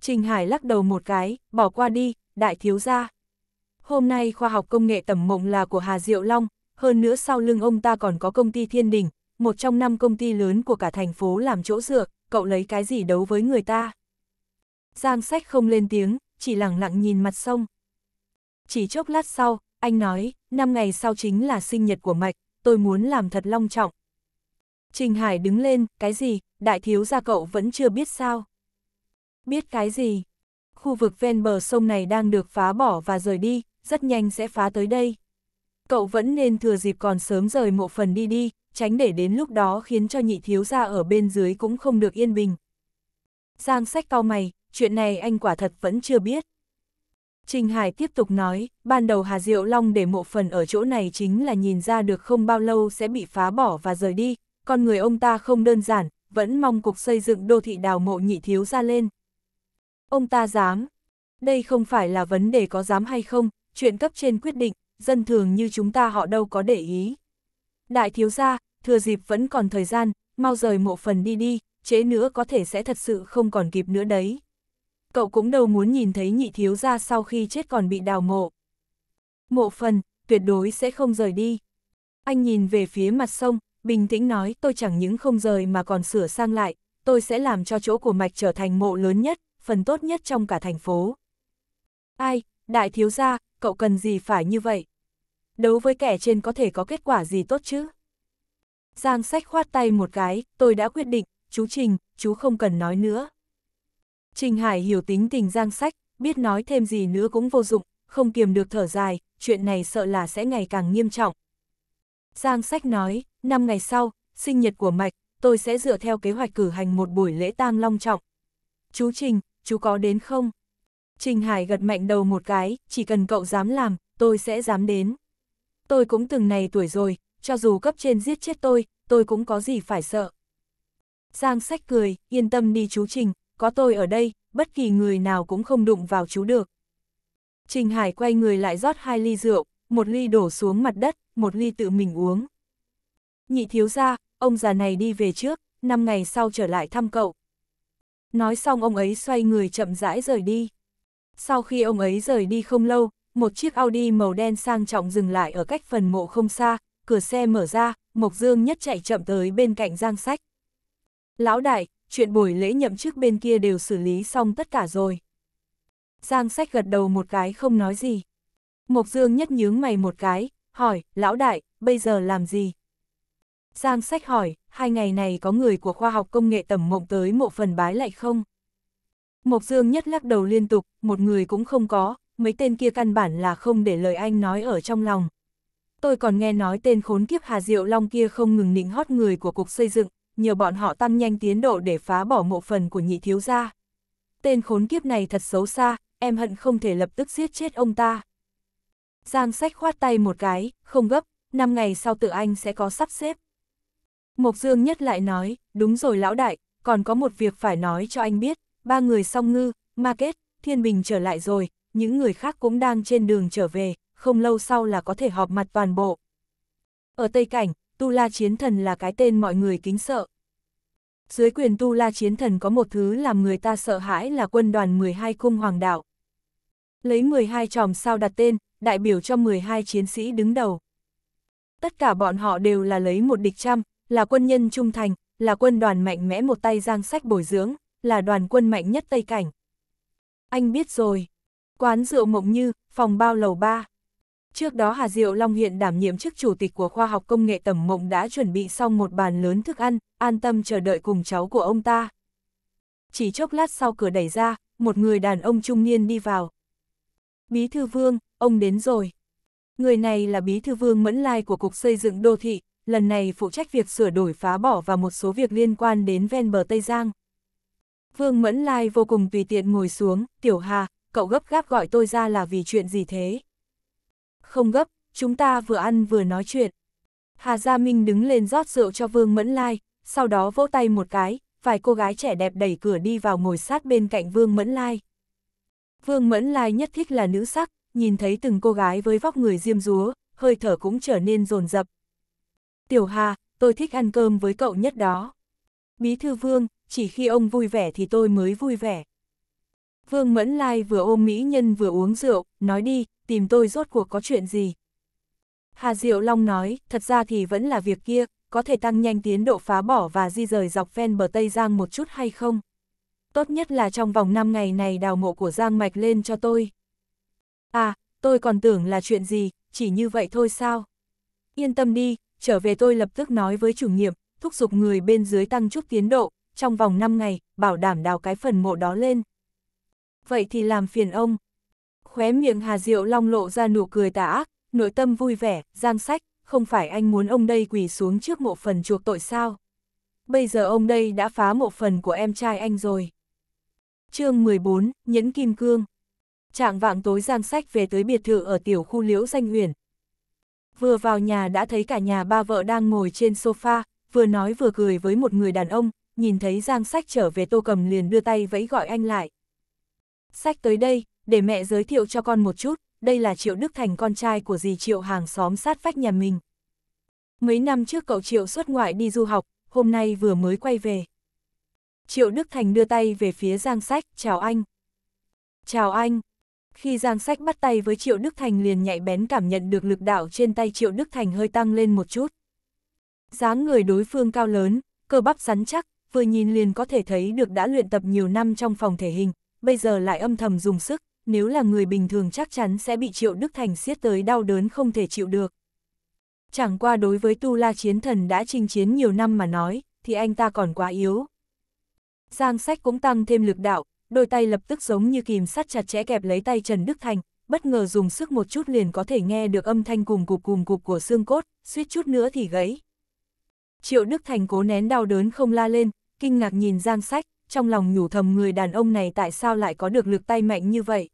Trình Hải lắc đầu một cái, bỏ qua đi, đại thiếu gia. Hôm nay khoa học công nghệ tầm mộng là của Hà Diệu Long, hơn nữa sau lưng ông ta còn có công ty thiên đình, một trong năm công ty lớn của cả thành phố làm chỗ dựa, cậu lấy cái gì đấu với người ta. Giang sách không lên tiếng, chỉ lặng lặng nhìn mặt sông. Chỉ chốc lát sau, anh nói, năm ngày sau chính là sinh nhật của Mạch, tôi muốn làm thật long trọng. Trình Hải đứng lên, cái gì, đại thiếu gia cậu vẫn chưa biết sao. Biết cái gì? Khu vực ven bờ sông này đang được phá bỏ và rời đi, rất nhanh sẽ phá tới đây cậu vẫn nên thừa dịp còn sớm rời mộ phần đi đi, tránh để đến lúc đó khiến cho nhị thiếu gia ở bên dưới cũng không được yên bình. Giang sách cao mày, chuyện này anh quả thật vẫn chưa biết. Trình Hải tiếp tục nói, ban đầu Hà Diệu Long để mộ phần ở chỗ này chính là nhìn ra được không bao lâu sẽ bị phá bỏ và rời đi, con người ông ta không đơn giản, vẫn mong cục xây dựng đô thị đào mộ nhị thiếu ra lên. Ông ta dám. Đây không phải là vấn đề có dám hay không, chuyện cấp trên quyết định, dân thường như chúng ta họ đâu có để ý. Đại thiếu gia, thừa dịp vẫn còn thời gian, mau rời mộ phần đi đi, chế nữa có thể sẽ thật sự không còn kịp nữa đấy. Cậu cũng đâu muốn nhìn thấy nhị thiếu gia sau khi chết còn bị đào mộ. Mộ phần, tuyệt đối sẽ không rời đi. Anh nhìn về phía mặt sông, bình tĩnh nói tôi chẳng những không rời mà còn sửa sang lại, tôi sẽ làm cho chỗ của mạch trở thành mộ lớn nhất, phần tốt nhất trong cả thành phố. Ai, đại thiếu gia, cậu cần gì phải như vậy? đấu với kẻ trên có thể có kết quả gì tốt chứ? Giang sách khoát tay một cái, tôi đã quyết định, chú Trình, chú không cần nói nữa. Trình Hải hiểu tính tình Giang sách, biết nói thêm gì nữa cũng vô dụng, không kiềm được thở dài, chuyện này sợ là sẽ ngày càng nghiêm trọng. Giang sách nói, năm ngày sau, sinh nhật của Mạch, tôi sẽ dựa theo kế hoạch cử hành một buổi lễ tang long trọng. Chú Trình, chú có đến không? Trình Hải gật mạnh đầu một cái, chỉ cần cậu dám làm, tôi sẽ dám đến tôi cũng từng này tuổi rồi, cho dù cấp trên giết chết tôi, tôi cũng có gì phải sợ. Giang sách cười, yên tâm đi chú Trình, có tôi ở đây, bất kỳ người nào cũng không đụng vào chú được. Trình Hải quay người lại rót hai ly rượu, một ly đổ xuống mặt đất, một ly tự mình uống. Nhị thiếu ra, ông già này đi về trước, năm ngày sau trở lại thăm cậu. Nói xong ông ấy xoay người chậm rãi rời đi. Sau khi ông ấy rời đi không lâu, một chiếc Audi màu đen sang trọng dừng lại ở cách phần mộ không xa, cửa xe mở ra, Mộc Dương nhất chạy chậm tới bên cạnh Giang Sách. Lão đại, chuyện buổi lễ nhậm chức bên kia đều xử lý xong tất cả rồi. Giang Sách gật đầu một cái không nói gì. Mộc Dương nhất nhướng mày một cái, hỏi, lão đại, bây giờ làm gì? Giang Sách hỏi, hai ngày này có người của khoa học công nghệ tầm mộng tới mộ phần bái lại không? Mộc Dương nhất lắc đầu liên tục, một người cũng không có, mấy tên kia căn bản là không để lời anh nói ở trong lòng. Tôi còn nghe nói tên khốn kiếp Hà Diệu Long kia không ngừng nịnh hót người của cục xây dựng, nhờ bọn họ tăng nhanh tiến độ để phá bỏ mộ phần của nhị thiếu gia. Tên khốn kiếp này thật xấu xa, em hận không thể lập tức giết chết ông ta. Giang sách khoát tay một cái, không gấp, 5 ngày sau tự anh sẽ có sắp xếp. Mộc Dương nhất lại nói, đúng rồi lão đại, còn có một việc phải nói cho anh biết, ba người song ngư, ma kết, thiên bình trở lại rồi, những người khác cũng đang trên đường trở về, không lâu sau là có thể họp mặt toàn bộ. Ở Tây Cảnh, Tu La Chiến Thần là cái tên mọi người kính sợ. Dưới quyền Tu La Chiến Thần có một thứ làm người ta sợ hãi là quân đoàn 12 cung hoàng đạo. Lấy 12 tròm sao đặt tên, đại biểu cho 12 chiến sĩ đứng đầu. Tất cả bọn họ đều là lấy một địch trăm, là quân nhân trung thành, là quân đoàn mạnh mẽ một tay giang sách bồi dưỡng, là đoàn quân mạnh nhất Tây Cảnh. Anh biết rồi, Quán rượu Mộng Như, phòng bao lầu 3. Trước đó Hà Diệu Long hiện đảm nhiệm chức chủ tịch của khoa học công nghệ tầm mộng đã chuẩn bị xong một bàn lớn thức ăn, an tâm chờ đợi cùng cháu của ông ta. Chỉ chốc lát sau cửa đẩy ra, một người đàn ông trung niên đi vào. Bí thư vương, ông đến rồi. Người này là bí thư vương mẫn lai của Cục Xây dựng Đô thị, lần này phụ trách việc sửa đổi phá bỏ và một số việc liên quan đến ven bờ Tây Giang. Vương Mẫn Lai vô cùng tùy tiện ngồi xuống, Tiểu Hà, cậu gấp gáp gọi tôi ra là vì chuyện gì thế? Không gấp, chúng ta vừa ăn vừa nói chuyện. Hà Gia Minh đứng lên rót rượu cho Vương Mẫn Lai, sau đó vỗ tay một cái, vài cô gái trẻ đẹp đẩy cửa đi vào ngồi sát bên cạnh Vương Mẫn Lai. Vương Mẫn Lai nhất thích là nữ sắc, nhìn thấy từng cô gái với vóc người diêm rúa, hơi thở cũng trở nên rồn rập. Tiểu Hà, tôi thích ăn cơm với cậu nhất đó. Bí thư Vương, chỉ khi ông vui vẻ thì tôi mới vui vẻ. Vương Mẫn Lai vừa ôm mỹ nhân vừa uống rượu, nói đi, tìm tôi rốt cuộc có chuyện gì. Hà Diệu Long nói, thật ra thì vẫn là việc kia, có thể tăng nhanh tiến độ phá bỏ và di rời dọc ven bờ Tây Giang một chút hay không? Tốt nhất là trong vòng 5 ngày này đào mộ của Giang Mạch lên cho tôi. À, tôi còn tưởng là chuyện gì, chỉ như vậy thôi sao? Yên tâm đi, trở về tôi lập tức nói với chủ nhiệm, thúc giục người bên dưới tăng chút tiến độ, trong vòng 5 ngày, bảo đảm đào cái phần mộ đó lên vậy thì làm phiền ông. Khóe miệng Hà Diệu Long lộ ra nụ cười tà ác, nội tâm vui vẻ, giang sách, không phải anh muốn ông đây quỳ xuống trước mộ phần chuộc tội sao. Bây giờ ông đây đã phá mộ phần của em trai anh rồi. chương 14, Nhẫn Kim Cương Trạng vạng tối giang sách về tới biệt thự ở tiểu khu liễu danh huyền. Vừa vào nhà đã thấy cả nhà ba vợ đang ngồi trên sofa, vừa nói vừa cười với một người đàn ông, nhìn thấy giang sách trở về tô cầm liền đưa tay vẫy gọi anh lại. Sách tới đây, để mẹ giới thiệu cho con một chút, đây là Triệu Đức Thành con trai của dì Triệu hàng xóm sát vách nhà mình. Mấy năm trước cậu Triệu xuất ngoại đi du học, hôm nay vừa mới quay về. Triệu Đức Thành đưa tay về phía Giang Sách, chào anh. Chào anh. Khi Giang Sách bắt tay với Triệu Đức Thành liền nhạy bén cảm nhận được lực đạo trên tay Triệu Đức Thành hơi tăng lên một chút. dáng người đối phương cao lớn, cơ bắp rắn chắc, vừa nhìn liền có thể thấy được đã luyện tập nhiều năm trong phòng thể hình, bây giờ lại âm thầm dùng sức, nếu là người bình thường chắc chắn sẽ bị Triệu Đức Thành siết tới đau đớn không thể chịu được. Chẳng qua đối với Tu La Chiến Thần đã chinh chiến nhiều năm mà nói, thì anh ta còn quá yếu. Giang sách cũng tăng thêm lực đạo, đôi tay lập tức giống như kìm sắt chặt chẽ kẹp lấy tay Trần Đức Thành, bất ngờ dùng sức một chút liền có thể nghe được âm thanh cùng cục cùng cục của xương cốt, suýt chút nữa thì gãy. Triệu Đức Thành cố nén đau đớn không la lên, kinh ngạc nhìn Giang Sách, trong lòng nhủ thầm người đàn ông này tại sao lại có được lực tay mạnh như vậy.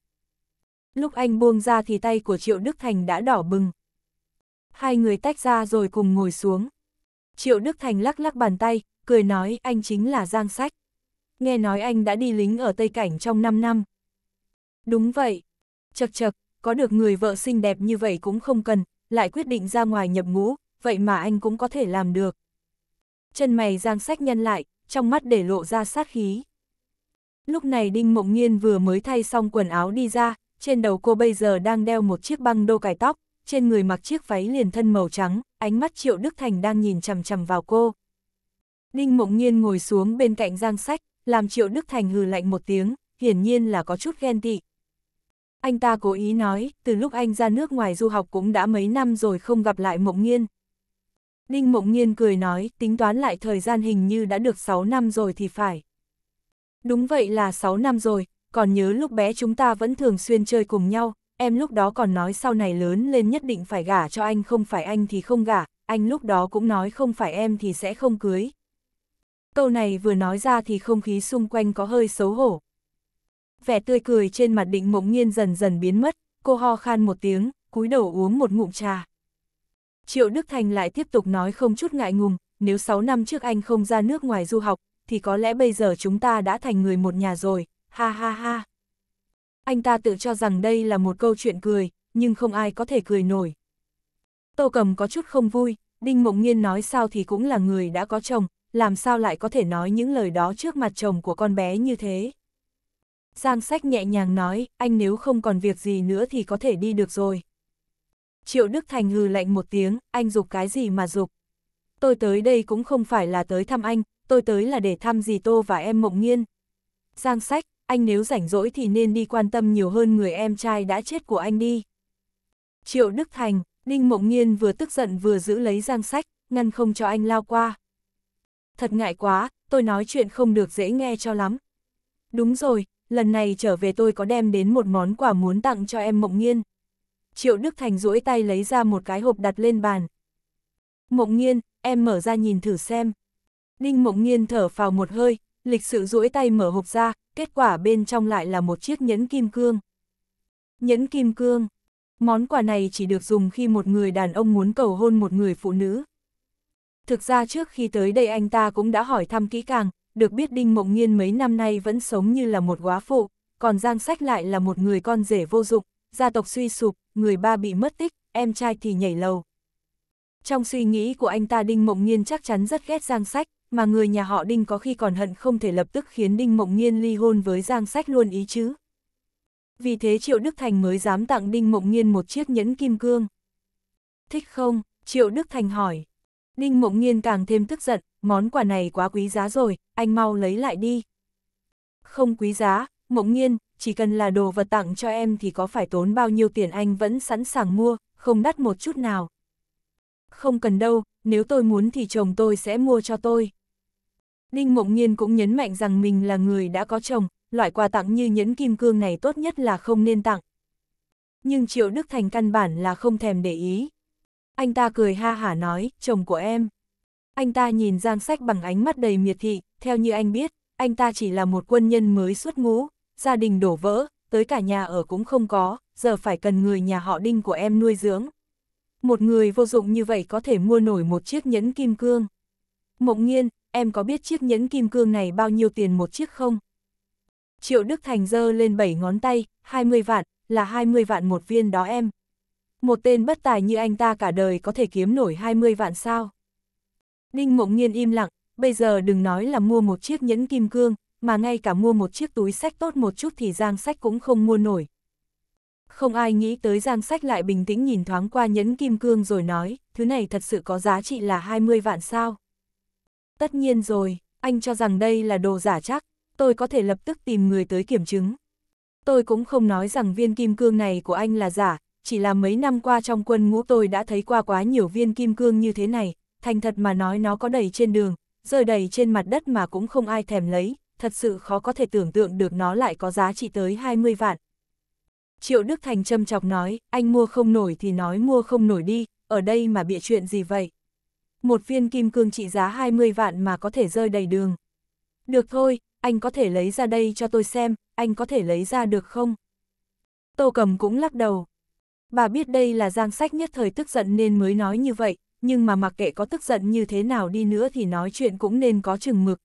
Lúc anh buông ra thì tay của Triệu Đức Thành đã đỏ bừng. Hai người tách ra rồi cùng ngồi xuống. Triệu Đức Thành lắc lắc bàn tay, cười nói anh chính là Giang Sách. Nghe nói anh đã đi lính ở Tây Cảnh trong 5 năm. Đúng vậy. Chật chật, có được người vợ xinh đẹp như vậy cũng không cần, lại quyết định ra ngoài nhập ngũ, vậy mà anh cũng có thể làm được. Chân mày Giang Sách nhân lại, trong mắt để lộ ra sát khí. Lúc này Đinh Mộng Nhiên vừa mới thay xong quần áo đi ra, trên đầu cô bây giờ đang đeo một chiếc băng đô cài tóc, trên người mặc chiếc váy liền thân màu trắng, ánh mắt Triệu Đức Thành đang nhìn chằm chằm vào cô. Đinh Mộng Nhiên ngồi xuống bên cạnh Giang Sách, làm Triệu Đức Thành hừ lạnh một tiếng, hiển nhiên là có chút ghen tị. Anh ta cố ý nói, từ lúc anh ra nước ngoài du học cũng đã mấy năm rồi không gặp lại Mộng Nhiên. Ninh Mộng Nhiên cười nói, tính toán lại thời gian hình như đã được 6 năm rồi thì phải. Đúng vậy là 6 năm rồi, còn nhớ lúc bé chúng ta vẫn thường xuyên chơi cùng nhau, em lúc đó còn nói sau này lớn lên nhất định phải gả cho anh không phải anh thì không gả, anh lúc đó cũng nói không phải em thì sẽ không cưới. Câu này vừa nói ra thì không khí xung quanh có hơi xấu hổ. Vẻ tươi cười trên mặt định mộng nhiên dần dần biến mất, cô ho khan một tiếng, cúi đầu uống một ngụm trà. Triệu Đức Thành lại tiếp tục nói không chút ngại ngùng, nếu 6 năm trước anh không ra nước ngoài du học, thì có lẽ bây giờ chúng ta đã thành người một nhà rồi, ha ha ha. Anh ta tự cho rằng đây là một câu chuyện cười, nhưng không ai có thể cười nổi. Tô Cầm có chút không vui, Đinh Mộng Nhiên nói sao thì cũng là người đã có chồng, làm sao lại có thể nói những lời đó trước mặt chồng của con bé như thế. Giang sách nhẹ nhàng nói, anh nếu không còn việc gì nữa thì có thể đi được rồi. Triệu Đức Thành hừ lạnh một tiếng, anh dục cái gì mà dục. Tôi tới đây cũng không phải là tới thăm anh, tôi tới là để thăm dì Tô và em Mộng Nghiên. Giang sách, anh nếu rảnh rỗi thì nên đi quan tâm nhiều hơn người em trai đã chết của anh đi. Triệu Đức Thành, Ninh Mộng Nghiên vừa tức giận vừa giữ lấy giang sách, ngăn không cho anh lao qua. Thật ngại quá, tôi nói chuyện không được dễ nghe cho lắm. Đúng rồi, lần này trở về tôi có đem đến một món quà muốn tặng cho em Mộng Nghiên. Triệu Đức Thành duỗi tay lấy ra một cái hộp đặt lên bàn. Mộng nghiên, em mở ra nhìn thử xem. Đinh mộng nghiên thở vào một hơi, lịch sự duỗi tay mở hộp ra, kết quả bên trong lại là một chiếc nhẫn kim cương. Nhẫn kim cương. Món quà này chỉ được dùng khi một người đàn ông muốn cầu hôn một người phụ nữ. Thực ra trước khi tới đây anh ta cũng đã hỏi thăm kỹ càng, được biết Đinh Mộng Nghiên mấy năm nay vẫn sống như là một quá phụ, còn Giang Sách lại là một người con rể vô dụng, gia tộc suy sụp, người ba bị mất tích, em trai thì nhảy lầu. Trong suy nghĩ của anh ta Đinh Mộng nhiên chắc chắn rất ghét Giang Sách, mà người nhà họ Đinh có khi còn hận không thể lập tức khiến Đinh Mộng nhiên ly hôn với Giang Sách luôn ý chứ. Vì thế Triệu Đức Thành mới dám tặng Đinh Mộng nhiên một chiếc nhẫn kim cương. Thích không? Triệu Đức Thành hỏi. Đinh Mộng nhiên càng thêm tức giận, món quà này quá quý giá rồi, anh mau lấy lại đi. Không quý giá, Mộng nhiên chỉ cần là đồ vật tặng cho em thì có phải tốn bao nhiêu tiền anh vẫn sẵn sàng mua, không đắt một chút nào. Không cần đâu, nếu tôi muốn thì chồng tôi sẽ mua cho tôi. Ninh Mộng Nhiên cũng nhấn mạnh rằng mình là người đã có chồng, loại quà tặng như nhẫn kim cương này tốt nhất là không nên tặng. Nhưng Triệu Đức Thành căn bản là không thèm để ý. Anh ta cười ha hả nói, chồng của em. Anh ta nhìn Giang Sách bằng ánh mắt đầy miệt thị, theo như anh biết, anh ta chỉ là một quân nhân mới xuất ngũ, gia đình đổ vỡ, tới cả nhà ở cũng không có, giờ phải cần người nhà họ đinh của em nuôi dưỡng. Một người vô dụng như vậy có thể mua nổi một chiếc nhẫn kim cương. Mộng nghiên, em có biết chiếc nhẫn kim cương này bao nhiêu tiền một chiếc không? Triệu Đức Thành giơ lên 7 ngón tay, 20 vạn, là 20 vạn một viên đó em. Một tên bất tài như anh ta cả đời có thể kiếm nổi 20 vạn sao? Đinh Mộng Nghiên im lặng, bây giờ đừng nói là mua một chiếc nhẫn kim cương, mà ngay cả mua một chiếc túi sách tốt một chút thì Giang Sách cũng không mua nổi. Không ai nghĩ tới Giang Sách lại bình tĩnh nhìn thoáng qua nhẫn kim cương rồi nói, thứ này thật sự có giá trị là 20 vạn sao. Tất nhiên rồi, anh cho rằng đây là đồ giả chắc, tôi có thể lập tức tìm người tới kiểm chứng. Tôi cũng không nói rằng viên kim cương này của anh là giả, chỉ là mấy năm qua trong quân ngũ tôi đã thấy qua quá nhiều viên kim cương như thế này, thành thật mà nói nó có đầy trên đường, rơi đầy trên mặt đất mà cũng không ai thèm lấy, thật sự khó có thể tưởng tượng được nó lại có giá trị tới 20 vạn. Triệu Đức Thành châm chọc nói, anh mua không nổi thì nói mua không nổi đi, ở đây mà bịa chuyện gì vậy? Một viên kim cương trị giá 20 vạn mà có thể rơi đầy đường. Được thôi, anh có thể lấy ra đây cho tôi xem, anh có thể lấy ra được không? Tô cầm cũng lắc đầu. Bà biết đây là giang sách nhất thời tức giận nên mới nói như vậy, nhưng mà mặc kệ có tức giận như thế nào đi nữa thì nói chuyện cũng nên có chừng mực,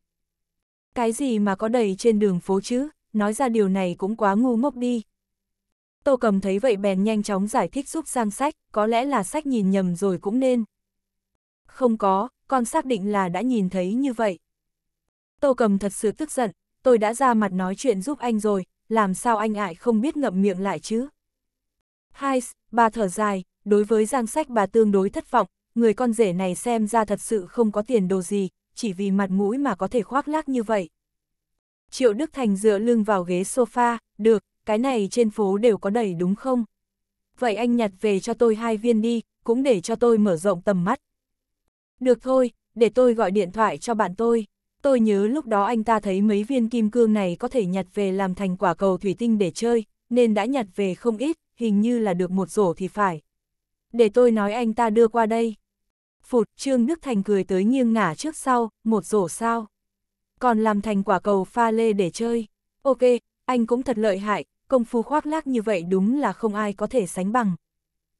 cái gì mà có đầy trên đường phố chứ, nói ra điều này cũng quá ngu ngốc đi. Tô cầm thấy vậy bèn nhanh chóng giải thích giúp sang sách, có lẽ là sách nhìn nhầm rồi cũng nên. Không có, con xác định là đã nhìn thấy như vậy. Tô cầm thật sự tức giận, tôi đã ra mặt nói chuyện giúp anh rồi, làm sao anh ại không biết ngậm miệng lại chứ. Hai, bà thở dài, đối với giang sách bà tương đối thất vọng, người con rể này xem ra thật sự không có tiền đồ gì, chỉ vì mặt mũi mà có thể khoác lác như vậy. Triệu Đức Thành dựa lưng vào ghế sofa, được, cái này trên phố đều có đầy đúng không? Vậy anh nhặt về cho tôi hai viên đi, cũng để cho tôi mở rộng tầm mắt. Được thôi, để tôi gọi điện thoại cho bạn tôi. Tôi nhớ lúc đó anh ta thấy mấy viên kim cương này có thể nhặt về làm thành quả cầu thủy tinh để chơi, nên đã nhặt về không ít, hình như là được một rổ thì phải. Để tôi nói anh ta đưa qua đây. Phụt, Trương Đức Thành cười tới nghiêng ngả trước sau, một rổ sao. Còn làm thành quả cầu pha lê để chơi. Ok, anh cũng thật lợi hại, công phu khoác lác như vậy đúng là không ai có thể sánh bằng.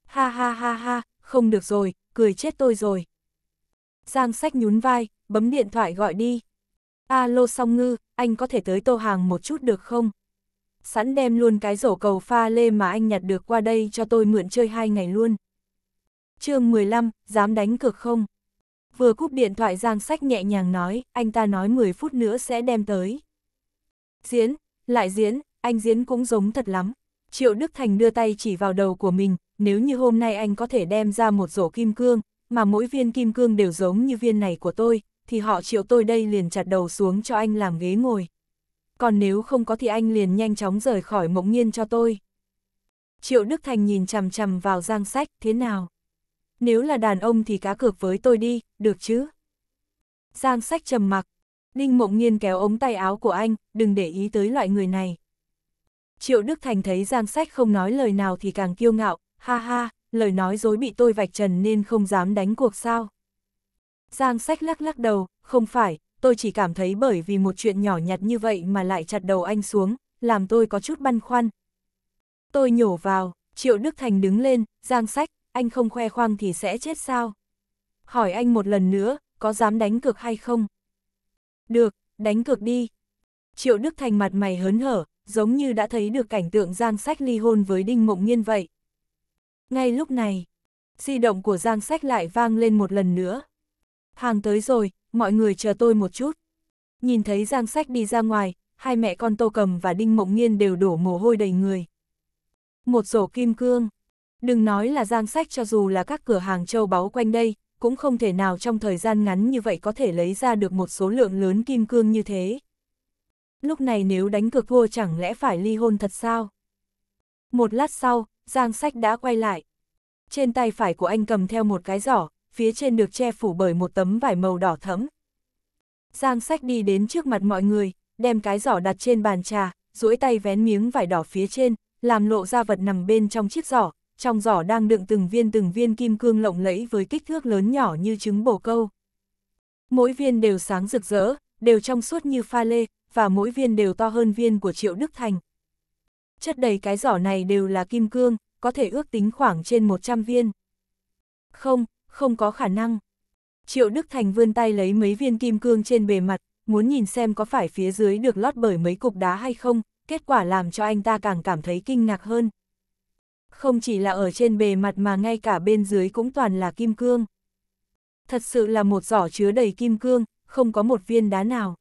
Ha ha ha ha, không được rồi, cười chết tôi rồi. Giang sách nhún vai, bấm điện thoại gọi đi. Alo song ngư, anh có thể tới tô hàng một chút được không? Sẵn đem luôn cái rổ cầu pha lê mà anh nhặt được qua đây cho tôi mượn chơi hai ngày luôn chương 15, dám đánh cược không? Vừa cúp điện thoại Giang Sách nhẹ nhàng nói, anh ta nói 10 phút nữa sẽ đem tới. Diễn, lại diễn, anh diễn cũng giống thật lắm. Triệu Đức Thành đưa tay chỉ vào đầu của mình, nếu như hôm nay anh có thể đem ra một rổ kim cương, mà mỗi viên kim cương đều giống như viên này của tôi, thì họ triệu tôi đây liền chặt đầu xuống cho anh làm ghế ngồi. Còn nếu không có thì anh liền nhanh chóng rời khỏi mộng nhiên cho tôi. Triệu Đức Thành nhìn chằm chằm vào Giang Sách, thế nào? nếu là đàn ông thì cá cược với tôi đi, được chứ? Giang sách trầm mặc, Ninh Mộng Nhiên kéo ống tay áo của anh, đừng để ý tới loại người này. Triệu Đức Thành thấy Giang Sách không nói lời nào thì càng kiêu ngạo, ha ha, lời nói dối bị tôi vạch trần nên không dám đánh cuộc sao. Giang Sách lắc lắc đầu, không phải, tôi chỉ cảm thấy bởi vì một chuyện nhỏ nhặt như vậy mà lại chặt đầu anh xuống, làm tôi có chút băn khoăn. Tôi nhổ vào, Triệu Đức Thành đứng lên, Giang Sách, anh không khoe khoang thì sẽ chết sao? Hỏi anh một lần nữa, có dám đánh cược hay không? Được, đánh cược đi. Triệu Đức Thành mặt mày hớn hở, giống như đã thấy được cảnh tượng Giang Sách ly hôn với Đinh Mộng Nhiên vậy. Ngay lúc này, di động của Giang Sách lại vang lên một lần nữa. Hàng tới rồi, mọi người chờ tôi một chút. Nhìn thấy Giang Sách đi ra ngoài, hai mẹ con Tô Cầm và Đinh Mộng Nhiên đều đổ mồ hôi đầy người. Một sổ kim cương. Đừng nói là giang sách cho dù là các cửa hàng châu báu quanh đây, cũng không thể nào trong thời gian ngắn như vậy có thể lấy ra được một số lượng lớn kim cương như thế. Lúc này nếu đánh cược thua chẳng lẽ phải ly hôn thật sao? Một lát sau, giang sách đã quay lại. Trên tay phải của anh cầm theo một cái giỏ, phía trên được che phủ bởi một tấm vải màu đỏ thẫm. Giang sách đi đến trước mặt mọi người, đem cái giỏ đặt trên bàn trà, duỗi tay vén miếng vải đỏ phía trên, làm lộ ra vật nằm bên trong chiếc giỏ, trong giỏ đang đựng từng viên từng viên kim cương lộng lẫy với kích thước lớn nhỏ như trứng bồ câu. Mỗi viên đều sáng rực rỡ, đều trong suốt như pha lê, và mỗi viên đều to hơn viên của Triệu Đức Thành. Chất đầy cái giỏ này đều là kim cương, có thể ước tính khoảng trên 100 viên. Không, không có khả năng. Triệu Đức Thành vươn tay lấy mấy viên kim cương trên bề mặt, muốn nhìn xem có phải phía dưới được lót bởi mấy cục đá hay không, kết quả làm cho anh ta càng cảm thấy kinh ngạc hơn không chỉ là ở trên bề mặt mà ngay cả bên dưới cũng toàn là kim cương. Thật sự là một giỏ chứa đầy kim cương, không có một viên đá nào.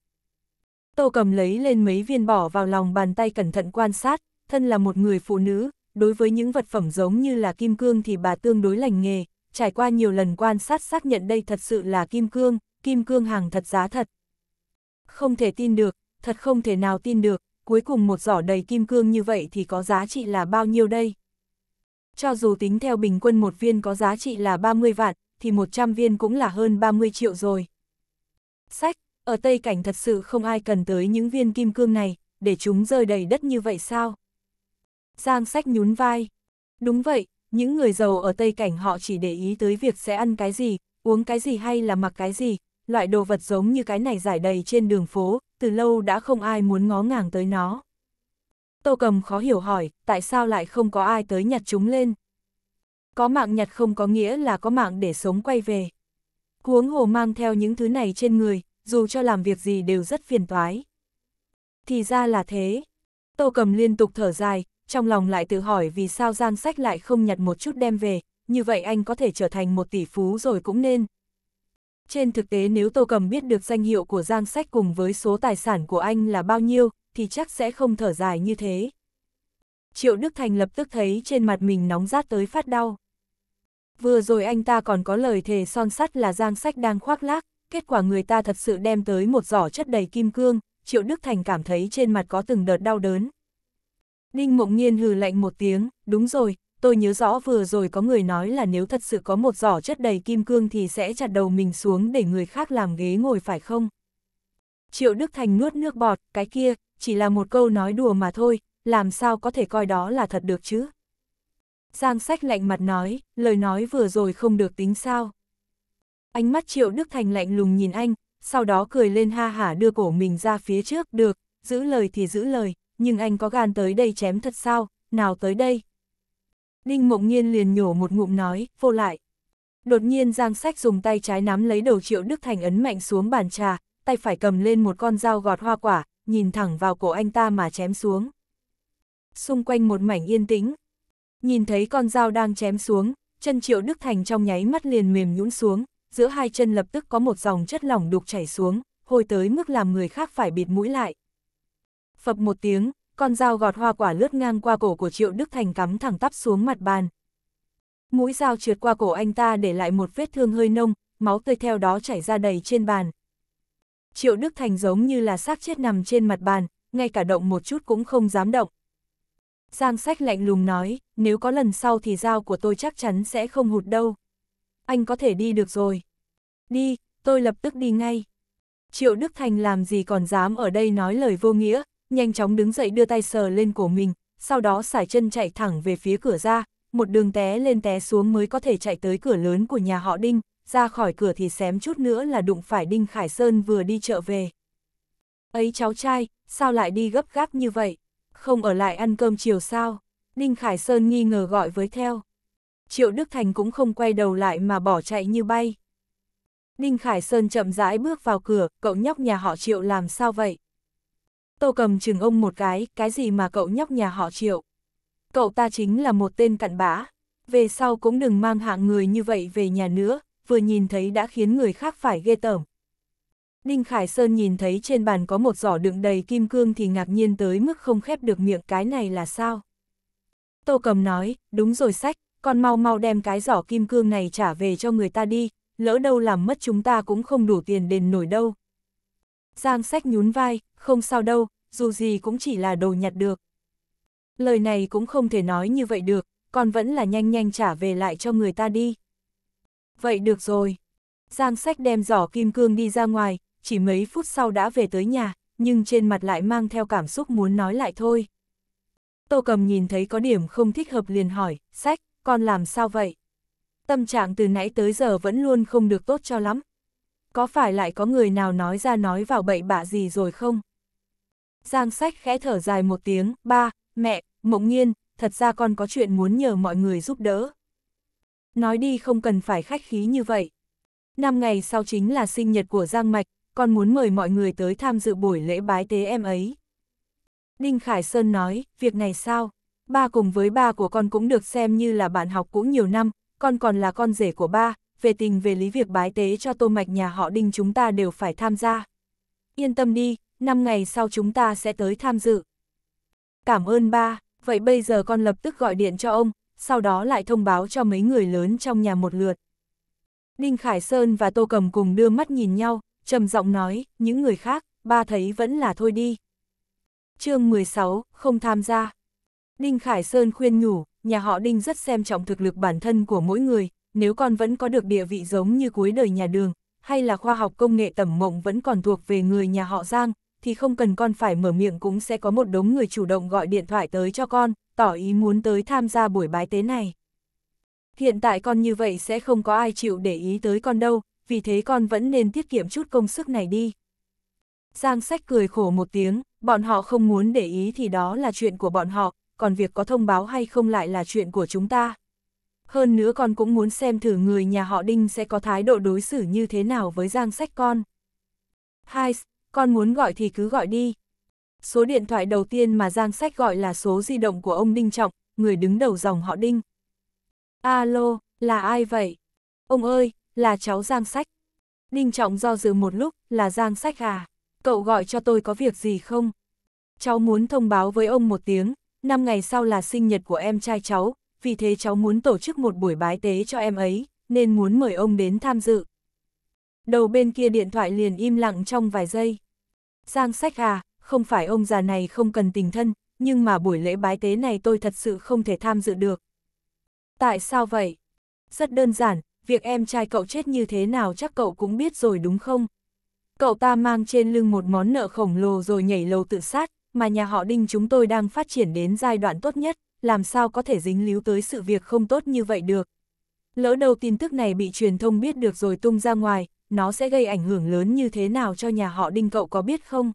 Tô cầm lấy lên mấy viên bỏ vào lòng bàn tay cẩn thận quan sát, thân là một người phụ nữ, đối với những vật phẩm giống như là kim cương thì bà tương đối lành nghề, trải qua nhiều lần quan sát xác nhận đây thật sự là kim cương, kim cương hàng thật giá thật. Không thể tin được, thật không thể nào tin được, cuối cùng một giỏ đầy kim cương như vậy thì có giá trị là bao nhiêu đây? Cho dù tính theo bình quân một viên có giá trị là 30 vạn, thì 100 viên cũng là hơn 30 triệu rồi. Sách, ở Tây Cảnh thật sự không ai cần tới những viên kim cương này, để chúng rơi đầy đất như vậy sao? Giang sách nhún vai. Đúng vậy, những người giàu ở Tây Cảnh họ chỉ để ý tới việc sẽ ăn cái gì, uống cái gì hay là mặc cái gì, loại đồ vật giống như cái này giải đầy trên đường phố, từ lâu đã không ai muốn ngó ngàng tới nó. Tô Cầm khó hiểu hỏi, tại sao lại không có ai tới nhặt chúng lên? Có mạng nhặt không có nghĩa là có mạng để sống quay về. Huống hồ mang theo những thứ này trên người, dù cho làm việc gì đều rất phiền toái. Thì ra là thế. Tô Cầm liên tục thở dài, trong lòng lại tự hỏi vì sao Giang Sách lại không nhặt một chút đem về, như vậy anh có thể trở thành một tỷ phú rồi cũng nên. Trên thực tế nếu Tô Cầm biết được danh hiệu của Giang Sách cùng với số tài sản của anh là bao nhiêu, thì chắc sẽ không thở dài như thế. Triệu Đức Thành lập tức thấy trên mặt mình nóng rát tới phát đau. Vừa rồi anh ta còn có lời thề son sắt là giang sách đang khoác lác, kết quả người ta thật sự đem tới một giỏ chất đầy kim cương, Triệu Đức Thành cảm thấy trên mặt có từng đợt đau đớn. Đinh Mộng Nhiên hừ lạnh một tiếng, đúng rồi, tôi nhớ rõ vừa rồi có người nói là nếu thật sự có một giỏ chất đầy kim cương thì sẽ chặt đầu mình xuống để người khác làm ghế ngồi phải không? Triệu Đức Thành nuốt nước bọt, cái kia, chỉ là một câu nói đùa mà thôi, làm sao có thể coi đó là thật được chứ? Giang sách lạnh mặt nói, lời nói vừa rồi không được tính sao. Ánh mắt Triệu Đức Thành lạnh lùng nhìn anh, sau đó cười lên ha hả đưa cổ mình ra phía trước, được, giữ lời thì giữ lời, nhưng anh có gan tới đây chém thật sao, nào tới đây. Ninh Mộng Nhiên liền nhổ một ngụm nói, vô lại. Đột nhiên Giang Sách dùng tay trái nắm lấy đầu Triệu Đức Thành ấn mạnh xuống bàn trà, tay phải cầm lên một con dao gọt hoa quả, nhìn thẳng vào cổ anh ta mà chém xuống. Xung quanh một mảnh yên tĩnh, nhìn thấy con dao đang chém xuống, chân Triệu Đức Thành trong nháy mắt liền mềm nhũn xuống, giữa hai chân lập tức có một dòng chất lỏng đục chảy xuống, hồi tới mức làm người khác phải bịt mũi lại. Phập một tiếng, con dao gọt hoa quả lướt ngang qua cổ của Triệu Đức Thành cắm thẳng tắp xuống mặt bàn. Mũi dao trượt qua cổ anh ta để lại một vết thương hơi nông, máu tươi theo đó chảy ra đầy trên bàn, Triệu Đức Thành giống như là xác chết nằm trên mặt bàn, ngay cả động một chút cũng không dám động. Giang sách lạnh lùng nói, nếu có lần sau thì dao của tôi chắc chắn sẽ không hụt đâu. Anh có thể đi được rồi. Đi, tôi lập tức đi ngay. Triệu Đức Thành làm gì còn dám ở đây nói lời vô nghĩa, nhanh chóng đứng dậy đưa tay sờ lên cổ mình, sau đó sải chân chạy thẳng về phía cửa ra, một đường té lên té xuống mới có thể chạy tới cửa lớn của nhà họ Đinh ra khỏi cửa thì xém chút nữa là đụng phải Đinh Khải Sơn vừa đi chợ về. Ấy cháu trai, sao lại đi gấp gáp như vậy? Không ở lại ăn cơm chiều sao? Đinh Khải Sơn nghi ngờ gọi với theo. Triệu Đức Thành cũng không quay đầu lại mà bỏ chạy như bay. Đinh Khải Sơn chậm rãi bước vào cửa, cậu nhóc nhà họ Triệu làm sao vậy? Tô cầm chừng ông một cái, cái gì mà cậu nhóc nhà họ Triệu? Cậu ta chính là một tên cặn bã, về sau cũng đừng mang hạng người như vậy về nhà nữa, vừa nhìn thấy đã khiến người khác phải ghê tởm. Đinh Khải Sơn nhìn thấy trên bàn có một giỏ đựng đầy kim cương thì ngạc nhiên tới mức không khép được miệng cái này là sao. Tô cầm nói, đúng rồi sách, con mau mau đem cái giỏ kim cương này trả về cho người ta đi, lỡ đâu làm mất chúng ta cũng không đủ tiền đền nổi đâu. Giang sách nhún vai, không sao đâu, dù gì cũng chỉ là đồ nhặt được. Lời này cũng không thể nói như vậy được, con vẫn là nhanh nhanh trả về lại cho người ta đi vậy được rồi. Giang sách đem giỏ kim cương đi ra ngoài, chỉ mấy phút sau đã về tới nhà, nhưng trên mặt lại mang theo cảm xúc muốn nói lại thôi. Tô cầm nhìn thấy có điểm không thích hợp liền hỏi, sách, con làm sao vậy? Tâm trạng từ nãy tới giờ vẫn luôn không được tốt cho lắm. Có phải lại có người nào nói ra nói vào bậy bạ gì rồi không? Giang sách khẽ thở dài một tiếng, ba, mẹ, mộng nghiên, thật ra con có chuyện muốn nhờ mọi người giúp đỡ nói đi không cần phải khách khí như vậy. Năm ngày sau chính là sinh nhật của Giang Mạch, con muốn mời mọi người tới tham dự buổi lễ bái tế em ấy. Đinh Khải Sơn nói, việc này sao? Ba cùng với ba của con cũng được xem như là bạn học cũng nhiều năm, con còn là con rể của ba, về tình về lý việc bái tế cho tô mạch nhà họ Đinh chúng ta đều phải tham gia. Yên tâm đi, năm ngày sau chúng ta sẽ tới tham dự. Cảm ơn ba, vậy bây giờ con lập tức gọi điện cho ông, sau đó lại thông báo cho mấy người lớn trong nhà một lượt. Đinh Khải Sơn và Tô Cầm cùng đưa mắt nhìn nhau, trầm giọng nói, những người khác, ba thấy vẫn là thôi đi. chương 16, không tham gia. Đinh Khải Sơn khuyên nhủ, nhà họ Đinh rất xem trọng thực lực bản thân của mỗi người, nếu con vẫn có được địa vị giống như cuối đời nhà đường, hay là khoa học công nghệ tẩm mộng vẫn còn thuộc về người nhà họ Giang, thì không cần con phải mở miệng cũng sẽ có một đống người chủ động gọi điện thoại tới cho con, tỏ ý muốn tới tham gia buổi bái tế này. Hiện tại con như vậy sẽ không có ai chịu để ý tới con đâu, vì thế con vẫn nên tiết kiệm chút công sức này đi. Giang sách cười khổ một tiếng, bọn họ không muốn để ý thì đó là chuyện của bọn họ, còn việc có thông báo hay không lại là chuyện của chúng ta. Hơn nữa con cũng muốn xem thử người nhà họ Đinh sẽ có thái độ đối xử như thế nào với Giang sách con. Hai, con muốn gọi thì cứ gọi đi, Số điện thoại đầu tiên mà Giang Sách gọi là số di động của ông Đinh Trọng, người đứng đầu dòng họ Đinh. Alo, là ai vậy? Ông ơi, là cháu Giang Sách. Đinh Trọng do dự một lúc, là Giang Sách à? Cậu gọi cho tôi có việc gì không? Cháu muốn thông báo với ông một tiếng, năm ngày sau là sinh nhật của em trai cháu, vì thế cháu muốn tổ chức một buổi bái tế cho em ấy, nên muốn mời ông đến tham dự. Đầu bên kia điện thoại liền im lặng trong vài giây. Giang sách à, không phải ông già này không cần tình thân, nhưng mà buổi lễ bái tế này tôi thật sự không thể tham dự được. Tại sao vậy? Rất đơn giản, việc em trai cậu chết như thế nào chắc cậu cũng biết rồi đúng không? Cậu ta mang trên lưng một món nợ khổng lồ rồi nhảy lầu tự sát, mà nhà họ Đinh chúng tôi đang phát triển đến giai đoạn tốt nhất, làm sao có thể dính líu tới sự việc không tốt như vậy được. Lỡ đầu tin tức này bị truyền thông biết được rồi tung ra ngoài, nó sẽ gây ảnh hưởng lớn như thế nào cho nhà họ Đinh cậu có biết không?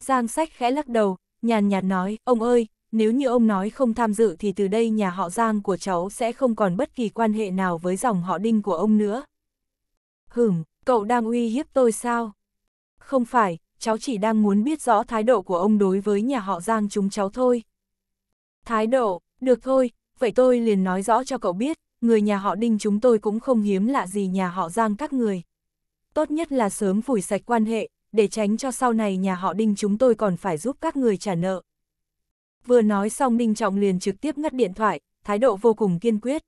Giang sách khẽ lắc đầu, nhàn nhạt nói, ông ơi, nếu như ông nói không tham dự thì từ đây nhà họ Giang của cháu sẽ không còn bất kỳ quan hệ nào với dòng họ đinh của ông nữa. Hửm, cậu đang uy hiếp tôi sao? Không phải, cháu chỉ đang muốn biết rõ thái độ của ông đối với nhà họ Giang chúng cháu thôi. Thái độ, được thôi, vậy tôi liền nói rõ cho cậu biết, người nhà họ đinh chúng tôi cũng không hiếm lạ gì nhà họ Giang các người. Tốt nhất là sớm phủi sạch quan hệ, để tránh cho sau này nhà họ Đinh chúng tôi còn phải giúp các người trả nợ. Vừa nói xong Đinh Trọng liền trực tiếp ngắt điện thoại, thái độ vô cùng kiên quyết.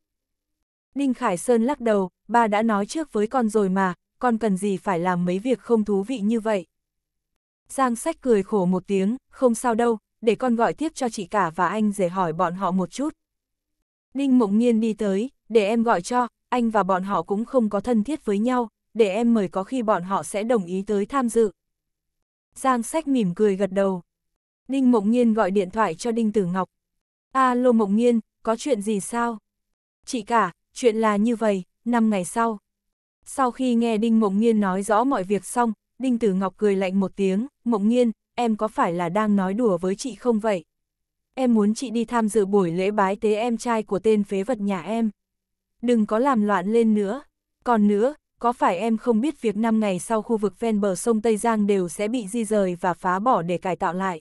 Đinh Khải Sơn lắc đầu, ba đã nói trước với con rồi mà, con cần gì phải làm mấy việc không thú vị như vậy. Giang sách cười khổ một tiếng, không sao đâu, để con gọi tiếp cho chị cả và anh rể hỏi bọn họ một chút. Đinh Mộng Nhiên đi tới, để em gọi cho, anh và bọn họ cũng không có thân thiết với nhau, để em mời có khi bọn họ sẽ đồng ý tới tham dự. Giang sách mỉm cười gật đầu. Đinh Mộng Nhiên gọi điện thoại cho Đinh Tử Ngọc. Alo Mộng Nhiên, có chuyện gì sao? Chị cả, chuyện là như vậy, 5 ngày sau. Sau khi nghe Đinh Mộng Nhiên nói rõ mọi việc xong, Đinh Tử Ngọc cười lạnh một tiếng, Mộng Nhiên, em có phải là đang nói đùa với chị không vậy? Em muốn chị đi tham dự buổi lễ bái tế em trai của tên phế vật nhà em. Đừng có làm loạn lên nữa. Còn nữa, có phải em không biết việc 5 ngày sau khu vực ven bờ sông Tây Giang đều sẽ bị di rời và phá bỏ để cải tạo lại.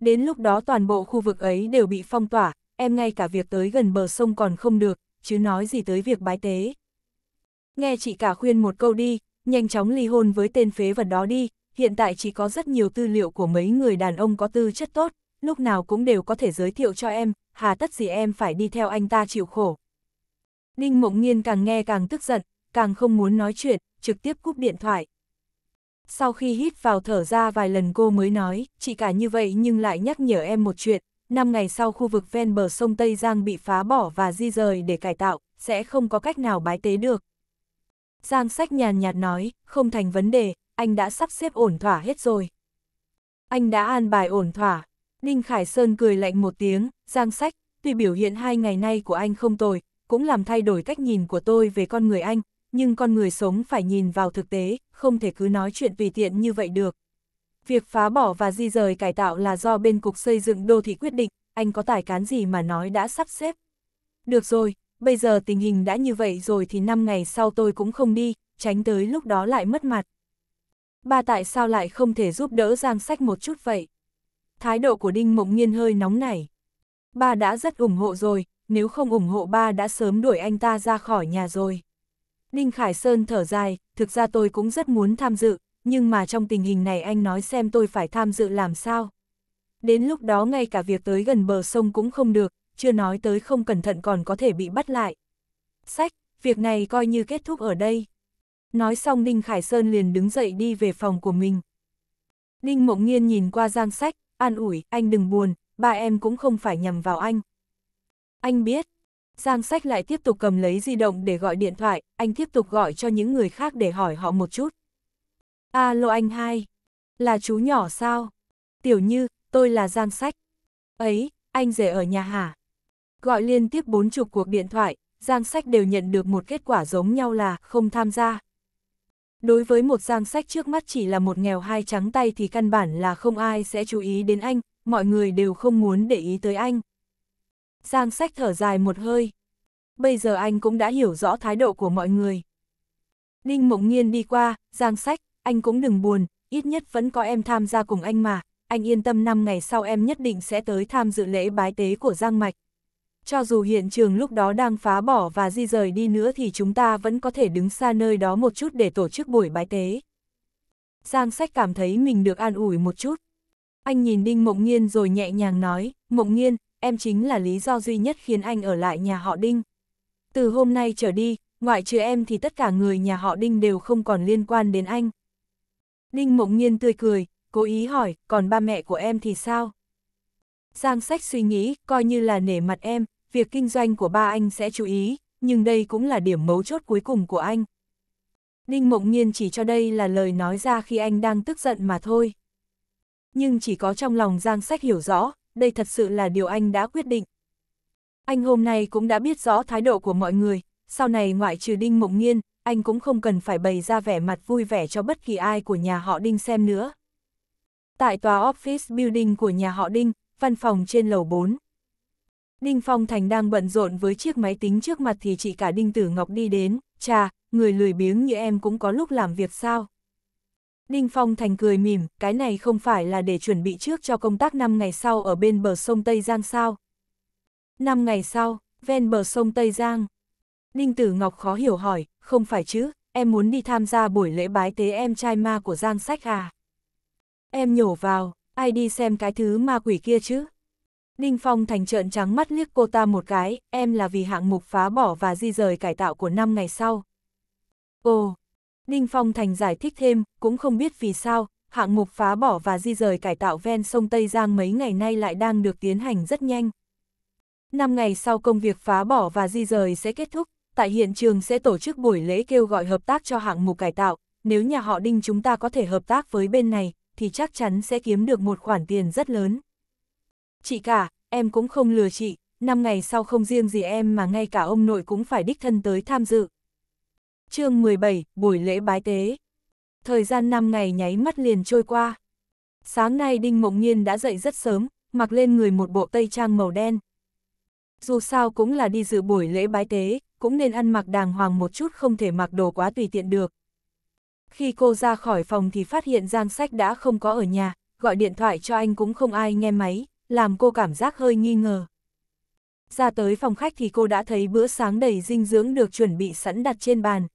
Đến lúc đó toàn bộ khu vực ấy đều bị phong tỏa, em ngay cả việc tới gần bờ sông còn không được, chứ nói gì tới việc bái tế. Nghe chị cả khuyên một câu đi, nhanh chóng ly hôn với tên phế vật đó đi, hiện tại chỉ có rất nhiều tư liệu của mấy người đàn ông có tư chất tốt, lúc nào cũng đều có thể giới thiệu cho em, hà tất gì em phải đi theo anh ta chịu khổ. Đinh Mộng Nghiên càng nghe càng tức giận, càng không muốn nói chuyện, trực tiếp cúp điện thoại. Sau khi hít vào thở ra vài lần cô mới nói, chị cả như vậy nhưng lại nhắc nhở em một chuyện, năm ngày sau khu vực ven bờ sông Tây Giang bị phá bỏ và di rời để cải tạo, sẽ không có cách nào bái tế được. Giang sách nhàn nhạt nói, không thành vấn đề, anh đã sắp xếp ổn thỏa hết rồi. Anh đã an bài ổn thỏa. Ninh Khải Sơn cười lạnh một tiếng, Giang sách, tuy biểu hiện hai ngày nay của anh không tồi, cũng làm thay đổi cách nhìn của tôi về con người anh, nhưng con người sống phải nhìn vào thực tế, không thể cứ nói chuyện vì tiện như vậy được. Việc phá bỏ và di rời cải tạo là do bên Cục Xây dựng Đô thị quyết định, anh có tài cán gì mà nói đã sắp xếp. Được rồi, bây giờ tình hình đã như vậy rồi thì 5 ngày sau tôi cũng không đi, tránh tới lúc đó lại mất mặt. Ba tại sao lại không thể giúp đỡ Giang Sách một chút vậy? Thái độ của Đinh Mộng Nhiên hơi nóng nảy. Ba đã rất ủng hộ rồi, nếu không ủng hộ ba đã sớm đuổi anh ta ra khỏi nhà rồi. Ninh Khải Sơn thở dài, thực ra tôi cũng rất muốn tham dự, nhưng mà trong tình hình này anh nói xem tôi phải tham dự làm sao. Đến lúc đó ngay cả việc tới gần bờ sông cũng không được, chưa nói tới không cẩn thận còn có thể bị bắt lại. Sách, việc này coi như kết thúc ở đây. Nói xong Ninh Khải Sơn liền đứng dậy đi về phòng của mình. Ninh Mộng Nghiên nhìn qua Giang Sách, an ủi, anh đừng buồn, ba em cũng không phải nhầm vào anh. Anh biết, Giang Sách lại tiếp tục cầm lấy di động để gọi điện thoại, anh tiếp tục gọi cho những người khác để hỏi họ một chút. Alo anh hai, là chú nhỏ sao? Tiểu Như, tôi là Giang Sách. Ấy, anh rể ở nhà hả? Gọi liên tiếp bốn chục cuộc điện thoại, Giang Sách đều nhận được một kết quả giống nhau là không tham gia. Đối với một Giang Sách trước mắt chỉ là một nghèo hai trắng tay thì căn bản là không ai sẽ chú ý đến anh, mọi người đều không muốn để ý tới anh. Giang sách thở dài một hơi. Bây giờ anh cũng đã hiểu rõ thái độ của mọi người. Ninh Mộng Nhiên đi qua, Giang sách, anh cũng đừng buồn, ít nhất vẫn có em tham gia cùng anh mà, anh yên tâm năm ngày sau em nhất định sẽ tới tham dự lễ bái tế của Giang Mạch. Cho dù hiện trường lúc đó đang phá bỏ và di rời đi nữa thì chúng ta vẫn có thể đứng xa nơi đó một chút để tổ chức buổi bái tế. Giang sách cảm thấy mình được an ủi một chút. Anh nhìn Đinh Mộng Nhiên rồi nhẹ nhàng nói, Mộng Nhiên em chính là lý do duy nhất khiến anh ở lại nhà họ Đinh. Từ hôm nay trở đi, ngoại trừ em thì tất cả người nhà họ Đinh đều không còn liên quan đến anh. Đinh mộng nhiên tươi cười, cố ý hỏi, còn ba mẹ của em thì sao? Giang sách suy nghĩ, coi như là nể mặt em, việc kinh doanh của ba anh sẽ chú ý, nhưng đây cũng là điểm mấu chốt cuối cùng của anh. Đinh mộng nhiên chỉ cho đây là lời nói ra khi anh đang tức giận mà thôi. Nhưng chỉ có trong lòng Giang sách hiểu rõ, đây thật sự là điều anh đã quyết định. Anh hôm nay cũng đã biết rõ thái độ của mọi người, sau này ngoại trừ Đinh Mộng Nghiên, anh cũng không cần phải bày ra vẻ mặt vui vẻ cho bất kỳ ai của nhà họ Đinh xem nữa. Tại tòa office building của nhà họ Đinh, văn phòng trên lầu 4. Đinh Phong Thành đang bận rộn với chiếc máy tính trước mặt thì chị cả Đinh Tử Ngọc đi đến, cha, người lười biếng như em cũng có lúc làm việc sao? Ninh Phong Thành cười mỉm, cái này không phải là để chuẩn bị trước cho công tác 5 ngày sau ở bên bờ sông Tây Giang sao. 5 ngày sau, ven bờ sông Tây Giang. Ninh Tử Ngọc khó hiểu hỏi, không phải chứ, em muốn đi tham gia buổi lễ bái tế em trai ma của Giang Sách à? Em nhổ vào, ai đi xem cái thứ ma quỷ kia chứ? Ninh Phong thành trợn trắng mắt liếc cô ta một cái, em là vì hạng mục phá bỏ và di rời cải tạo của năm ngày sau. Ồ, Ninh Phong Thành giải thích thêm, cũng không biết vì sao, hạng mục phá bỏ và di rời cải tạo ven sông Tây Giang mấy ngày nay lại đang được tiến hành rất nhanh. Năm ngày sau công việc phá bỏ và di rời sẽ kết thúc, tại hiện trường sẽ tổ chức buổi lễ kêu gọi hợp tác cho hạng mục cải tạo, nếu nhà họ Đinh chúng ta có thể hợp tác với bên này, thì chắc chắn sẽ kiếm được một khoản tiền rất lớn. Chị cả, em cũng không lừa chị, năm ngày sau không riêng gì em mà ngay cả ông nội cũng phải đích thân tới tham dự chương 17, buổi lễ bái tế. Thời gian 5 ngày nháy mắt liền trôi qua. Sáng nay Đinh Mộng Nhiên đã dậy rất sớm, mặc lên người một bộ tây trang màu đen. Dù sao cũng là đi dự buổi lễ bái tế, cũng nên ăn mặc đàng hoàng một chút không thể mặc đồ quá tùy tiện được. Khi cô ra khỏi phòng thì phát hiện Giang Sách đã không có ở nhà, gọi điện thoại cho anh cũng không ai nghe máy, làm cô cảm giác hơi nghi ngờ. Ra tới phòng khách thì cô đã thấy bữa sáng đầy dinh dưỡng được chuẩn bị sẵn đặt trên bàn,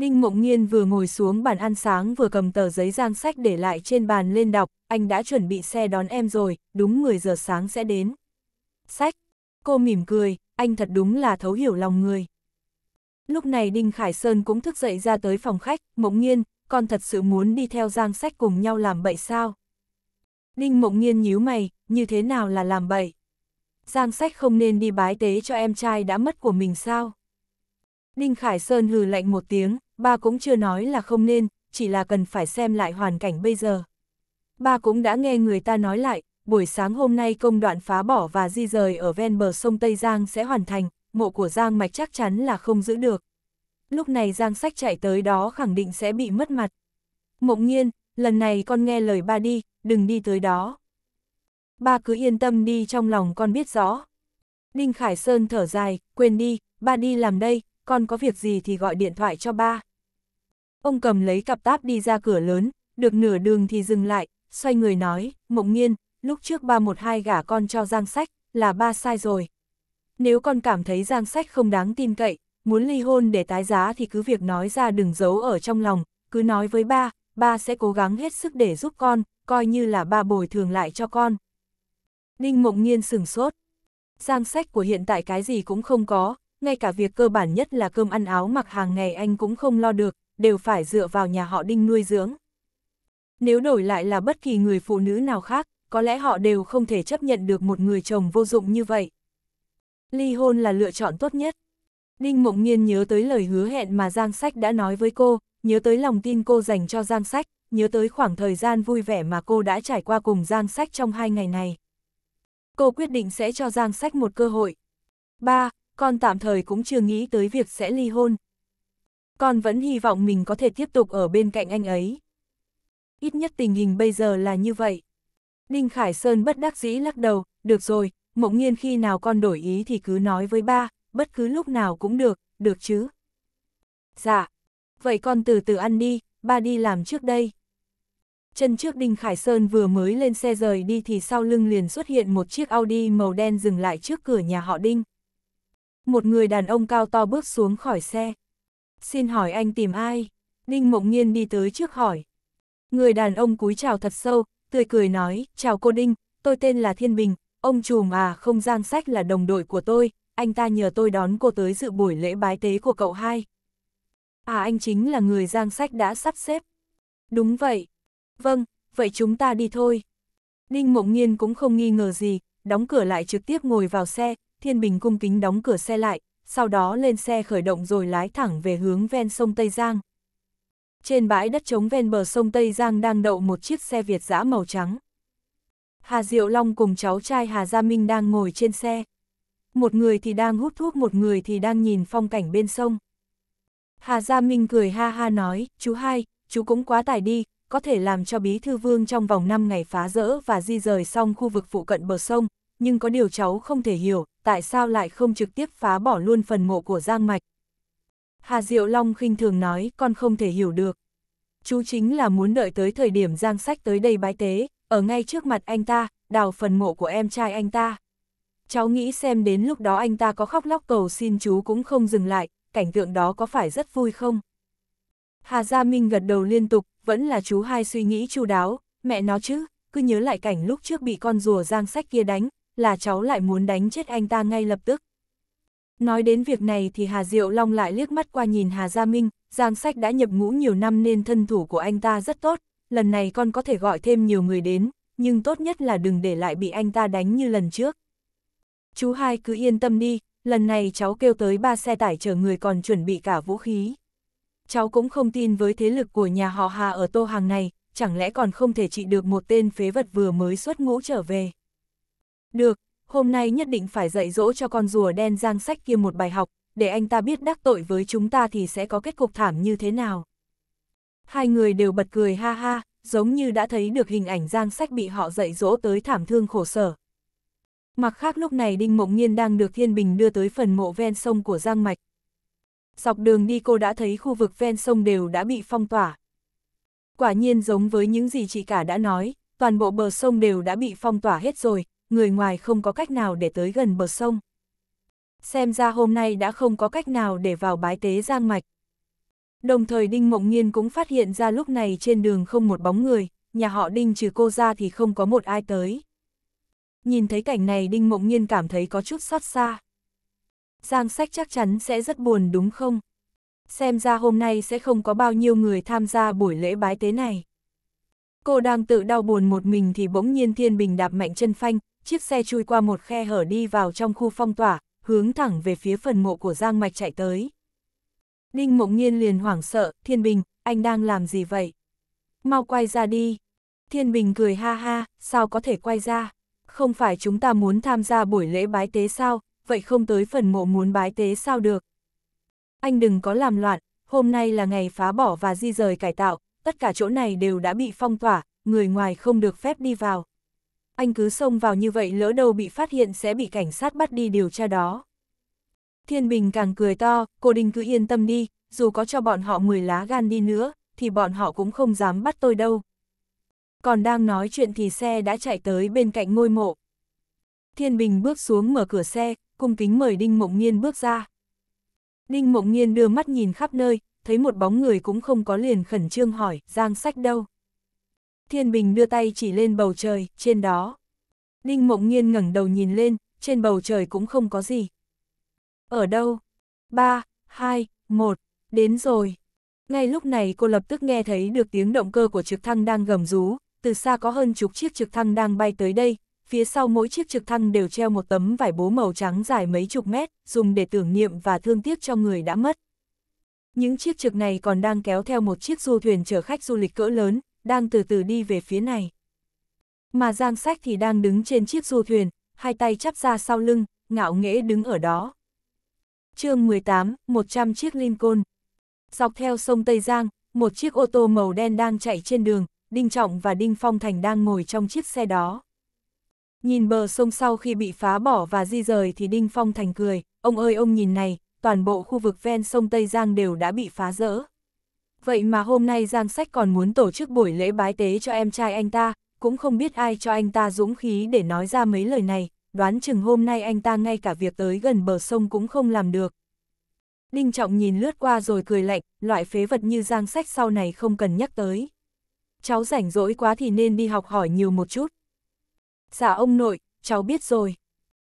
Ninh Mộng Nhiên vừa ngồi xuống bàn ăn sáng vừa cầm tờ giấy giang sách để lại trên bàn lên đọc, anh đã chuẩn bị xe đón em rồi, đúng 10 giờ sáng sẽ đến. Sách, cô mỉm cười, anh thật đúng là thấu hiểu lòng người. Lúc này Đinh Khải Sơn cũng thức dậy ra tới phòng khách, Mộng Nhiên, con thật sự muốn đi theo giang sách cùng nhau làm bậy sao? Đinh Mộng Nhiên nhíu mày, như thế nào là làm bậy? Giang sách không nên đi bái tế cho em trai đã mất của mình sao? Đinh Khải Sơn hừ lạnh một tiếng, ba cũng chưa nói là không nên, chỉ là cần phải xem lại hoàn cảnh bây giờ. Ba cũng đã nghe người ta nói lại, buổi sáng hôm nay công đoạn phá bỏ và di rời ở ven bờ sông Tây Giang sẽ hoàn thành, mộ của Giang Mạch chắc chắn là không giữ được. Lúc này Giang Sách chạy tới đó khẳng định sẽ bị mất mặt. Mộng nhiên, lần này con nghe lời ba đi, đừng đi tới đó. Ba cứ yên tâm đi trong lòng con biết rõ. Đinh Khải Sơn thở dài, quên đi, ba đi làm đây, con có việc gì thì gọi điện thoại cho ba. Ông cầm lấy cặp táp đi ra cửa lớn, được nửa đường thì dừng lại, xoay người nói, mộng nghiên, lúc trước ba một hai gả con cho Giang Sách, là ba sai rồi. Nếu con cảm thấy Giang Sách không đáng tin cậy, muốn ly hôn để tái giá thì cứ việc nói ra đừng giấu ở trong lòng, cứ nói với ba, ba sẽ cố gắng hết sức để giúp con, coi như là ba bồi thường lại cho con. Ninh Mộng Nghiên sừng sốt. Giang sách của hiện tại cái gì cũng không có, ngay cả việc cơ bản nhất là cơm ăn áo mặc hàng ngày anh cũng không lo được, đều phải dựa vào nhà họ đinh nuôi dưỡng. Nếu đổi lại là bất kỳ người phụ nữ nào khác, có lẽ họ đều không thể chấp nhận được một người chồng vô dụng như vậy. Ly hôn là lựa chọn tốt nhất. Đinh Mộng Nhiên nhớ tới lời hứa hẹn mà Giang Sách đã nói với cô, nhớ tới lòng tin cô dành cho Giang Sách, nhớ tới khoảng thời gian vui vẻ mà cô đã trải qua cùng Giang Sách trong hai ngày này. Cô quyết định sẽ cho Giang Sách một cơ hội. 3 con tạm thời cũng chưa nghĩ tới việc sẽ ly hôn. Con vẫn hy vọng mình có thể tiếp tục ở bên cạnh anh ấy. Ít nhất tình hình bây giờ là như vậy. Đinh Khải Sơn bất đắc dĩ lắc đầu, được rồi, mộng nhiên khi nào con đổi ý thì cứ nói với ba, bất cứ lúc nào cũng được, được chứ. Dạ, vậy con từ từ ăn đi, ba đi làm trước đây. Chân trước Đinh Khải Sơn vừa mới lên xe rời đi thì sau lưng liền xuất hiện một chiếc Audi màu đen dừng lại trước cửa nhà họ Đinh một người đàn ông cao to bước xuống khỏi xe. Xin hỏi anh tìm ai? Ninh Mộng Nhiên đi tới trước hỏi. Người đàn ông cúi chào thật sâu, tươi cười nói, chào cô Đinh, tôi tên là Thiên Bình, ông trùm à không giang sách là đồng đội của tôi, anh ta nhờ tôi đón cô tới dự buổi lễ bái tế của cậu hai. À anh chính là người giang sách đã sắp xếp. Đúng vậy. Vâng, vậy chúng ta đi thôi. Ninh Mộng Nhiên cũng không nghi ngờ gì, đóng cửa lại trực tiếp ngồi vào xe, Thiên Bình cung kính đóng cửa xe lại, sau đó lên xe khởi động rồi lái thẳng về hướng ven sông Tây Giang. Trên bãi đất trống ven bờ sông Tây Giang đang đậu một chiếc xe Việt giã màu trắng. Hà Diệu Long cùng cháu trai Hà Gia Minh đang ngồi trên xe. Một người thì đang hút thuốc, một người thì đang nhìn phong cảnh bên sông. Hà Gia Minh cười ha ha nói, chú hai, chú cũng quá tải đi, có thể làm cho bí thư vương trong vòng 5 ngày phá rỡ và di rời xong khu vực phụ cận bờ sông, nhưng có điều cháu không thể hiểu, tại sao lại không trực tiếp phá bỏ luôn phần mộ của Giang Mạch. Hà Diệu Long khinh thường nói, con không thể hiểu được. Chú chính là muốn đợi tới thời điểm Giang Sách tới đây bái tế, ở ngay trước mặt anh ta, đào phần mộ của em trai anh ta. Cháu nghĩ xem đến lúc đó anh ta có khóc lóc cầu xin chú cũng không dừng lại, cảnh tượng đó có phải rất vui không? Hà Gia Minh gật đầu liên tục, vẫn là chú hai suy nghĩ chu đáo, mẹ nó chứ, cứ nhớ lại cảnh lúc trước bị con rùa Giang Sách kia đánh, là cháu lại muốn đánh chết anh ta ngay lập tức. Nói đến việc này thì Hà Diệu Long lại liếc mắt qua nhìn Hà Gia Minh, Giang Sách đã nhập ngũ nhiều năm nên thân thủ của anh ta rất tốt, lần này con có thể gọi thêm nhiều người đến, nhưng tốt nhất là đừng để lại bị anh ta đánh như lần trước. Chú hai cứ yên tâm đi, lần này cháu kêu tới ba xe tải chở người còn chuẩn bị cả vũ khí. Cháu cũng không tin với thế lực của nhà họ Hà ở Tô Hàng này, chẳng lẽ còn không thể trị được một tên phế vật vừa mới xuất ngũ trở về. Được, hôm nay nhất định phải dạy dỗ cho con rùa đen giang sách kia một bài học, để anh ta biết đắc tội với chúng ta thì sẽ có kết cục thảm như thế nào. Hai người đều bật cười ha ha, giống như đã thấy được hình ảnh giang sách bị họ dạy dỗ tới thảm thương khổ sở. Mặt khác lúc này Đinh Mộng Nhiên đang được Thiên Bình đưa tới phần mộ ven sông của Giang Mạch. Dọc đường đi cô đã thấy khu vực ven sông đều đã bị phong tỏa. Quả nhiên giống với những gì chị cả đã nói, toàn bộ bờ sông đều đã bị phong tỏa hết rồi, người ngoài không có cách nào để tới gần bờ sông. Xem ra hôm nay đã không có cách nào để vào bái tế giang mạch. Đồng thời Đinh Mộng Nhiên cũng phát hiện ra lúc này trên đường không một bóng người, nhà họ Đinh trừ cô ra thì không có một ai tới. Nhìn thấy cảnh này Đinh Mộng Nhiên cảm thấy có chút xót xa. Giang sách chắc chắn sẽ rất buồn đúng không? Xem ra hôm nay sẽ không có bao nhiêu người tham gia buổi lễ bái tế này. Cô đang tự đau buồn một mình thì bỗng nhiên Thiên Bình đạp mạnh chân phanh, chiếc xe chui qua một khe hở đi vào trong khu phong tỏa, hướng thẳng về phía phần mộ của Giang Mạch chạy tới. Đinh Mộng Nhiên liền hoảng sợ, Thiên Bình, anh đang làm gì vậy? Mau quay ra đi. Thiên Bình cười ha ha, sao có thể quay ra? Không phải chúng ta muốn tham gia buổi lễ bái tế sao, vậy không tới phần mộ muốn bái tế sao được? Anh đừng có làm loạn, hôm nay là ngày phá bỏ và di rời cải tạo, tất cả chỗ này đều đã bị phong tỏa, người ngoài không được phép đi vào anh cứ xông vào như vậy lỡ đâu bị phát hiện sẽ bị cảnh sát bắt đi điều tra đó. Thiên Bình càng cười to, cô Đinh cứ yên tâm đi, dù có cho bọn họ 10 lá gan đi nữa, thì bọn họ cũng không dám bắt tôi đâu. Còn đang nói chuyện thì xe đã chạy tới bên cạnh ngôi mộ. Thiên Bình bước xuống mở cửa xe, cung kính mời Đinh Mộng Nhiên bước ra. Đinh Mộng Nhiên đưa mắt nhìn khắp nơi, thấy một bóng người cũng không có liền khẩn trương hỏi, Giang Sách đâu. Thiên Bình đưa tay chỉ lên bầu trời, trên đó. Ninh Mộng Nghiên ngẩng đầu nhìn lên, trên bầu trời cũng không có gì. Ở đâu? 3, 2, 1, đến rồi. Ngay lúc này cô lập tức nghe thấy được tiếng động cơ của trực thăng đang gầm rú, từ xa có hơn chục chiếc trực thăng đang bay tới đây, phía sau mỗi chiếc trực thăng đều treo một tấm vải bố màu trắng dài mấy chục mét, dùng để tưởng niệm và thương tiếc cho người đã mất. Những chiếc trực này còn đang kéo theo một chiếc du thuyền chở khách du lịch cỡ lớn, đang từ từ đi về phía này. Mà Giang Sách thì đang đứng trên chiếc du thuyền, hai tay chắp ra sau lưng, ngạo nghễ đứng ở đó. chương 18, 100 chiếc Lincoln. Dọc theo sông Tây Giang, một chiếc ô tô màu đen đang chạy trên đường, Đinh Trọng và Đinh Phong Thành đang ngồi trong chiếc xe đó. Nhìn bờ sông sau khi bị phá bỏ và di rời thì Đinh Phong Thành cười, ông ơi ông nhìn này, toàn bộ khu vực ven sông Tây Giang đều đã bị phá rỡ vậy mà hôm nay Giang Sách còn muốn tổ chức buổi lễ bái tế cho em trai anh ta, cũng không biết ai cho anh ta dũng khí để nói ra mấy lời này, đoán chừng hôm nay anh ta ngay cả việc tới gần bờ sông cũng không làm được. Đinh Trọng nhìn lướt qua rồi cười lạnh, loại phế vật như Giang Sách sau này không cần nhắc tới. Cháu rảnh rỗi quá thì nên đi học hỏi nhiều một chút. Dạ ông nội, cháu biết rồi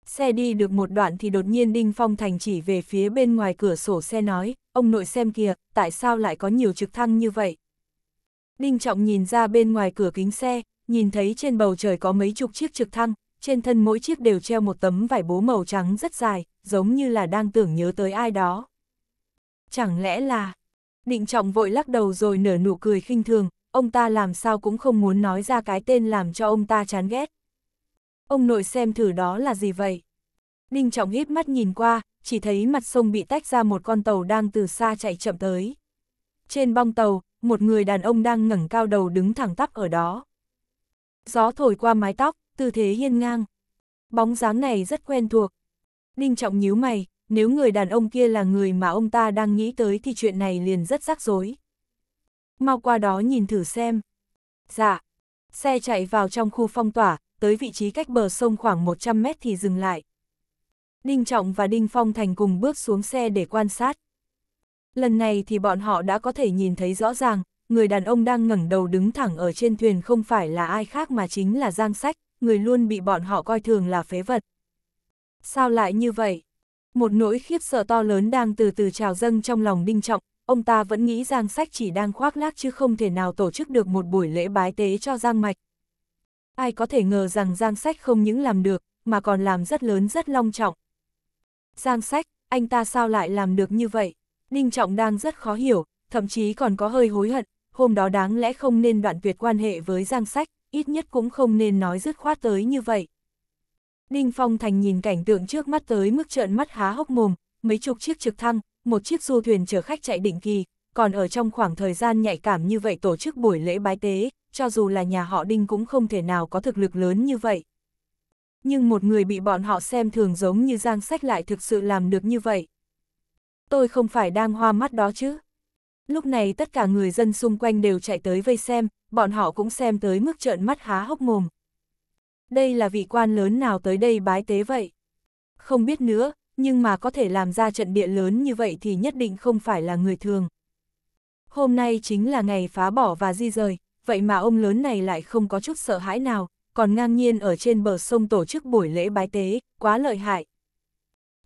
xe đi được một đoạn thì đột nhiên Đinh Phong Thành chỉ về phía bên ngoài cửa sổ xe nói, ông nội xem kìa, tại sao lại có nhiều trực thăng như vậy? Đinh Trọng nhìn ra bên ngoài cửa kính xe, nhìn thấy trên bầu trời có mấy chục chiếc trực thăng, trên thân mỗi chiếc đều treo một tấm vải bố màu trắng rất dài, giống như là đang tưởng nhớ tới ai đó. Chẳng lẽ là... Định Trọng vội lắc đầu rồi nở nụ cười khinh thường, ông ta làm sao cũng không muốn nói ra cái tên làm cho ông ta chán ghét ông nội xem thử đó là gì vậy? Đinh Trọng híp mắt nhìn qua, chỉ thấy mặt sông bị tách ra một con tàu đang từ xa chạy chậm tới. Trên bong tàu, một người đàn ông đang ngẩng cao đầu đứng thẳng tắp ở đó. Gió thổi qua mái tóc, tư thế hiên ngang. Bóng dáng này rất quen thuộc. Đinh Trọng nhíu mày, nếu người đàn ông kia là người mà ông ta đang nghĩ tới thì chuyện này liền rất rắc rối. Mau qua đó nhìn thử xem. Dạ. Xe chạy vào trong khu phong tỏa, tới vị trí cách bờ sông khoảng 100 mét thì dừng lại. Đinh Trọng và Đinh Phong Thành cùng bước xuống xe để quan sát. Lần này thì bọn họ đã có thể nhìn thấy rõ ràng, người đàn ông đang ngẩng đầu đứng thẳng ở trên thuyền không phải là ai khác mà chính là Giang Sách, người luôn bị bọn họ coi thường là phế vật. Sao lại như vậy? Một nỗi khiếp sợ to lớn đang từ từ trào dâng trong lòng Đinh Trọng, ông ta vẫn nghĩ Giang Sách chỉ đang khoác lác chứ không thể nào tổ chức được một buổi lễ bái tế cho Giang Mạch ai có thể ngờ rằng Giang Sách không những làm được, mà còn làm rất lớn rất long trọng. Giang Sách, anh ta sao lại làm được như vậy? Ninh Trọng đang rất khó hiểu, thậm chí còn có hơi hối hận, hôm đó đáng lẽ không nên đoạn tuyệt quan hệ với Giang Sách, ít nhất cũng không nên nói dứt khoát tới như vậy. Ninh Phong Thành nhìn cảnh tượng trước mắt tới mức trợn mắt há hốc mồm, mấy chục chiếc trực thăng, một chiếc du thuyền chở khách chạy định kỳ, còn ở trong khoảng thời gian nhạy cảm như vậy tổ chức buổi lễ bái tế, cho dù là nhà họ Đinh cũng không thể nào có thực lực lớn như vậy. Nhưng một người bị bọn họ xem thường giống như Giang Sách lại thực sự làm được như vậy. Tôi không phải đang hoa mắt đó chứ. Lúc này tất cả người dân xung quanh đều chạy tới vây xem, bọn họ cũng xem tới mức trợn mắt há hốc mồm. Đây là vị quan lớn nào tới đây bái tế vậy? Không biết nữa, nhưng mà có thể làm ra trận địa lớn như vậy thì nhất định không phải là người thường. Hôm nay chính là ngày phá bỏ và di rời, vậy mà ông lớn này lại không có chút sợ hãi nào, còn ngang nhiên ở trên bờ sông tổ chức buổi lễ bái tế, quá lợi hại.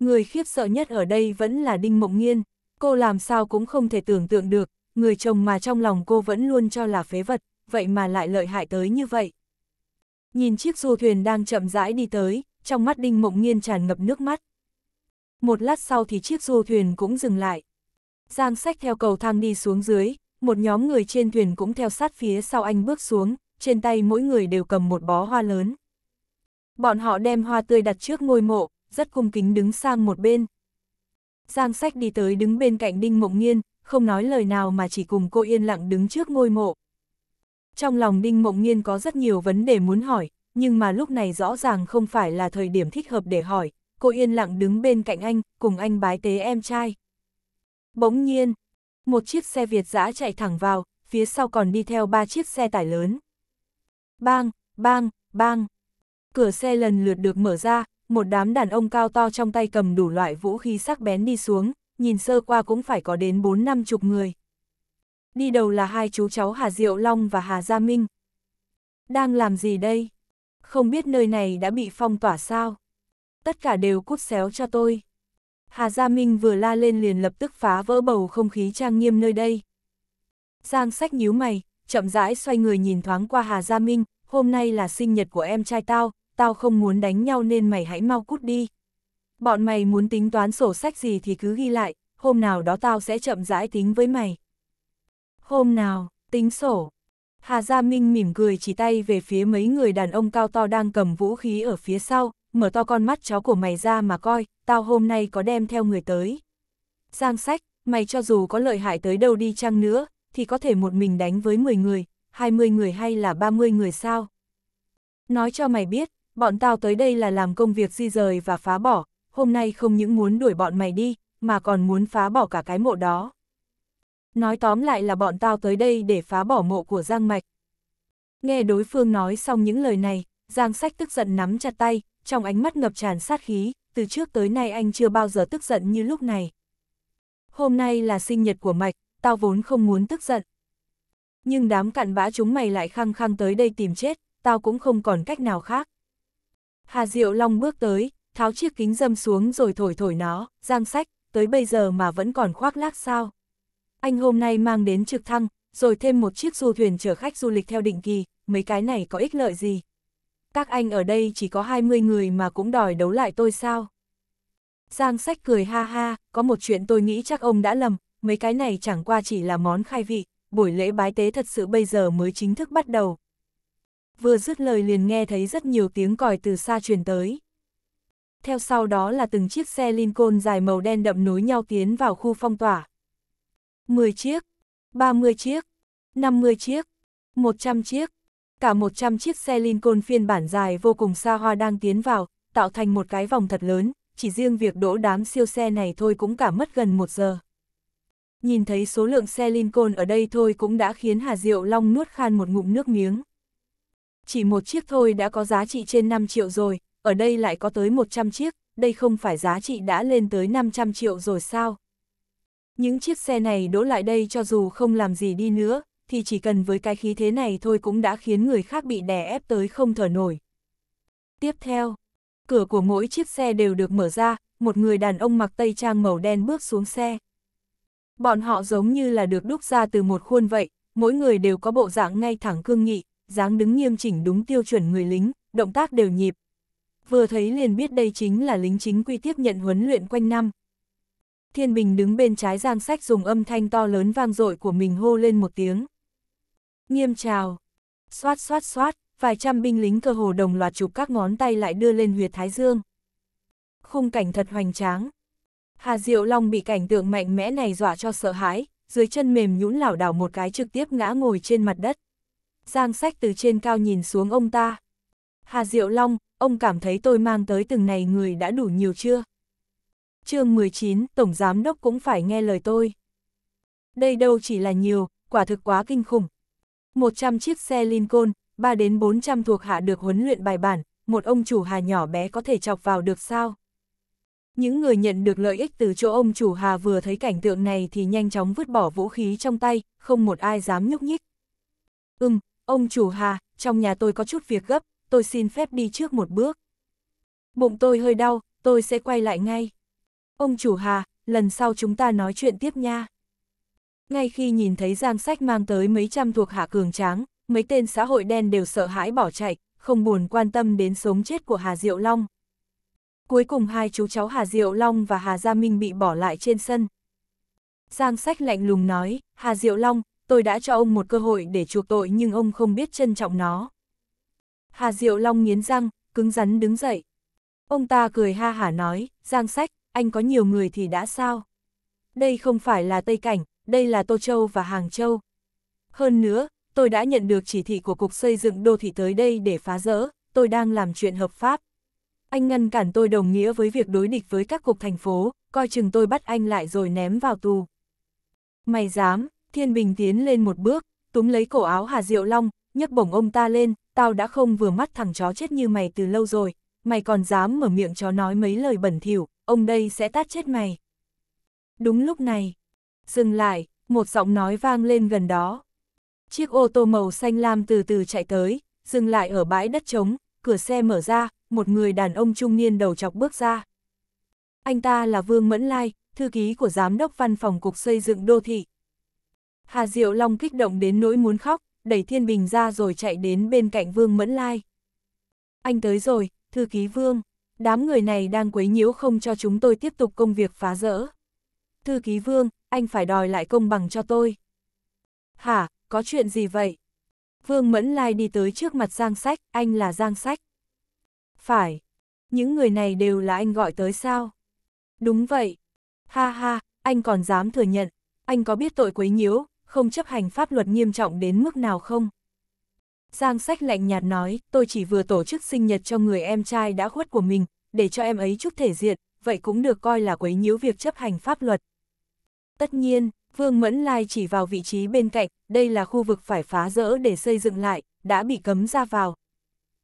Người khiếp sợ nhất ở đây vẫn là Đinh Mộng Nghiên, cô làm sao cũng không thể tưởng tượng được, người chồng mà trong lòng cô vẫn luôn cho là phế vật, vậy mà lại lợi hại tới như vậy. Nhìn chiếc du thuyền đang chậm rãi đi tới, trong mắt Đinh Mộng Nghiên tràn ngập nước mắt. Một lát sau thì chiếc du thuyền cũng dừng lại. Giang sách theo cầu thang đi xuống dưới, một nhóm người trên thuyền cũng theo sát phía sau anh bước xuống, trên tay mỗi người đều cầm một bó hoa lớn. Bọn họ đem hoa tươi đặt trước ngôi mộ, rất cung kính đứng sang một bên. Giang sách đi tới đứng bên cạnh Đinh Mộng nhiên không nói lời nào mà chỉ cùng cô yên lặng đứng trước ngôi mộ. Trong lòng Đinh Mộng nhiên có rất nhiều vấn đề muốn hỏi, nhưng mà lúc này rõ ràng không phải là thời điểm thích hợp để hỏi, cô yên lặng đứng bên cạnh anh, cùng anh bái tế em trai. Bỗng nhiên, một chiếc xe Việt giã chạy thẳng vào, phía sau còn đi theo ba chiếc xe tải lớn. Bang, bang, bang. Cửa xe lần lượt được mở ra, một đám đàn ông cao to trong tay cầm đủ loại vũ khí sắc bén đi xuống, nhìn sơ qua cũng phải có đến bốn năm chục người. Đi đầu là hai chú cháu Hà Diệu Long và Hà Gia Minh. Đang làm gì đây? Không biết nơi này đã bị phong tỏa sao? Tất cả đều cút xéo cho tôi. Hà Gia Minh vừa la lên liền lập tức phá vỡ bầu không khí trang nghiêm nơi đây. Giang sách nhíu mày, chậm rãi xoay người nhìn thoáng qua Hà Gia Minh, hôm nay là sinh nhật của em trai tao, tao không muốn đánh nhau nên mày hãy mau cút đi. Bọn mày muốn tính toán sổ sách gì thì cứ ghi lại, hôm nào đó tao sẽ chậm rãi tính với mày. Hôm nào, tính sổ. Hà Gia Minh mỉm cười chỉ tay về phía mấy người đàn ông cao to đang cầm vũ khí ở phía sau, mở to con mắt chó của mày ra mà coi, tao hôm nay có đem theo người tới. Giang sách, mày cho dù có lợi hại tới đâu đi chăng nữa, thì có thể một mình đánh với 10 người, 20 người hay là 30 người sao? Nói cho mày biết, bọn tao tới đây là làm công việc di rời và phá bỏ, hôm nay không những muốn đuổi bọn mày đi, mà còn muốn phá bỏ cả cái mộ đó. Nói tóm lại là bọn tao tới đây để phá bỏ mộ của Giang Mạch. Nghe đối phương nói xong những lời này, Giang Sách tức giận nắm chặt tay, trong ánh mắt ngập tràn sát khí, từ trước tới nay anh chưa bao giờ tức giận như lúc này. Hôm nay là sinh nhật của Mạch, tao vốn không muốn tức giận. Nhưng đám cặn bã chúng mày lại khăng khăng tới đây tìm chết, tao cũng không còn cách nào khác. Hà Diệu Long bước tới, tháo chiếc kính dâm xuống rồi thổi thổi nó, giang sách, tới bây giờ mà vẫn còn khoác lác sao. Anh hôm nay mang đến trực thăng, rồi thêm một chiếc du thuyền chở khách du lịch theo định kỳ, mấy cái này có ích lợi gì? các anh ở đây chỉ có 20 người mà cũng đòi đấu lại tôi sao? Giang sách cười ha ha, có một chuyện tôi nghĩ chắc ông đã lầm, mấy cái này chẳng qua chỉ là món khai vị, buổi lễ bái tế thật sự bây giờ mới chính thức bắt đầu. Vừa dứt lời liền nghe thấy rất nhiều tiếng còi từ xa truyền tới. Theo sau đó là từng chiếc xe Lincoln dài màu đen đậm nối nhau tiến vào khu phong tỏa. 10 chiếc, 30 chiếc, 50 chiếc, 100 chiếc, cả 100 chiếc xe Lincoln phiên bản dài vô cùng xa hoa đang tiến vào, tạo thành một cái vòng thật lớn, chỉ riêng việc đỗ đám siêu xe này thôi cũng cả mất gần một giờ. Nhìn thấy số lượng xe Lincoln ở đây thôi cũng đã khiến Hà Diệu Long nuốt khan một ngụm nước miếng. Chỉ một chiếc thôi đã có giá trị trên 5 triệu rồi, ở đây lại có tới 100 chiếc, đây không phải giá trị đã lên tới 500 triệu rồi sao? Những chiếc xe này đỗ lại đây cho dù không làm gì đi nữa, thì chỉ cần với cái khí thế này thôi cũng đã khiến người khác bị đè ép tới không thở nổi. Tiếp theo, cửa của mỗi chiếc xe đều được mở ra, một người đàn ông mặc tây trang màu đen bước xuống xe. Bọn họ giống như là được đúc ra từ một khuôn vậy, mỗi người đều có bộ dạng ngay thẳng cương nghị, dáng đứng nghiêm chỉnh đúng tiêu chuẩn người lính, động tác đều nhịp. Vừa thấy liền biết đây chính là lính chính quy tiếp nhận huấn luyện quanh năm. Thiên Bình đứng bên trái Giang Sách dùng âm thanh to lớn vang dội của mình hô lên một tiếng nghiêm trào. Xoát xoát xoát, vài trăm binh lính cơ hồ đồng loạt chụp các ngón tay lại đưa lên huyệt thái dương. Khung cảnh thật hoành tráng. Hà Diệu Long bị cảnh tượng mạnh mẽ này dọa cho sợ hãi, dưới chân mềm nhũn lảo đảo một cái trực tiếp ngã ngồi trên mặt đất. Giang sách từ trên cao nhìn xuống ông ta. Hà Diệu Long, ông cảm thấy tôi mang tới từng này người đã đủ nhiều chưa? chương 19, Tổng Giám Đốc cũng phải nghe lời tôi. Đây đâu chỉ là nhiều, quả thực quá kinh khủng, 100 chiếc xe Lincoln, 3 đến 400 thuộc hạ được huấn luyện bài bản, một ông chủ hà nhỏ bé có thể chọc vào được sao? Những người nhận được lợi ích từ chỗ ông chủ hà vừa thấy cảnh tượng này thì nhanh chóng vứt bỏ vũ khí trong tay, không một ai dám nhúc nhích. Ừm, ông chủ hà, trong nhà tôi có chút việc gấp, tôi xin phép đi trước một bước. Bụng tôi hơi đau, tôi sẽ quay lại ngay. Ông chủ hà, lần sau chúng ta nói chuyện tiếp nha ngay khi nhìn thấy gian sách mang tới mấy trăm thuộc hạ cường tráng, mấy tên xã hội đen đều sợ hãi bỏ chạy, không buồn quan tâm đến sống chết của Hà Diệu Long. Cuối cùng hai chú cháu Hà Diệu Long và Hà Gia Minh bị bỏ lại trên sân. Giang sách lạnh lùng nói, Hà Diệu Long, tôi đã cho ông một cơ hội để chuộc tội nhưng ông không biết trân trọng nó. Hà Diệu Long nghiến răng, cứng rắn đứng dậy. Ông ta cười ha hả nói, Giang sách, anh có nhiều người thì đã sao? Đây không phải là Tây Cảnh, đây là Tô Châu và Hàng Châu. Hơn nữa, tôi đã nhận được chỉ thị của Cục Xây dựng Đô thị tới đây để phá rỡ, tôi đang làm chuyện hợp pháp. Anh ngăn cản tôi đồng nghĩa với việc đối địch với các cục thành phố, coi chừng tôi bắt anh lại rồi ném vào tù. Mày dám, Thiên Bình tiến lên một bước, túm lấy cổ áo Hà Diệu Long, nhấc bổng ông ta lên, tao đã không vừa mắt thằng chó chết như mày từ lâu rồi, mày còn dám mở miệng chó nói mấy lời bẩn thỉu, ông đây sẽ tát chết mày. Đúng lúc này, Dừng lại, một giọng nói vang lên gần đó. Chiếc ô tô màu xanh lam từ từ chạy tới, dừng lại ở bãi đất trống, cửa xe mở ra, một người đàn ông trung niên đầu chọc bước ra. Anh ta là Vương Mẫn Lai, thư ký của Giám đốc Văn phòng Cục Xây dựng Đô thị. Hà Diệu Long kích động đến nỗi muốn khóc, đẩy Thiên Bình ra rồi chạy đến bên cạnh Vương Mẫn Lai. Anh tới rồi, thư ký Vương. Đám người này đang quấy nhiễu không cho chúng tôi tiếp tục công việc phá rỡ. Thư ký Vương, anh phải đòi lại công bằng cho tôi. Hả, có chuyện gì vậy? Vương Mẫn Lai đi tới trước mặt Giang Sách, anh là Giang Sách. Phải, những người này đều là anh gọi tới sao? Đúng vậy. Ha ha, anh còn dám thừa nhận, anh có biết tội quấy nhiễu, không chấp hành pháp luật nghiêm trọng đến mức nào không? Giang sách lạnh nhạt nói, tôi chỉ vừa tổ chức sinh nhật cho người em trai đã khuất của mình, để cho em ấy chút thể diện, vậy cũng được coi là quấy nhiễu việc chấp hành pháp luật. Tất nhiên, Vương Mẫn Lai chỉ vào vị trí bên cạnh, đây là khu vực phải phá rỡ để xây dựng lại, đã bị cấm ra vào.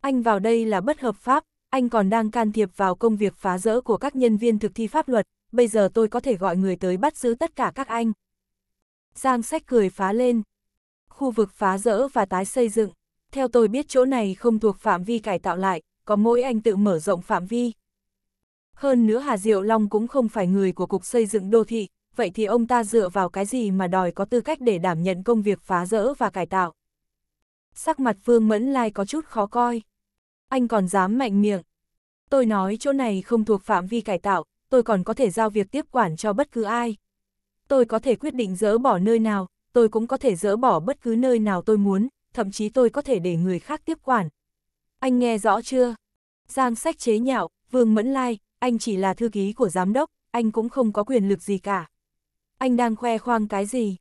Anh vào đây là bất hợp pháp, anh còn đang can thiệp vào công việc phá rỡ của các nhân viên thực thi pháp luật, bây giờ tôi có thể gọi người tới bắt giữ tất cả các anh. Giang sách cười phá lên. Khu vực phá rỡ và tái xây dựng. Theo tôi biết chỗ này không thuộc phạm vi cải tạo lại, có mỗi anh tự mở rộng phạm vi. Hơn nữa Hà Diệu Long cũng không phải người của Cục Xây dựng Đô thị, vậy thì ông ta dựa vào cái gì mà đòi có tư cách để đảm nhận công việc phá rỡ và cải tạo. Sắc mặt Vương Mẫn Lai có chút khó coi. Anh còn dám mạnh miệng. Tôi nói chỗ này không thuộc phạm vi cải tạo, tôi còn có thể giao việc tiếp quản cho bất cứ ai. Tôi có thể quyết định dỡ bỏ nơi nào, tôi cũng có thể dỡ bỏ bất cứ nơi nào tôi muốn, thậm chí tôi có thể để người khác tiếp quản. Anh nghe rõ chưa? Giang sách chế nhạo, Vương Mẫn Lai, anh chỉ là thư ký của giám đốc, anh cũng không có quyền lực gì cả anh đang khoe khoang cái gì?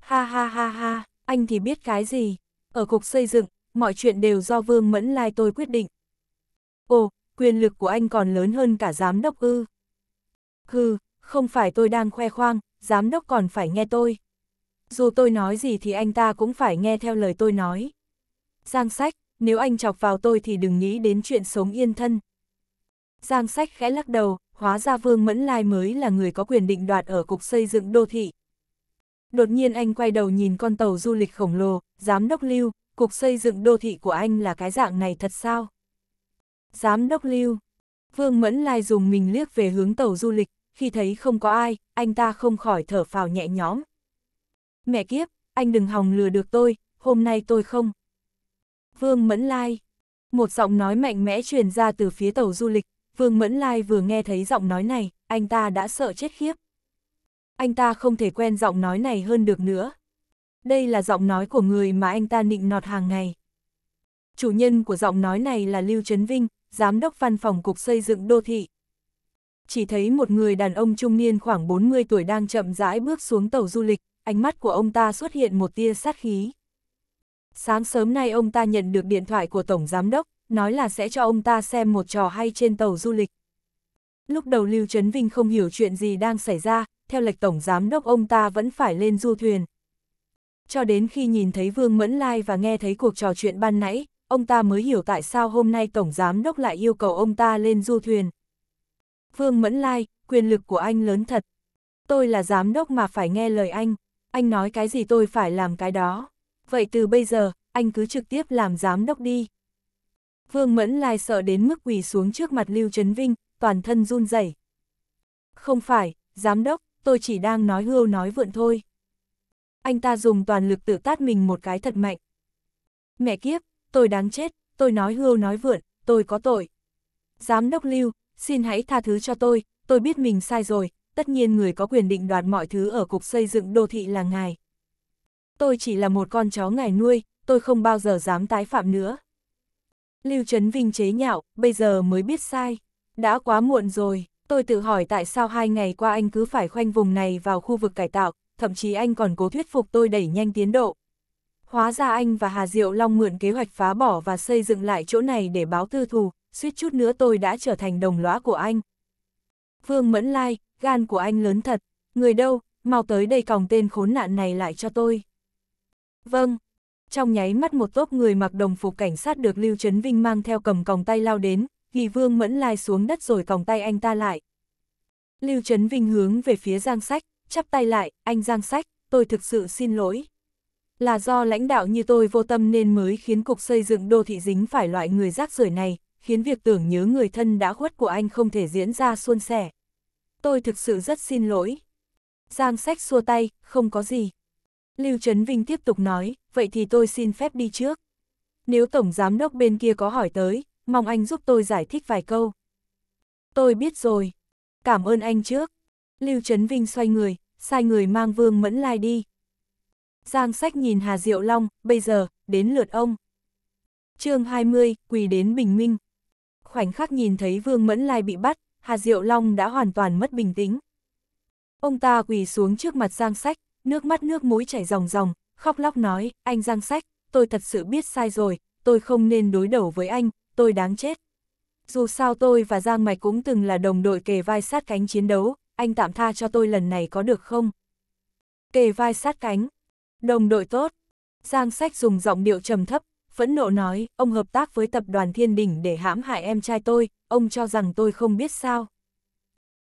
Ha ha ha ha, anh thì biết cái gì? Ở cục xây dựng, mọi chuyện đều do Vương Mẫn Lai tôi quyết định. Ồ, quyền lực của anh còn lớn hơn cả giám đốc ư? Hừ, không phải tôi đang khoe khoang, giám đốc còn phải nghe tôi. Dù tôi nói gì thì anh ta cũng phải nghe theo lời tôi nói. Giang sách, nếu anh chọc vào tôi thì đừng nghĩ đến chuyện sống yên thân. Giang sách khẽ lắc đầu, hóa ra Vương Mẫn Lai mới là người có quyền định đoạt ở Cục Xây dựng Đô thị. Đột nhiên anh quay đầu nhìn con tàu du lịch khổng lồ, giám đốc lưu, Cục Xây dựng Đô thị của anh là cái dạng này thật sao? Giám đốc lưu, Vương Mẫn Lai dùng mình liếc về hướng tàu du lịch, khi thấy không có ai, anh ta không khỏi thở phào nhẹ nhõm. Mẹ kiếp, anh đừng hòng lừa được tôi, hôm nay tôi không. Vương Mẫn Lai, một giọng nói mạnh mẽ truyền ra từ phía tàu du lịch, Vương Mẫn Lai vừa nghe thấy giọng nói này, anh ta đã sợ chết khiếp. Anh ta không thể quen giọng nói này hơn được nữa. Đây là giọng nói của người mà anh ta nịnh nọt hàng ngày. Chủ nhân của giọng nói này là Lưu Trấn Vinh, Giám đốc Văn phòng Cục Xây dựng Đô thị. Chỉ thấy một người đàn ông trung niên khoảng 40 tuổi đang chậm rãi bước xuống tàu du lịch, ánh mắt của ông ta xuất hiện một tia sát khí. Sáng sớm nay ông ta nhận được điện thoại của Tổng Giám đốc, nói là sẽ cho ông ta xem một trò hay trên tàu du lịch. Lúc đầu Lưu Trấn Vinh không hiểu chuyện gì đang xảy ra, theo lệch tổng giám đốc ông ta vẫn phải lên du thuyền. Cho đến khi nhìn thấy Vương Mẫn Lai và nghe thấy cuộc trò chuyện ban nãy, ông ta mới hiểu tại sao hôm nay tổng giám đốc lại yêu cầu ông ta lên du thuyền. Vương Mẫn Lai, quyền lực của anh lớn thật. Tôi là giám đốc mà phải nghe lời anh, anh nói cái gì tôi phải làm cái đó. Vậy từ bây giờ, anh cứ trực tiếp làm giám đốc đi. Vương Mẫn Lai sợ đến mức quỳ xuống trước mặt Lưu Trấn Vinh, toàn thân run rẩy. Không phải, giám đốc, tôi chỉ đang nói hưu nói vượn thôi. Anh ta dùng toàn lực tự tát mình một cái thật mạnh. Mẹ kiếp, tôi đáng chết, tôi nói hưu nói vượn, tôi có tội. Giám đốc Lưu, xin hãy tha thứ cho tôi, tôi biết mình sai rồi, tất nhiên người có quyền định đoạt mọi thứ ở cục xây dựng đô thị là ngài. Tôi chỉ là một con chó ngài nuôi, tôi không bao giờ dám tái phạm nữa. Lưu Trấn Vinh chế nhạo, bây giờ mới biết sai. Đã quá muộn rồi, tôi tự hỏi tại sao hai ngày qua anh cứ phải khoanh vùng này vào khu vực cải tạo, thậm chí anh còn cố thuyết phục tôi đẩy nhanh tiến độ. Hóa ra anh và Hà Diệu Long mượn kế hoạch phá bỏ và xây dựng lại chỗ này để báo tư thù, suýt chút nữa tôi đã trở thành đồng lõa của anh. Vương Mẫn Lai, gan của anh lớn thật, người đâu, mau tới đây còng tên khốn nạn này lại cho tôi. Vâng, trong nháy mắt một tốp người mặc đồng phục cảnh sát được Lưu Trấn Vinh mang theo cầm còng tay lao đến, Kỳ Vương Mẫn lai xuống đất rồi còng tay anh ta lại. Lưu Trấn Vinh hướng về phía Giang Sách, chắp tay lại, anh Giang Sách, tôi thực sự xin lỗi. Là do lãnh đạo như tôi vô tâm nên mới khiến cục xây dựng đô thị dính phải loại người rác rưởi này, khiến việc tưởng nhớ người thân đã khuất của anh không thể diễn ra suôn sẻ. Tôi thực sự rất xin lỗi. Giang Sách xua tay, không có gì. Lưu Trấn Vinh tiếp tục nói, vậy thì tôi xin phép đi trước. Nếu Tổng Giám đốc bên kia có hỏi tới, mong anh giúp tôi giải thích vài câu. Tôi biết rồi. Cảm ơn anh trước. Lưu Trấn Vinh xoay người, sai người mang Vương Mẫn Lai đi. Giang sách nhìn Hà Diệu Long, bây giờ, đến lượt ông. chương 20, quỳ đến bình minh. Khoảnh khắc nhìn thấy Vương Mẫn Lai bị bắt, Hà Diệu Long đã hoàn toàn mất bình tĩnh. Ông ta quỳ xuống trước mặt Giang sách, nước mắt nước mũi chảy ròng ròng, khóc lóc nói, anh Giang Sách, tôi thật sự biết sai rồi, tôi không nên đối đầu với anh, tôi đáng chết. Dù sao tôi và Giang Mạch cũng từng là đồng đội kề vai sát cánh chiến đấu, anh tạm tha cho tôi lần này có được không? Kề vai sát cánh. Đồng đội tốt. Giang Sách dùng giọng điệu trầm thấp, phẫn nộ nói, ông hợp tác với tập đoàn Thiên Đình để hãm hại em trai tôi, ông cho rằng tôi không biết sao.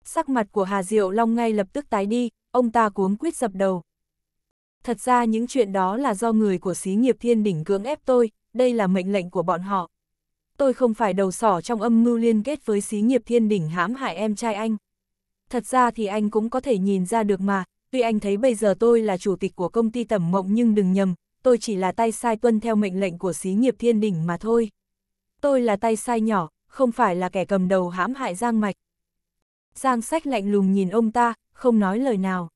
Sắc mặt của Hà Diệu Long ngay lập tức tái đi, ông ta cuống quyết dập đầu. Thật ra những chuyện đó là do người của xí nghiệp thiên đỉnh cưỡng ép tôi, đây là mệnh lệnh của bọn họ. Tôi không phải đầu sỏ trong âm mưu liên kết với xí nghiệp thiên đỉnh hãm hại em trai anh. Thật ra thì anh cũng có thể nhìn ra được mà, tuy anh thấy bây giờ tôi là chủ tịch của công ty tẩm mộng nhưng đừng nhầm, tôi chỉ là tay sai tuân theo mệnh lệnh của xí nghiệp thiên đỉnh mà thôi. Tôi là tay sai nhỏ, không phải là kẻ cầm đầu hãm hại Giang Mạch. Giang sách lạnh lùng nhìn ông ta, không nói lời nào.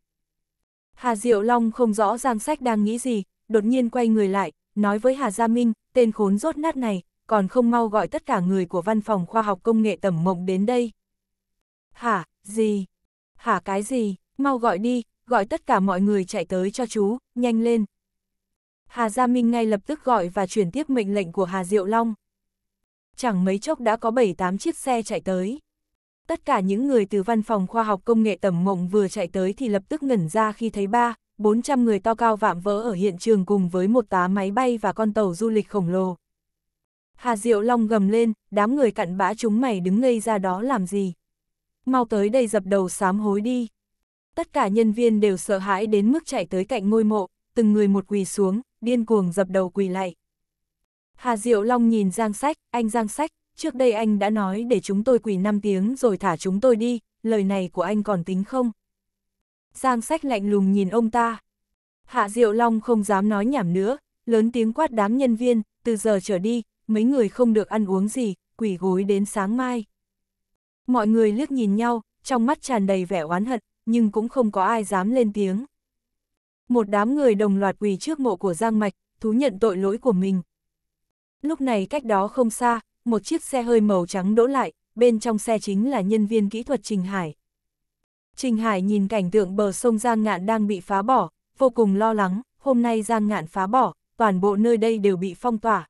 Hà Diệu Long không rõ Giang Sách đang nghĩ gì, đột nhiên quay người lại, nói với Hà Gia Minh, tên khốn rốt nát này, còn không mau gọi tất cả người của văn phòng khoa học công nghệ tẩm mộng đến đây. Hả, gì? Hả cái gì? Mau gọi đi, gọi tất cả mọi người chạy tới cho chú, nhanh lên. Hà Gia Minh ngay lập tức gọi và chuyển tiếp mệnh lệnh của Hà Diệu Long. Chẳng mấy chốc đã có 7-8 chiếc xe chạy tới. Tất cả những người từ văn phòng khoa học công nghệ tầm mộng vừa chạy tới thì lập tức ngẩn ra khi thấy ba, 400 người to cao vạm vỡ ở hiện trường cùng với một tá máy bay và con tàu du lịch khổng lồ. Hà Diệu Long gầm lên, đám người cặn bã chúng mày đứng ngây ra đó làm gì? Mau tới đây dập đầu sám hối đi. Tất cả nhân viên đều sợ hãi đến mức chạy tới cạnh ngôi mộ, từng người một quỳ xuống, điên cuồng dập đầu quỳ lại. Hà Diệu Long nhìn Giang Sách, anh Giang Sách, trước đây anh đã nói để chúng tôi quỳ 5 tiếng rồi thả chúng tôi đi, lời này của anh còn tính không? Giang sách lạnh lùng nhìn ông ta. Hạ Diệu Long không dám nói nhảm nữa, lớn tiếng quát đám nhân viên, từ giờ trở đi, mấy người không được ăn uống gì, quỳ gối đến sáng mai. Mọi người liếc nhìn nhau, trong mắt tràn đầy vẻ oán hận, nhưng cũng không có ai dám lên tiếng. Một đám người đồng loạt quỳ trước mộ của Giang Mạch, thú nhận tội lỗi của mình. Lúc này cách đó không xa, một chiếc xe hơi màu trắng đỗ lại, bên trong xe chính là nhân viên kỹ thuật Trình Hải. Trình Hải nhìn cảnh tượng bờ sông Giang Ngạn đang bị phá bỏ, vô cùng lo lắng, hôm nay Giang Ngạn phá bỏ, toàn bộ nơi đây đều bị phong tỏa.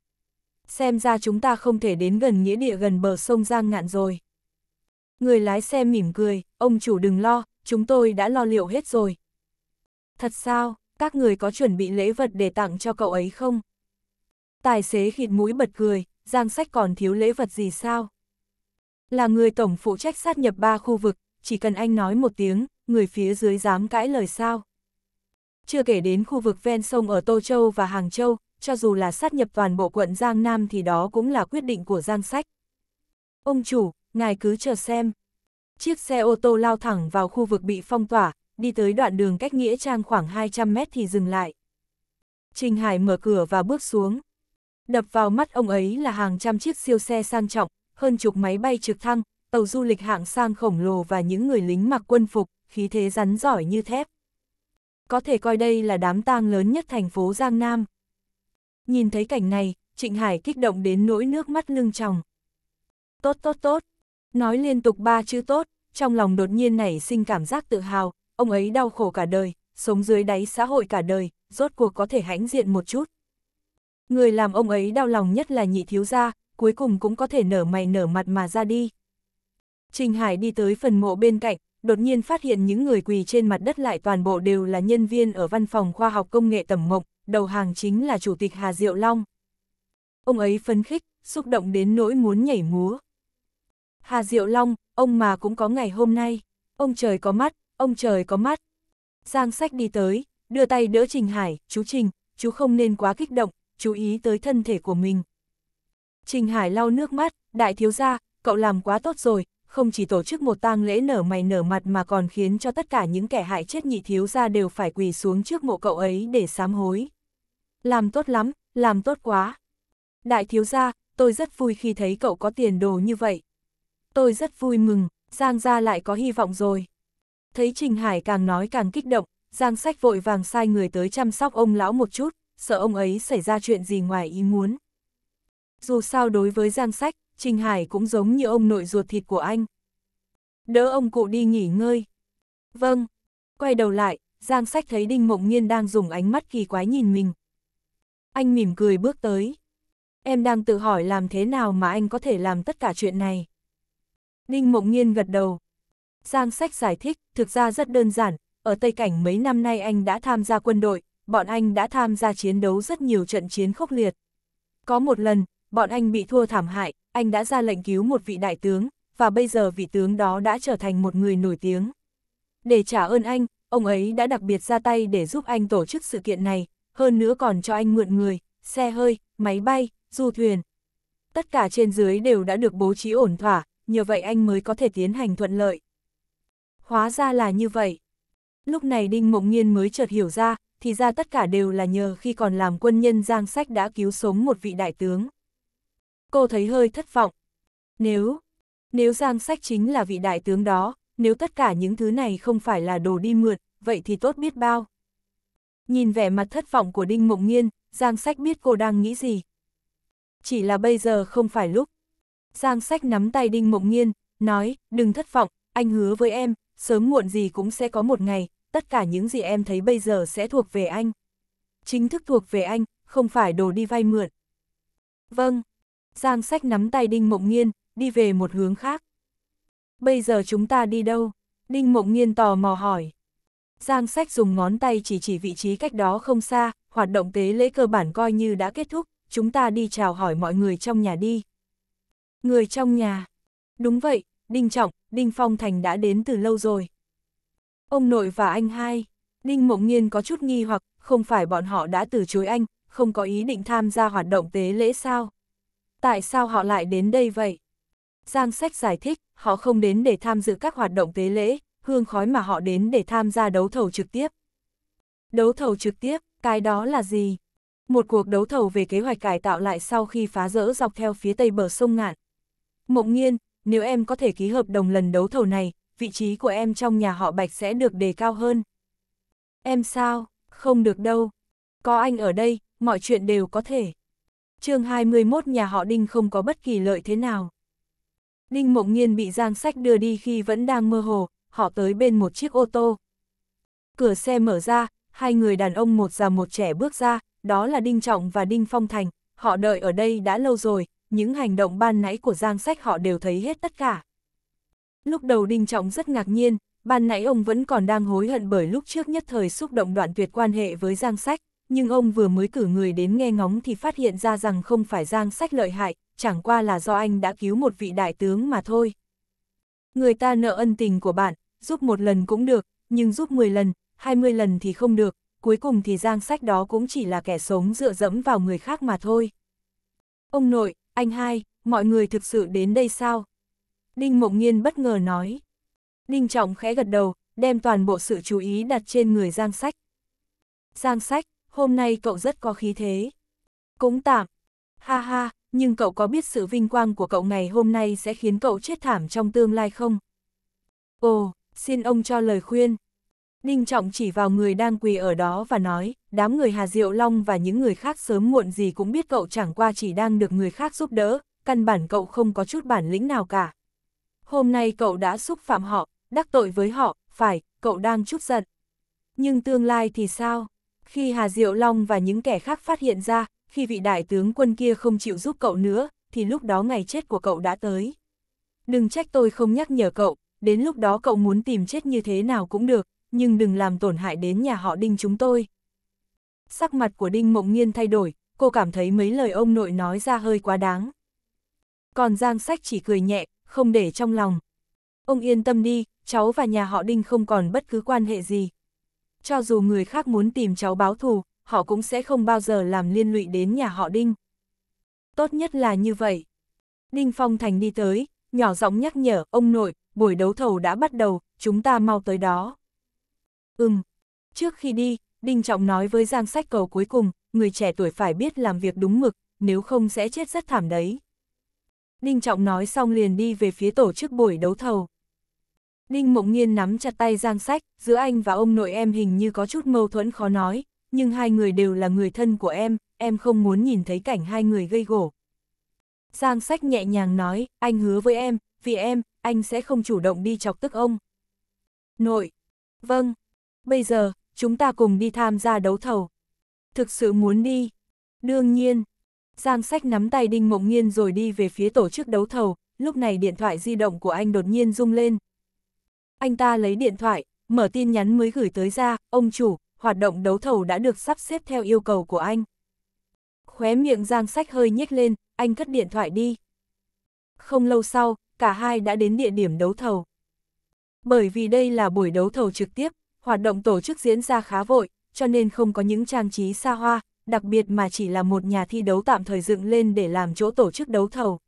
Xem ra chúng ta không thể đến gần nghĩa địa gần bờ sông Giang Ngạn rồi. Người lái xe mỉm cười, ông chủ đừng lo, chúng tôi đã lo liệu hết rồi. Thật sao, các người có chuẩn bị lễ vật để tặng cho cậu ấy không? Tài xế khịt mũi bật cười, Giang Sách còn thiếu lễ vật gì sao? Là người tổng phụ trách sát nhập ba khu vực, chỉ cần anh nói một tiếng, người phía dưới dám cãi lời sao? Chưa kể đến khu vực ven sông ở Tô Châu và Hàng Châu, cho dù là sát nhập toàn bộ quận Giang Nam thì đó cũng là quyết định của Giang Sách. Ông chủ, ngài cứ chờ xem. Chiếc xe ô tô lao thẳng vào khu vực bị phong tỏa, đi tới đoạn đường cách Nghĩa Trang khoảng 200 mét thì dừng lại. Trình Hải mở cửa và bước xuống, Đập vào mắt ông ấy là hàng trăm chiếc siêu xe sang trọng, hơn chục máy bay trực thăng, tàu du lịch hạng sang khổng lồ và những người lính mặc quân phục, khí thế rắn giỏi như thép. Có thể coi đây là đám tang lớn nhất thành phố Giang Nam. Nhìn thấy cảnh này, Trịnh Hải kích động đến nỗi nước mắt lưng tròng. Tốt tốt tốt, nói liên tục ba chữ tốt, trong lòng đột nhiên nảy sinh cảm giác tự hào, ông ấy đau khổ cả đời, sống dưới đáy xã hội cả đời, rốt cuộc có thể hãnh diện một chút. Người làm ông ấy đau lòng nhất là nhị thiếu gia, cuối cùng cũng có thể nở mày nở mặt mà ra đi. Trình Hải đi tới phần mộ bên cạnh, đột nhiên phát hiện những người quỳ trên mặt đất lại toàn bộ đều là nhân viên ở văn phòng khoa học công nghệ tầm mộng, đầu hàng chính là chủ tịch Hà Diệu Long. Ông ấy phấn khích, xúc động đến nỗi muốn nhảy múa. Hà Diệu Long, ông mà cũng có ngày hôm nay. Ông trời có mắt, ông trời có mắt. Giang sách đi tới, đưa tay đỡ Trình Hải, chú Trình, chú không nên quá kích động, chú ý tới thân thể của mình. Trình Hải lau nước mắt, đại thiếu gia, cậu làm quá tốt rồi, không chỉ tổ chức một tang lễ nở mày nở mặt mà còn khiến cho tất cả những kẻ hại chết nhị thiếu gia đều phải quỳ xuống trước mộ cậu ấy để sám hối. Làm tốt lắm, làm tốt quá. Đại thiếu gia, tôi rất vui khi thấy cậu có tiền đồ như vậy. Tôi rất vui mừng, Giang gia lại có hy vọng rồi. Thấy Trình Hải càng nói càng kích động, Giang sách vội vàng sai người tới chăm sóc ông lão một chút sợ ông ấy xảy ra chuyện gì ngoài ý muốn. Dù sao đối với Giang Sách, Trình Hải cũng giống như ông nội ruột thịt của anh. Đỡ ông cụ đi nghỉ ngơi. Vâng. Quay đầu lại, Giang Sách thấy Đinh Mộng Nhiên đang dùng ánh mắt kỳ quái nhìn mình. Anh mỉm cười bước tới. Em đang tự hỏi làm thế nào mà anh có thể làm tất cả chuyện này. Đinh Mộng Nhiên gật đầu. Giang Sách giải thích, thực ra rất đơn giản, ở Tây Cảnh mấy năm nay anh đã tham gia quân đội, bọn anh đã tham gia chiến đấu rất nhiều trận chiến khốc liệt. Có một lần, bọn anh bị thua thảm hại, anh đã ra lệnh cứu một vị đại tướng, và bây giờ vị tướng đó đã trở thành một người nổi tiếng. Để trả ơn anh, ông ấy đã đặc biệt ra tay để giúp anh tổ chức sự kiện này, hơn nữa còn cho anh mượn người, xe hơi, máy bay, du thuyền. Tất cả trên dưới đều đã được bố trí ổn thỏa, nhờ vậy anh mới có thể tiến hành thuận lợi. Hóa ra là như vậy. Lúc này Đinh Mộng Nhiên mới chợt hiểu ra, thì ra tất cả đều là nhờ khi còn làm quân nhân Giang Sách đã cứu sống một vị đại tướng. Cô thấy hơi thất vọng. Nếu, nếu Giang Sách chính là vị đại tướng đó, nếu tất cả những thứ này không phải là đồ đi mượn, vậy thì tốt biết bao. Nhìn vẻ mặt thất vọng của Đinh Mộng Nghiên, Giang Sách biết cô đang nghĩ gì. Chỉ là bây giờ không phải lúc. Giang Sách nắm tay Đinh Mộng Nghiên, nói, đừng thất vọng, anh hứa với em, sớm muộn gì cũng sẽ có một ngày, tất cả những gì em thấy bây giờ sẽ thuộc về anh. Chính thức thuộc về anh, không phải đồ đi vay mượn. Vâng. Giang sách nắm tay Đinh Mộng Nghiên, đi về một hướng khác. Bây giờ chúng ta đi đâu? Đinh Mộng Nghiên tò mò hỏi. Giang sách dùng ngón tay chỉ chỉ vị trí cách đó không xa, hoạt động tế lễ cơ bản coi như đã kết thúc, chúng ta đi chào hỏi mọi người trong nhà đi. Người trong nhà. Đúng vậy, Đinh Trọng, Đinh Phong Thành đã đến từ lâu rồi. Ông nội và anh hai. Ninh Mộng Nhiên có chút nghi hoặc, không phải bọn họ đã từ chối anh, không có ý định tham gia hoạt động tế lễ sao? Tại sao họ lại đến đây vậy? Giang Sách giải thích, họ không đến để tham dự các hoạt động tế lễ, hương khói mà họ đến để tham gia đấu thầu trực tiếp. Đấu thầu trực tiếp, cái đó là gì? Một cuộc đấu thầu về kế hoạch cải tạo lại sau khi phá rỡ dọc theo phía tây bờ sông Ngạn. Mộng Nhiên, nếu em có thể ký hợp đồng lần đấu thầu này, vị trí của em trong nhà họ Bạch sẽ được đề cao hơn. Em sao? Không được đâu. Có anh ở đây, mọi chuyện đều có thể. chương 21 nhà họ Đinh không có bất kỳ lợi thế nào. Đinh Mộng Nhiên bị Giang Sách đưa đi khi vẫn đang mơ hồ, họ tới bên một chiếc ô tô. Cửa xe mở ra, hai người đàn ông một già một trẻ bước ra, đó là Đinh Trọng và Đinh Phong Thành, họ đợi ở đây đã lâu rồi, những hành động ban nãy của Giang Sách họ đều thấy hết tất cả. Lúc đầu Đinh Trọng rất ngạc nhiên, ban nãy ông vẫn còn đang hối hận bởi lúc trước nhất thời xúc động đoạn tuyệt quan hệ với Giang Sách, nhưng ông vừa mới cử người đến nghe ngóng thì phát hiện ra rằng không phải Giang Sách lợi hại, chẳng qua là do anh đã cứu một vị đại tướng mà thôi. Người ta nợ ân tình của bạn, giúp một lần cũng được, nhưng giúp 10 lần, 20 lần thì không được, cuối cùng thì Giang Sách đó cũng chỉ là kẻ sống dựa dẫm vào người khác mà thôi. Ông nội, anh hai, mọi người thực sự đến đây sao? Đinh Mộng Nhiên bất ngờ nói. Đinh Trọng khẽ gật đầu, đem toàn bộ sự chú ý đặt trên người Giang Sách. Giang Sách, hôm nay cậu rất có khí thế. Cũng tạm. Ha ha, nhưng cậu có biết sự vinh quang của cậu ngày hôm nay sẽ khiến cậu chết thảm trong tương lai không? Ồ, xin ông cho lời khuyên. Đinh Trọng chỉ vào người đang quỳ ở đó và nói, đám người Hà Diệu Long và những người khác sớm muộn gì cũng biết cậu chẳng qua chỉ đang được người khác giúp đỡ, căn bản cậu không có chút bản lĩnh nào cả. Hôm nay cậu đã xúc phạm họ, đắc tội với họ, phải, cậu đang chút giận. Nhưng tương lai thì sao? Khi Hà Diệu Long và những kẻ khác phát hiện ra, khi vị đại tướng quân kia không chịu giúp cậu nữa, thì lúc đó ngày chết của cậu đã tới. Đừng trách tôi không nhắc nhở cậu, đến lúc đó cậu muốn tìm chết như thế nào cũng được, nhưng đừng làm tổn hại đến nhà họ Đinh chúng tôi. Sắc mặt của Đinh Mộng Nhiên thay đổi, cô cảm thấy mấy lời ông nội nói ra hơi quá đáng. Còn Giang Sách chỉ cười nhẹ, không để trong lòng. Ông yên tâm đi, cháu và nhà họ Đinh không còn bất cứ quan hệ gì. Cho dù người khác muốn tìm cháu báo thù, họ cũng sẽ không bao giờ làm liên lụy đến nhà họ Đinh. Tốt nhất là như vậy. Đinh Phong Thành đi tới, nhỏ giọng nhắc nhở, ông nội, buổi đấu thầu đã bắt đầu, chúng ta mau tới đó. Ừm. Trước khi đi, Đinh Trọng nói với Giang Sách Cầu cuối cùng, người trẻ tuổi phải biết làm việc đúng mực, nếu không sẽ chết rất thảm đấy. Ninh Trọng nói xong liền đi về phía tổ chức buổi đấu thầu. Ninh Mộng Nhiên nắm chặt tay Giang Sách, giữa anh và ông nội em hình như có chút mâu thuẫn khó nói, nhưng hai người đều là người thân của em, em không muốn nhìn thấy cảnh hai người gây gổ. Giang Sách nhẹ nhàng nói, anh hứa với em, vì em, anh sẽ không chủ động đi chọc tức ông. Nội, vâng, bây giờ, chúng ta cùng đi tham gia đấu thầu. Thực sự muốn đi, đương nhiên, Giang sách nắm tay Đinh Mộng Nhiên rồi đi về phía tổ chức đấu thầu, lúc này điện thoại di động của anh đột nhiên rung lên. Anh ta lấy điện thoại, mở tin nhắn mới gửi tới ra, ông chủ, hoạt động đấu thầu đã được sắp xếp theo yêu cầu của anh. Khóe miệng Giang sách hơi nhếch lên, anh cất điện thoại đi. Không lâu sau, cả hai đã đến địa điểm đấu thầu. Bởi vì đây là buổi đấu thầu trực tiếp, hoạt động tổ chức diễn ra khá vội, cho nên không có những trang trí xa hoa, đặc biệt mà chỉ là một nhà thi đấu tạm thời dựng lên để làm chỗ tổ chức đấu thầu.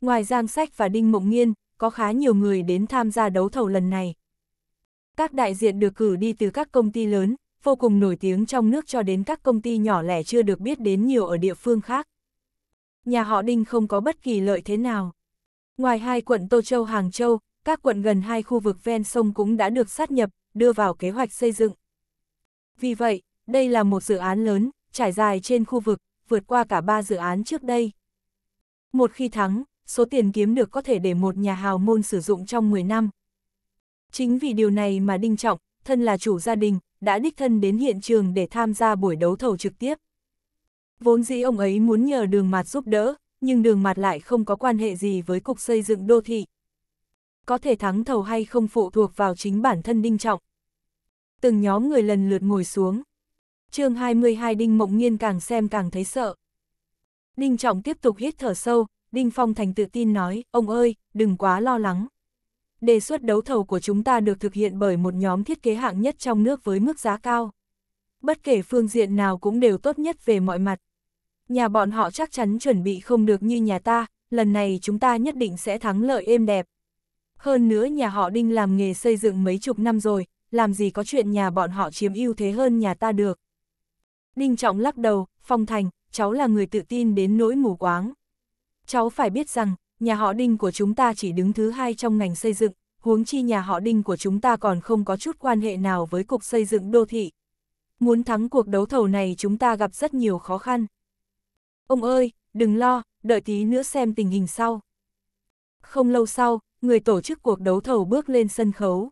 Ngoài Giang Sách và Đinh Mộng Nghiên, có khá nhiều người đến tham gia đấu thầu lần này. Các đại diện được cử đi từ các công ty lớn, vô cùng nổi tiếng trong nước cho đến các công ty nhỏ lẻ chưa được biết đến nhiều ở địa phương khác. Nhà họ Đinh không có bất kỳ lợi thế nào. Ngoài hai quận Tô Châu Hàng Châu, các quận gần hai khu vực ven sông cũng đã được sát nhập, đưa vào kế hoạch xây dựng. Vì vậy, đây là một dự án lớn, trải dài trên khu vực, vượt qua cả ba dự án trước đây. Một khi thắng, số tiền kiếm được có thể để một nhà hào môn sử dụng trong 10 năm. Chính vì điều này mà Đinh Trọng, thân là chủ gia đình, đã đích thân đến hiện trường để tham gia buổi đấu thầu trực tiếp. Vốn dĩ ông ấy muốn nhờ đường mặt giúp đỡ, nhưng đường mặt lại không có quan hệ gì với cục xây dựng đô thị. Có thể thắng thầu hay không phụ thuộc vào chính bản thân Đinh Trọng. Từng nhóm người lần lượt ngồi xuống, chương 22 Đinh Mộng nhiên càng xem càng thấy sợ. Đinh Trọng tiếp tục hít thở sâu, Đinh Phong Thành tự tin nói, ông ơi, đừng quá lo lắng. Đề xuất đấu thầu của chúng ta được thực hiện bởi một nhóm thiết kế hạng nhất trong nước với mức giá cao. Bất kể phương diện nào cũng đều tốt nhất về mọi mặt. Nhà bọn họ chắc chắn chuẩn bị không được như nhà ta, lần này chúng ta nhất định sẽ thắng lợi êm đẹp. Hơn nữa nhà họ Đinh làm nghề xây dựng mấy chục năm rồi, làm gì có chuyện nhà bọn họ chiếm ưu thế hơn nhà ta được. Đinh Trọng lắc đầu, Phong Thành, cháu là người tự tin đến nỗi mù quáng. Cháu phải biết rằng, nhà họ Đinh của chúng ta chỉ đứng thứ hai trong ngành xây dựng, huống chi nhà họ Đinh của chúng ta còn không có chút quan hệ nào với Cục Xây dựng Đô thị. Muốn thắng cuộc đấu thầu này chúng ta gặp rất nhiều khó khăn. Ông ơi, đừng lo, đợi tí nữa xem tình hình sau. Không lâu sau, người tổ chức cuộc đấu thầu bước lên sân khấu.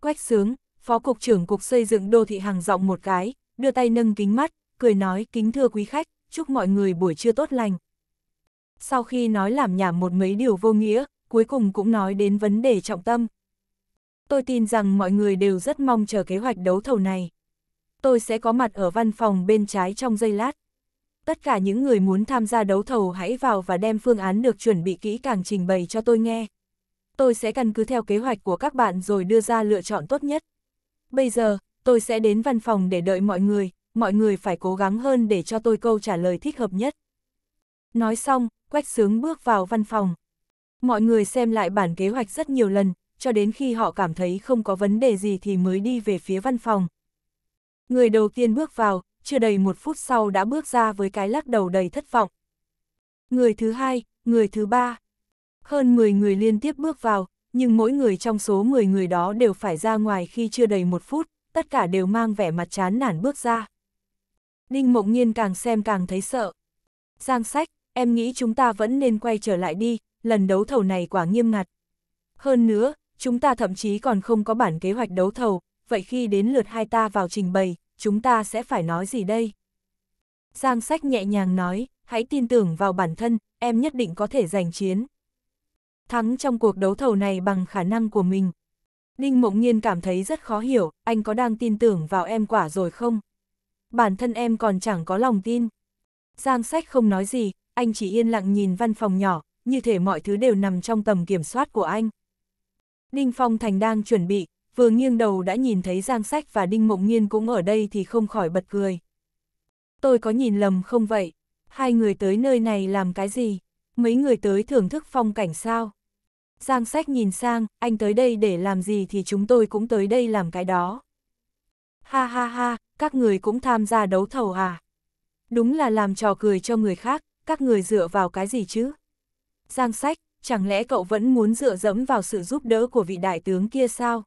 Quách sướng, Phó Cục trưởng Cục Xây dựng Đô thị hàng giọng một cái, đưa tay nâng kính mắt, cười nói kính thưa quý khách, chúc mọi người buổi trưa tốt lành. Sau khi nói làm nhảm một mấy điều vô nghĩa, cuối cùng cũng nói đến vấn đề trọng tâm. Tôi tin rằng mọi người đều rất mong chờ kế hoạch đấu thầu này. Tôi sẽ có mặt ở văn phòng bên trái trong giây lát. Tất cả những người muốn tham gia đấu thầu hãy vào và đem phương án được chuẩn bị kỹ càng trình bày cho tôi nghe. Tôi sẽ căn cứ theo kế hoạch của các bạn rồi đưa ra lựa chọn tốt nhất. Bây giờ, tôi sẽ đến văn phòng để đợi mọi người, mọi người phải cố gắng hơn để cho tôi câu trả lời thích hợp nhất. Nói xong, Quách Sướng bước vào văn phòng. Mọi người xem lại bản kế hoạch rất nhiều lần, cho đến khi họ cảm thấy không có vấn đề gì thì mới đi về phía văn phòng. Người đầu tiên bước vào, chưa đầy một phút sau đã bước ra với cái lắc đầu đầy thất vọng. Người thứ hai, người thứ ba. Hơn 10 người liên tiếp bước vào, nhưng mỗi người trong số 10 người đó đều phải ra ngoài khi chưa đầy một phút, tất cả đều mang vẻ mặt chán nản bước ra. Đinh Mộng Nhiên càng xem càng thấy sợ. Giang sách, em nghĩ chúng ta vẫn nên quay trở lại đi, lần đấu thầu này quả nghiêm ngặt. Hơn nữa, chúng ta thậm chí còn không có bản kế hoạch đấu thầu, vậy khi đến lượt hai ta vào trình bày, chúng ta sẽ phải nói gì đây? Giang sách nhẹ nhàng nói, hãy tin tưởng vào bản thân, em nhất định có thể giành chiến. Thắng trong cuộc đấu thầu này bằng khả năng của mình, Ninh Mộng Nhiên cảm thấy rất khó hiểu, anh có đang tin tưởng vào em quả rồi không? Bản thân em còn chẳng có lòng tin. Giang sách không nói gì, anh chỉ yên lặng nhìn văn phòng nhỏ, như thể mọi thứ đều nằm trong tầm kiểm soát của anh. Ninh Phong Thành đang chuẩn bị, vừa nghiêng đầu đã nhìn thấy Giang Sách và Đinh Mộng Nhiên cũng ở đây thì không khỏi bật cười. Tôi có nhìn lầm không vậy? Hai người tới nơi này làm cái gì? Mấy người tới thưởng thức phong cảnh sao? Giang sách nhìn sang, anh tới đây để làm gì thì chúng tôi cũng tới đây làm cái đó. Ha ha ha, các người cũng tham gia đấu thầu à? Đúng là làm trò cười cho người khác, các người dựa vào cái gì chứ? Giang sách, chẳng lẽ cậu vẫn muốn dựa dẫm vào sự giúp đỡ của vị đại tướng kia sao?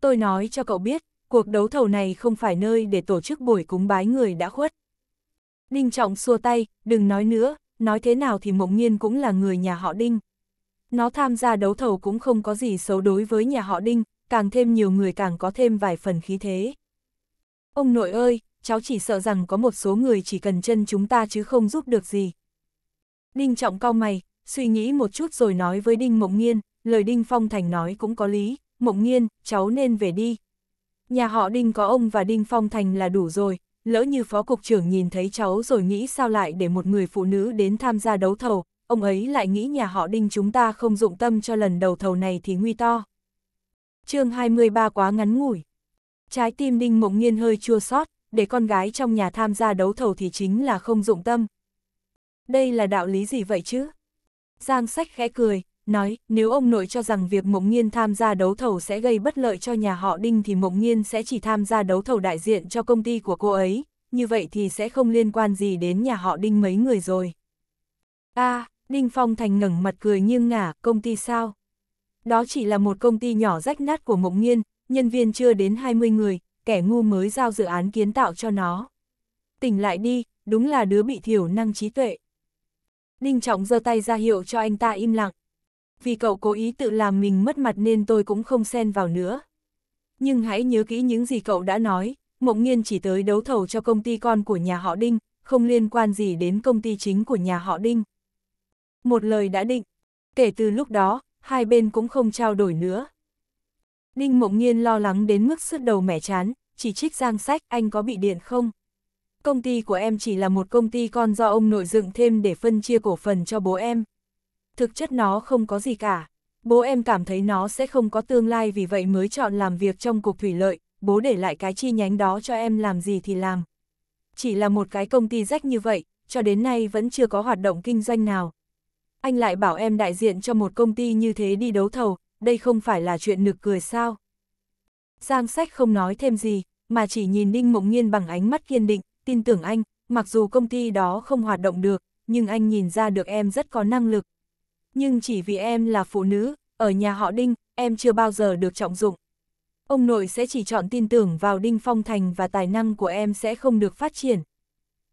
Tôi nói cho cậu biết, cuộc đấu thầu này không phải nơi để tổ chức buổi cúng bái người đã khuất. Đinh Trọng xua tay, đừng nói nữa, nói thế nào thì Mộng Nhiên cũng là người nhà họ Đinh. Nó tham gia đấu thầu cũng không có gì xấu đối với nhà họ Đinh, càng thêm nhiều người càng có thêm vài phần khí thế. Ông nội ơi, cháu chỉ sợ rằng có một số người chỉ cần chân chúng ta chứ không giúp được gì. Đinh trọng cao mày, suy nghĩ một chút rồi nói với Đinh Mộng Nghiên, lời Đinh Phong Thành nói cũng có lý, Mộng Nghiên, cháu nên về đi. Nhà họ Đinh có ông và Đinh Phong Thành là đủ rồi, lỡ như phó cục trưởng nhìn thấy cháu rồi nghĩ sao lại để một người phụ nữ đến tham gia đấu thầu, ông ấy lại nghĩ nhà họ đinh chúng ta không dụng tâm cho lần đầu thầu này thì nguy to. chương 23 quá ngắn ngủi. Trái tim đinh mộng nhiên hơi chua sót, để con gái trong nhà tham gia đấu thầu thì chính là không dụng tâm. Đây là đạo lý gì vậy chứ? Giang sách khẽ cười, nói nếu ông nội cho rằng việc mộng nhiên tham gia đấu thầu sẽ gây bất lợi cho nhà họ đinh thì mộng nhiên sẽ chỉ tham gia đấu thầu đại diện cho công ty của cô ấy, như vậy thì sẽ không liên quan gì đến nhà họ đinh mấy người rồi. a à, Ninh Phong Thành ngẩng mặt cười nghiêng ngả, công ty sao? Đó chỉ là một công ty nhỏ rách nát của Mộng Nhiên, nhân viên chưa đến 20 người, kẻ ngu mới giao dự án kiến tạo cho nó. Tỉnh lại đi, đúng là đứa bị thiểu năng trí tuệ. Ninh Trọng giơ tay ra hiệu cho anh ta im lặng. Vì cậu cố ý tự làm mình mất mặt nên tôi cũng không xen vào nữa. Nhưng hãy nhớ kỹ những gì cậu đã nói, Mộng Nhiên chỉ tới đấu thầu cho công ty con của nhà họ Đinh, không liên quan gì đến công ty chính của nhà họ Đinh một lời đã định. Kể từ lúc đó, hai bên cũng không trao đổi nữa. Đinh Mộng Nhiên lo lắng đến mức sứt đầu mẻ chán, chỉ trích Giang Sách anh có bị điện không? Công ty của em chỉ là một công ty con do ông nội dựng thêm để phân chia cổ phần cho bố em. Thực chất nó không có gì cả. Bố em cảm thấy nó sẽ không có tương lai vì vậy mới chọn làm việc trong cục thủy lợi, bố để lại cái chi nhánh đó cho em làm gì thì làm. Chỉ là một cái công ty rách như vậy, cho đến nay vẫn chưa có hoạt động kinh doanh nào, anh lại bảo em đại diện cho một công ty như thế đi đấu thầu, đây không phải là chuyện nực cười sao. Giang sách không nói thêm gì, mà chỉ nhìn Đinh Mộng Nhiên bằng ánh mắt kiên định, tin tưởng anh, mặc dù công ty đó không hoạt động được, nhưng anh nhìn ra được em rất có năng lực. Nhưng chỉ vì em là phụ nữ, ở nhà họ Đinh, em chưa bao giờ được trọng dụng. Ông nội sẽ chỉ chọn tin tưởng vào Đinh Phong Thành và tài năng của em sẽ không được phát triển.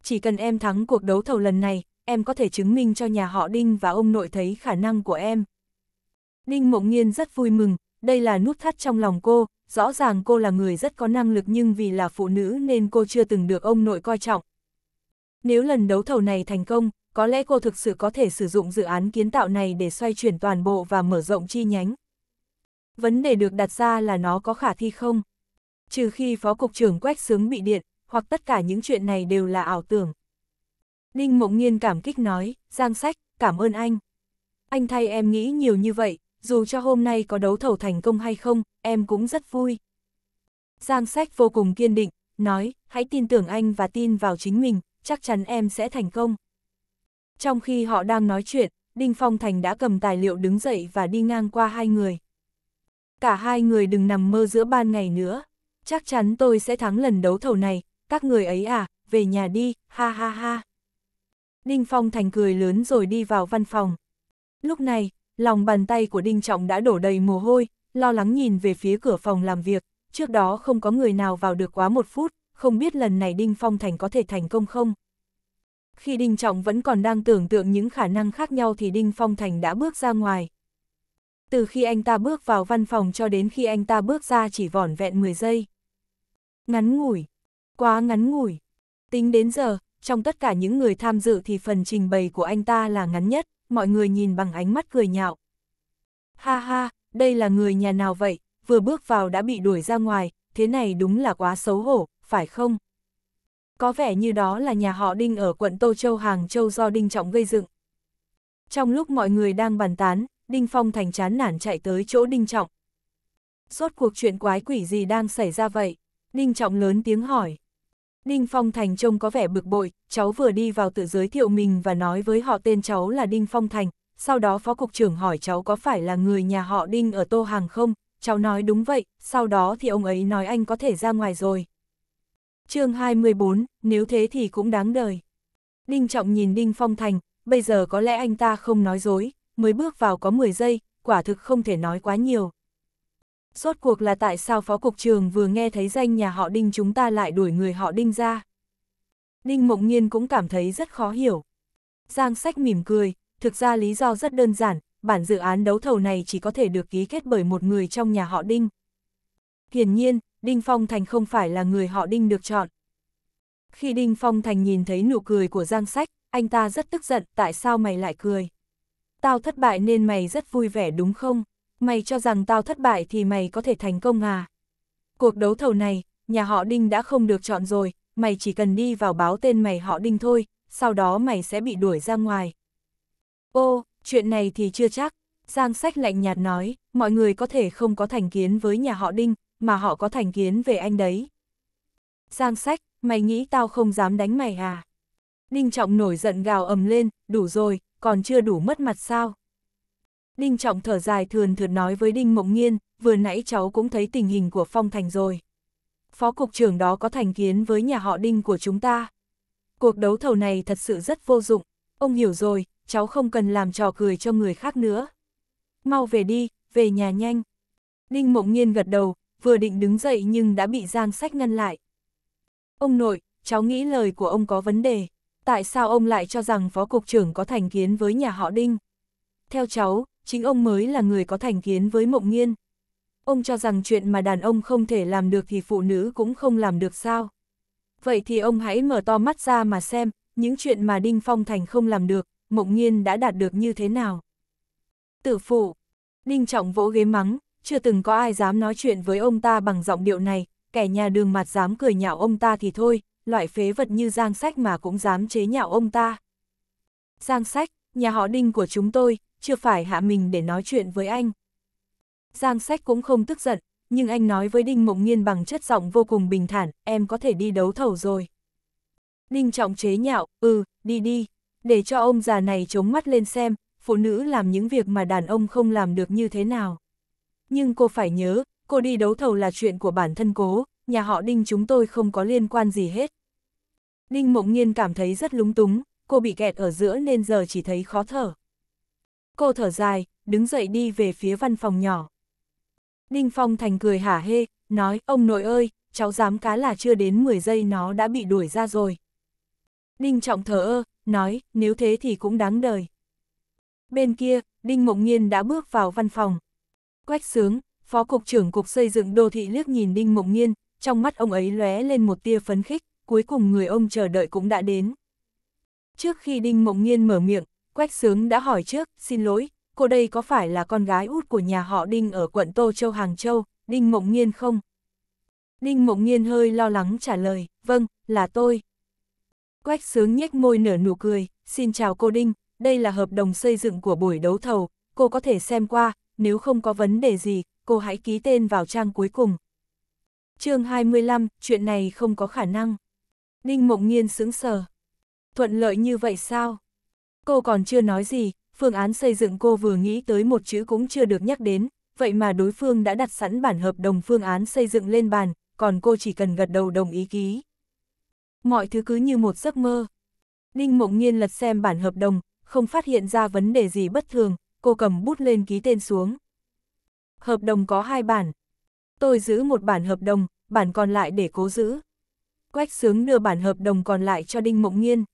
Chỉ cần em thắng cuộc đấu thầu lần này, em có thể chứng minh cho nhà họ Đinh và ông nội thấy khả năng của em. Đinh Mộng Nhiên rất vui mừng, đây là nút thắt trong lòng cô, rõ ràng cô là người rất có năng lực nhưng vì là phụ nữ nên cô chưa từng được ông nội coi trọng. Nếu lần đấu thầu này thành công, có lẽ cô thực sự có thể sử dụng dự án kiến tạo này để xoay chuyển toàn bộ và mở rộng chi nhánh. Vấn đề được đặt ra là nó có khả thi không? Trừ khi Phó Cục trưởng Quách Sướng bị điện, hoặc tất cả những chuyện này đều là ảo tưởng. Đinh Mộng Nghiên cảm kích nói, Giang Sách, cảm ơn anh. Anh thay em nghĩ nhiều như vậy, dù cho hôm nay có đấu thầu thành công hay không, em cũng rất vui. Giang Sách vô cùng kiên định, nói, hãy tin tưởng anh và tin vào chính mình, chắc chắn em sẽ thành công. Trong khi họ đang nói chuyện, Đinh Phong Thành đã cầm tài liệu đứng dậy và đi ngang qua hai người. Cả hai người đừng nằm mơ giữa ban ngày nữa, chắc chắn tôi sẽ thắng lần đấu thầu này, các người ấy à, về nhà đi, ha ha ha. Đinh Phong Thành cười lớn rồi đi vào văn phòng. Lúc này, lòng bàn tay của Đinh Trọng đã đổ đầy mồ hôi, lo lắng nhìn về phía cửa phòng làm việc, trước đó không có người nào vào được quá một phút, không biết lần này Đinh Phong Thành có thể thành công không. Khi Đinh Trọng vẫn còn đang tưởng tượng những khả năng khác nhau thì Đinh Phong Thành đã bước ra ngoài. Từ khi anh ta bước vào văn phòng cho đến khi anh ta bước ra chỉ vỏn vẹn 10 giây. Ngắn ngủi, quá ngắn ngủi. Tính đến giờ, trong tất cả những người tham dự thì phần trình bày của anh ta là ngắn nhất, mọi người nhìn bằng ánh mắt cười nhạo. Ha ha, đây là người nhà nào vậy, vừa bước vào đã bị đuổi ra ngoài, thế này đúng là quá xấu hổ, phải không? Có vẻ như đó là nhà họ Đinh ở quận Tô Châu Hàng Châu do Đinh Trọng gây dựng. Trong lúc mọi người đang bàn tán, Đinh Phong thành chán nản chạy tới chỗ Đinh Trọng. suốt cuộc chuyện quái quỷ gì đang xảy ra vậy? Đinh Trọng lớn tiếng hỏi. Đinh Phong Thành trông có vẻ bực bội, cháu vừa đi vào tự giới thiệu mình và nói với họ tên cháu là Đinh Phong Thành, sau đó phó cục trưởng hỏi cháu có phải là người nhà họ Đinh ở Tô Hàng không, cháu nói đúng vậy, sau đó thì ông ấy nói anh có thể ra ngoài rồi. chương 24, nếu thế thì cũng đáng đời. Đinh Trọng nhìn Đinh Phong Thành, bây giờ có lẽ anh ta không nói dối, mới bước vào có 10 giây, quả thực không thể nói quá nhiều, Rốt cuộc là tại sao phó cục trường vừa nghe thấy danh nhà họ Đinh chúng ta lại đuổi người họ Đinh ra. Đinh Mộng Nhiên cũng cảm thấy rất khó hiểu. Giang sách mỉm cười, thực ra lý do rất đơn giản, bản dự án đấu thầu này chỉ có thể được ký kết bởi một người trong nhà họ Đinh. Hiển nhiên, Đinh Phong Thành không phải là người họ Đinh được chọn. Khi Đinh Phong Thành nhìn thấy nụ cười của Giang Sách, anh ta rất tức giận, tại sao mày lại cười? Tao thất bại nên mày rất vui vẻ đúng không? mày cho rằng tao thất bại thì mày có thể thành công à? Cuộc đấu thầu này, nhà họ Đinh đã không được chọn rồi, mày chỉ cần đi vào báo tên mày họ Đinh thôi, sau đó mày sẽ bị đuổi ra ngoài. Ô, chuyện này thì chưa chắc, Giang Sách lạnh nhạt nói, mọi người có thể không có thành kiến với nhà họ Đinh, mà họ có thành kiến về anh đấy. Giang Sách, mày nghĩ tao không dám đánh mày à? Đinh Trọng nổi giận gào ầm lên, đủ rồi, còn chưa đủ mất mặt sao? Đinh Trọng thở dài thườn thượt nói với Đinh Mộng Nhiên, vừa nãy cháu cũng thấy tình hình của Phong Thành rồi. Phó cục trưởng đó có thành kiến với nhà họ Đinh của chúng ta. Cuộc đấu thầu này thật sự rất vô dụng, ông hiểu rồi, cháu không cần làm trò cười cho người khác nữa. Mau về đi, về nhà nhanh. Đinh Mộng Nhiên gật đầu, vừa định đứng dậy nhưng đã bị Giang Sách ngăn lại. Ông nội, cháu nghĩ lời của ông có vấn đề. Tại sao ông lại cho rằng phó cục trưởng có thành kiến với nhà họ Đinh? Theo cháu, chính ông mới là người có thành kiến với mộng nghiên. Ông cho rằng chuyện mà đàn ông không thể làm được thì phụ nữ cũng không làm được sao. Vậy thì ông hãy mở to mắt ra mà xem, những chuyện mà Đinh Phong Thành không làm được, mộng nghiên đã đạt được như thế nào. Tử phụ, Đinh Trọng vỗ ghế mắng, chưa từng có ai dám nói chuyện với ông ta bằng giọng điệu này, kẻ nhà đường mặt dám cười nhạo ông ta thì thôi, loại phế vật như Giang Sách mà cũng dám chế nhạo ông ta. Giang Sách, nhà họ Đinh của chúng tôi, chưa phải hạ mình để nói chuyện với anh. Giang sách cũng không tức giận, nhưng anh nói với Đinh Mộng Nhiên bằng chất giọng vô cùng bình thản, em có thể đi đấu thầu rồi. Đinh trọng chế nhạo, ừ, đi đi, để cho ông già này chống mắt lên xem, phụ nữ làm những việc mà đàn ông không làm được như thế nào. Nhưng cô phải nhớ, cô đi đấu thầu là chuyện của bản thân cố, nhà họ Đinh chúng tôi không có liên quan gì hết. Đinh Mộng Nhiên cảm thấy rất lúng túng, cô bị kẹt ở giữa nên giờ chỉ thấy khó thở. Cô thở dài, đứng dậy đi về phía văn phòng nhỏ. Đinh Phong Thành cười hả hê, nói, ông nội ơi, cháu dám cá là chưa đến 10 giây nó đã bị đuổi ra rồi. Đinh Trọng thở ơ, nói, nếu thế thì cũng đáng đời. Bên kia, Đinh Mộng Nhiên đã bước vào văn phòng. Quách sướng, Phó Cục trưởng Cục Xây dựng Đô thị liếc nhìn Đinh Mộng Nhiên, trong mắt ông ấy lóe lên một tia phấn khích, cuối cùng người ông chờ đợi cũng đã đến. Trước khi Đinh Mộng Nhiên mở miệng, Quách Sướng đã hỏi trước, xin lỗi, cô đây có phải là con gái út của nhà họ Đinh ở quận Tô Châu Hàng Châu, Đinh Mộng Nhiên không? Đinh Mộng Nhiên hơi lo lắng trả lời, vâng, là tôi. Quách Sướng nhếch môi nở nụ cười, xin chào cô Đinh, đây là hợp đồng xây dựng của buổi đấu thầu, cô có thể xem qua, nếu không có vấn đề gì, cô hãy ký tên vào trang cuối cùng. chương 25, chuyện này không có khả năng. Đinh Mộng Nhiên sững sờ. Thuận lợi như vậy sao? Cô còn chưa nói gì, phương án xây dựng cô vừa nghĩ tới một chữ cũng chưa được nhắc đến, vậy mà đối phương đã đặt sẵn bản hợp đồng phương án xây dựng lên bàn, còn cô chỉ cần gật đầu đồng ý ký. Mọi thứ cứ như một giấc mơ. Đinh Mộng Nhiên lật xem bản hợp đồng, không phát hiện ra vấn đề gì bất thường, cô cầm bút lên ký tên xuống. Hợp đồng có hai bản. Tôi giữ một bản hợp đồng, bản còn lại để cố giữ. Quách sướng đưa bản hợp đồng còn lại cho Đinh Mộng Nhiên.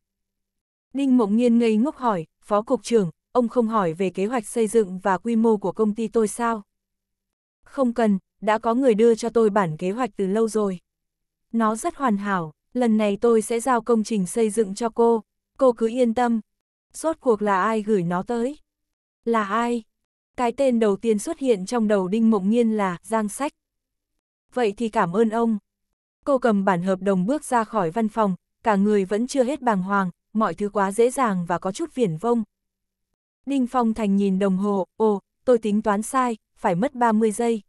Ninh Mộng Nhiên ngây ngốc hỏi, Phó Cục trưởng, ông không hỏi về kế hoạch xây dựng và quy mô của công ty tôi sao? Không cần, đã có người đưa cho tôi bản kế hoạch từ lâu rồi. Nó rất hoàn hảo, lần này tôi sẽ giao công trình xây dựng cho cô, cô cứ yên tâm. Rốt cuộc là ai gửi nó tới? Là ai? Cái tên đầu tiên xuất hiện trong đầu Đinh Mộng Nhiên là Giang Sách. Vậy thì cảm ơn ông. Cô cầm bản hợp đồng bước ra khỏi văn phòng, cả người vẫn chưa hết bàng hoàng, mọi thứ quá dễ dàng và có chút viển vông. Đinh Phong Thành nhìn đồng hồ, ồ, tôi tính toán sai, phải mất 30 giây.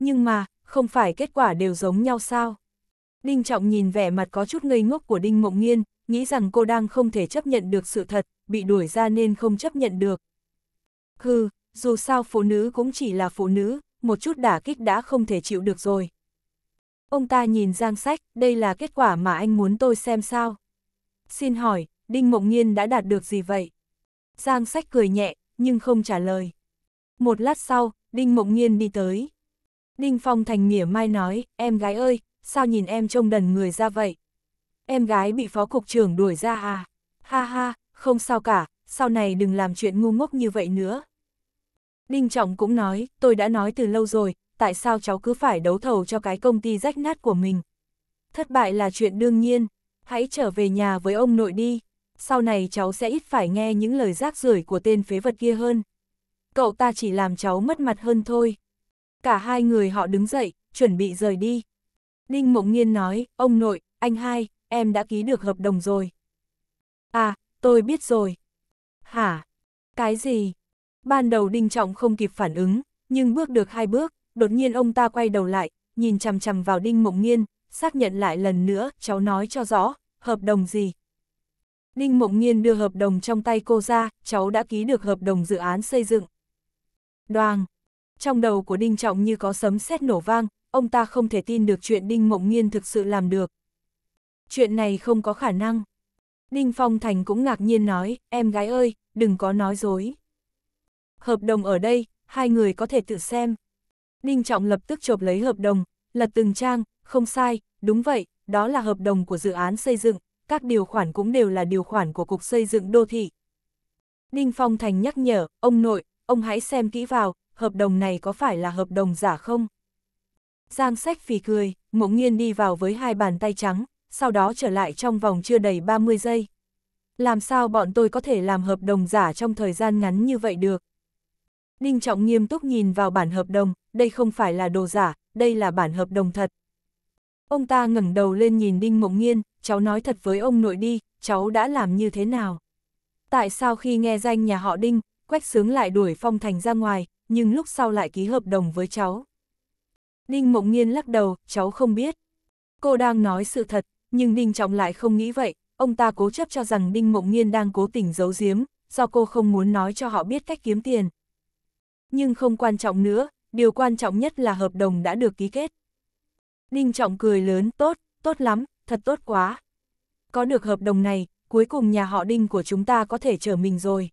Nhưng mà, không phải kết quả đều giống nhau sao? Đinh Trọng nhìn vẻ mặt có chút ngây ngốc của Đinh Mộng Nghiên, nghĩ rằng cô đang không thể chấp nhận được sự thật, bị đuổi ra nên không chấp nhận được. Hừ, dù sao phụ nữ cũng chỉ là phụ nữ, một chút đả kích đã không thể chịu được rồi. Ông ta nhìn Giang Sách, đây là kết quả mà anh muốn tôi xem sao. Xin hỏi, Đinh Mộng nhiên đã đạt được gì vậy? Giang sách cười nhẹ, nhưng không trả lời. Một lát sau, Đinh Mộng nhiên đi tới. Đinh Phong Thành mỉa mai nói, em gái ơi, sao nhìn em trông đần người ra vậy? Em gái bị phó cục trưởng đuổi ra à? Ha ha, không sao cả, sau này đừng làm chuyện ngu ngốc như vậy nữa. Đinh Trọng cũng nói, tôi đã nói từ lâu rồi, tại sao cháu cứ phải đấu thầu cho cái công ty rách nát của mình? Thất bại là chuyện đương nhiên hãy trở về nhà với ông nội đi, sau này cháu sẽ ít phải nghe những lời rác rưởi của tên phế vật kia hơn. Cậu ta chỉ làm cháu mất mặt hơn thôi. Cả hai người họ đứng dậy, chuẩn bị rời đi. Đinh Mộng nhiên nói, ông nội, anh hai, em đã ký được hợp đồng rồi. À, tôi biết rồi. Hả? Cái gì? Ban đầu Đinh Trọng không kịp phản ứng, nhưng bước được hai bước, đột nhiên ông ta quay đầu lại, nhìn chằm chằm vào Đinh Mộng nhiên xác nhận lại lần nữa, cháu nói cho rõ, hợp đồng gì. Ninh Mộng Nhiên đưa hợp đồng trong tay cô ra, cháu đã ký được hợp đồng dự án xây dựng. Đoàn, trong đầu của Đinh Trọng như có sấm sét nổ vang, ông ta không thể tin được chuyện Đinh Mộng Nhiên thực sự làm được. Chuyện này không có khả năng. Đinh Phong Thành cũng ngạc nhiên nói, em gái ơi, đừng có nói dối. Hợp đồng ở đây, hai người có thể tự xem. Đinh Trọng lập tức chộp lấy hợp đồng, lật từng trang, không sai, Đúng vậy, đó là hợp đồng của dự án xây dựng, các điều khoản cũng đều là điều khoản của Cục Xây dựng Đô thị. Ninh Phong Thành nhắc nhở, ông nội, ông hãy xem kỹ vào, hợp đồng này có phải là hợp đồng giả không? Giang sách phì cười, mộng nghiên đi vào với hai bàn tay trắng, sau đó trở lại trong vòng chưa đầy 30 giây. Làm sao bọn tôi có thể làm hợp đồng giả trong thời gian ngắn như vậy được? Ninh Trọng nghiêm túc nhìn vào bản hợp đồng, đây không phải là đồ giả, đây là bản hợp đồng thật, Ông ta ngẩng đầu lên nhìn Đinh Mộng Nghiên, cháu nói thật với ông nội đi, cháu đã làm như thế nào? Tại sao khi nghe danh nhà họ Đinh, Quách Sướng lại đuổi Phong Thành ra ngoài, nhưng lúc sau lại ký hợp đồng với cháu? Đinh Mộng Nghiên lắc đầu, cháu không biết. Cô đang nói sự thật, nhưng Đinh Trọng lại không nghĩ vậy, ông ta cố chấp cho rằng Đinh Mộng Nghiên đang cố tình giấu giếm, do cô không muốn nói cho họ biết cách kiếm tiền. Nhưng không quan trọng nữa, điều quan trọng nhất là hợp đồng đã được ký kết. Đinh Trọng cười lớn, tốt, tốt lắm, thật tốt quá. Có được hợp đồng này, cuối cùng nhà họ Đinh của chúng ta có thể chở mình rồi.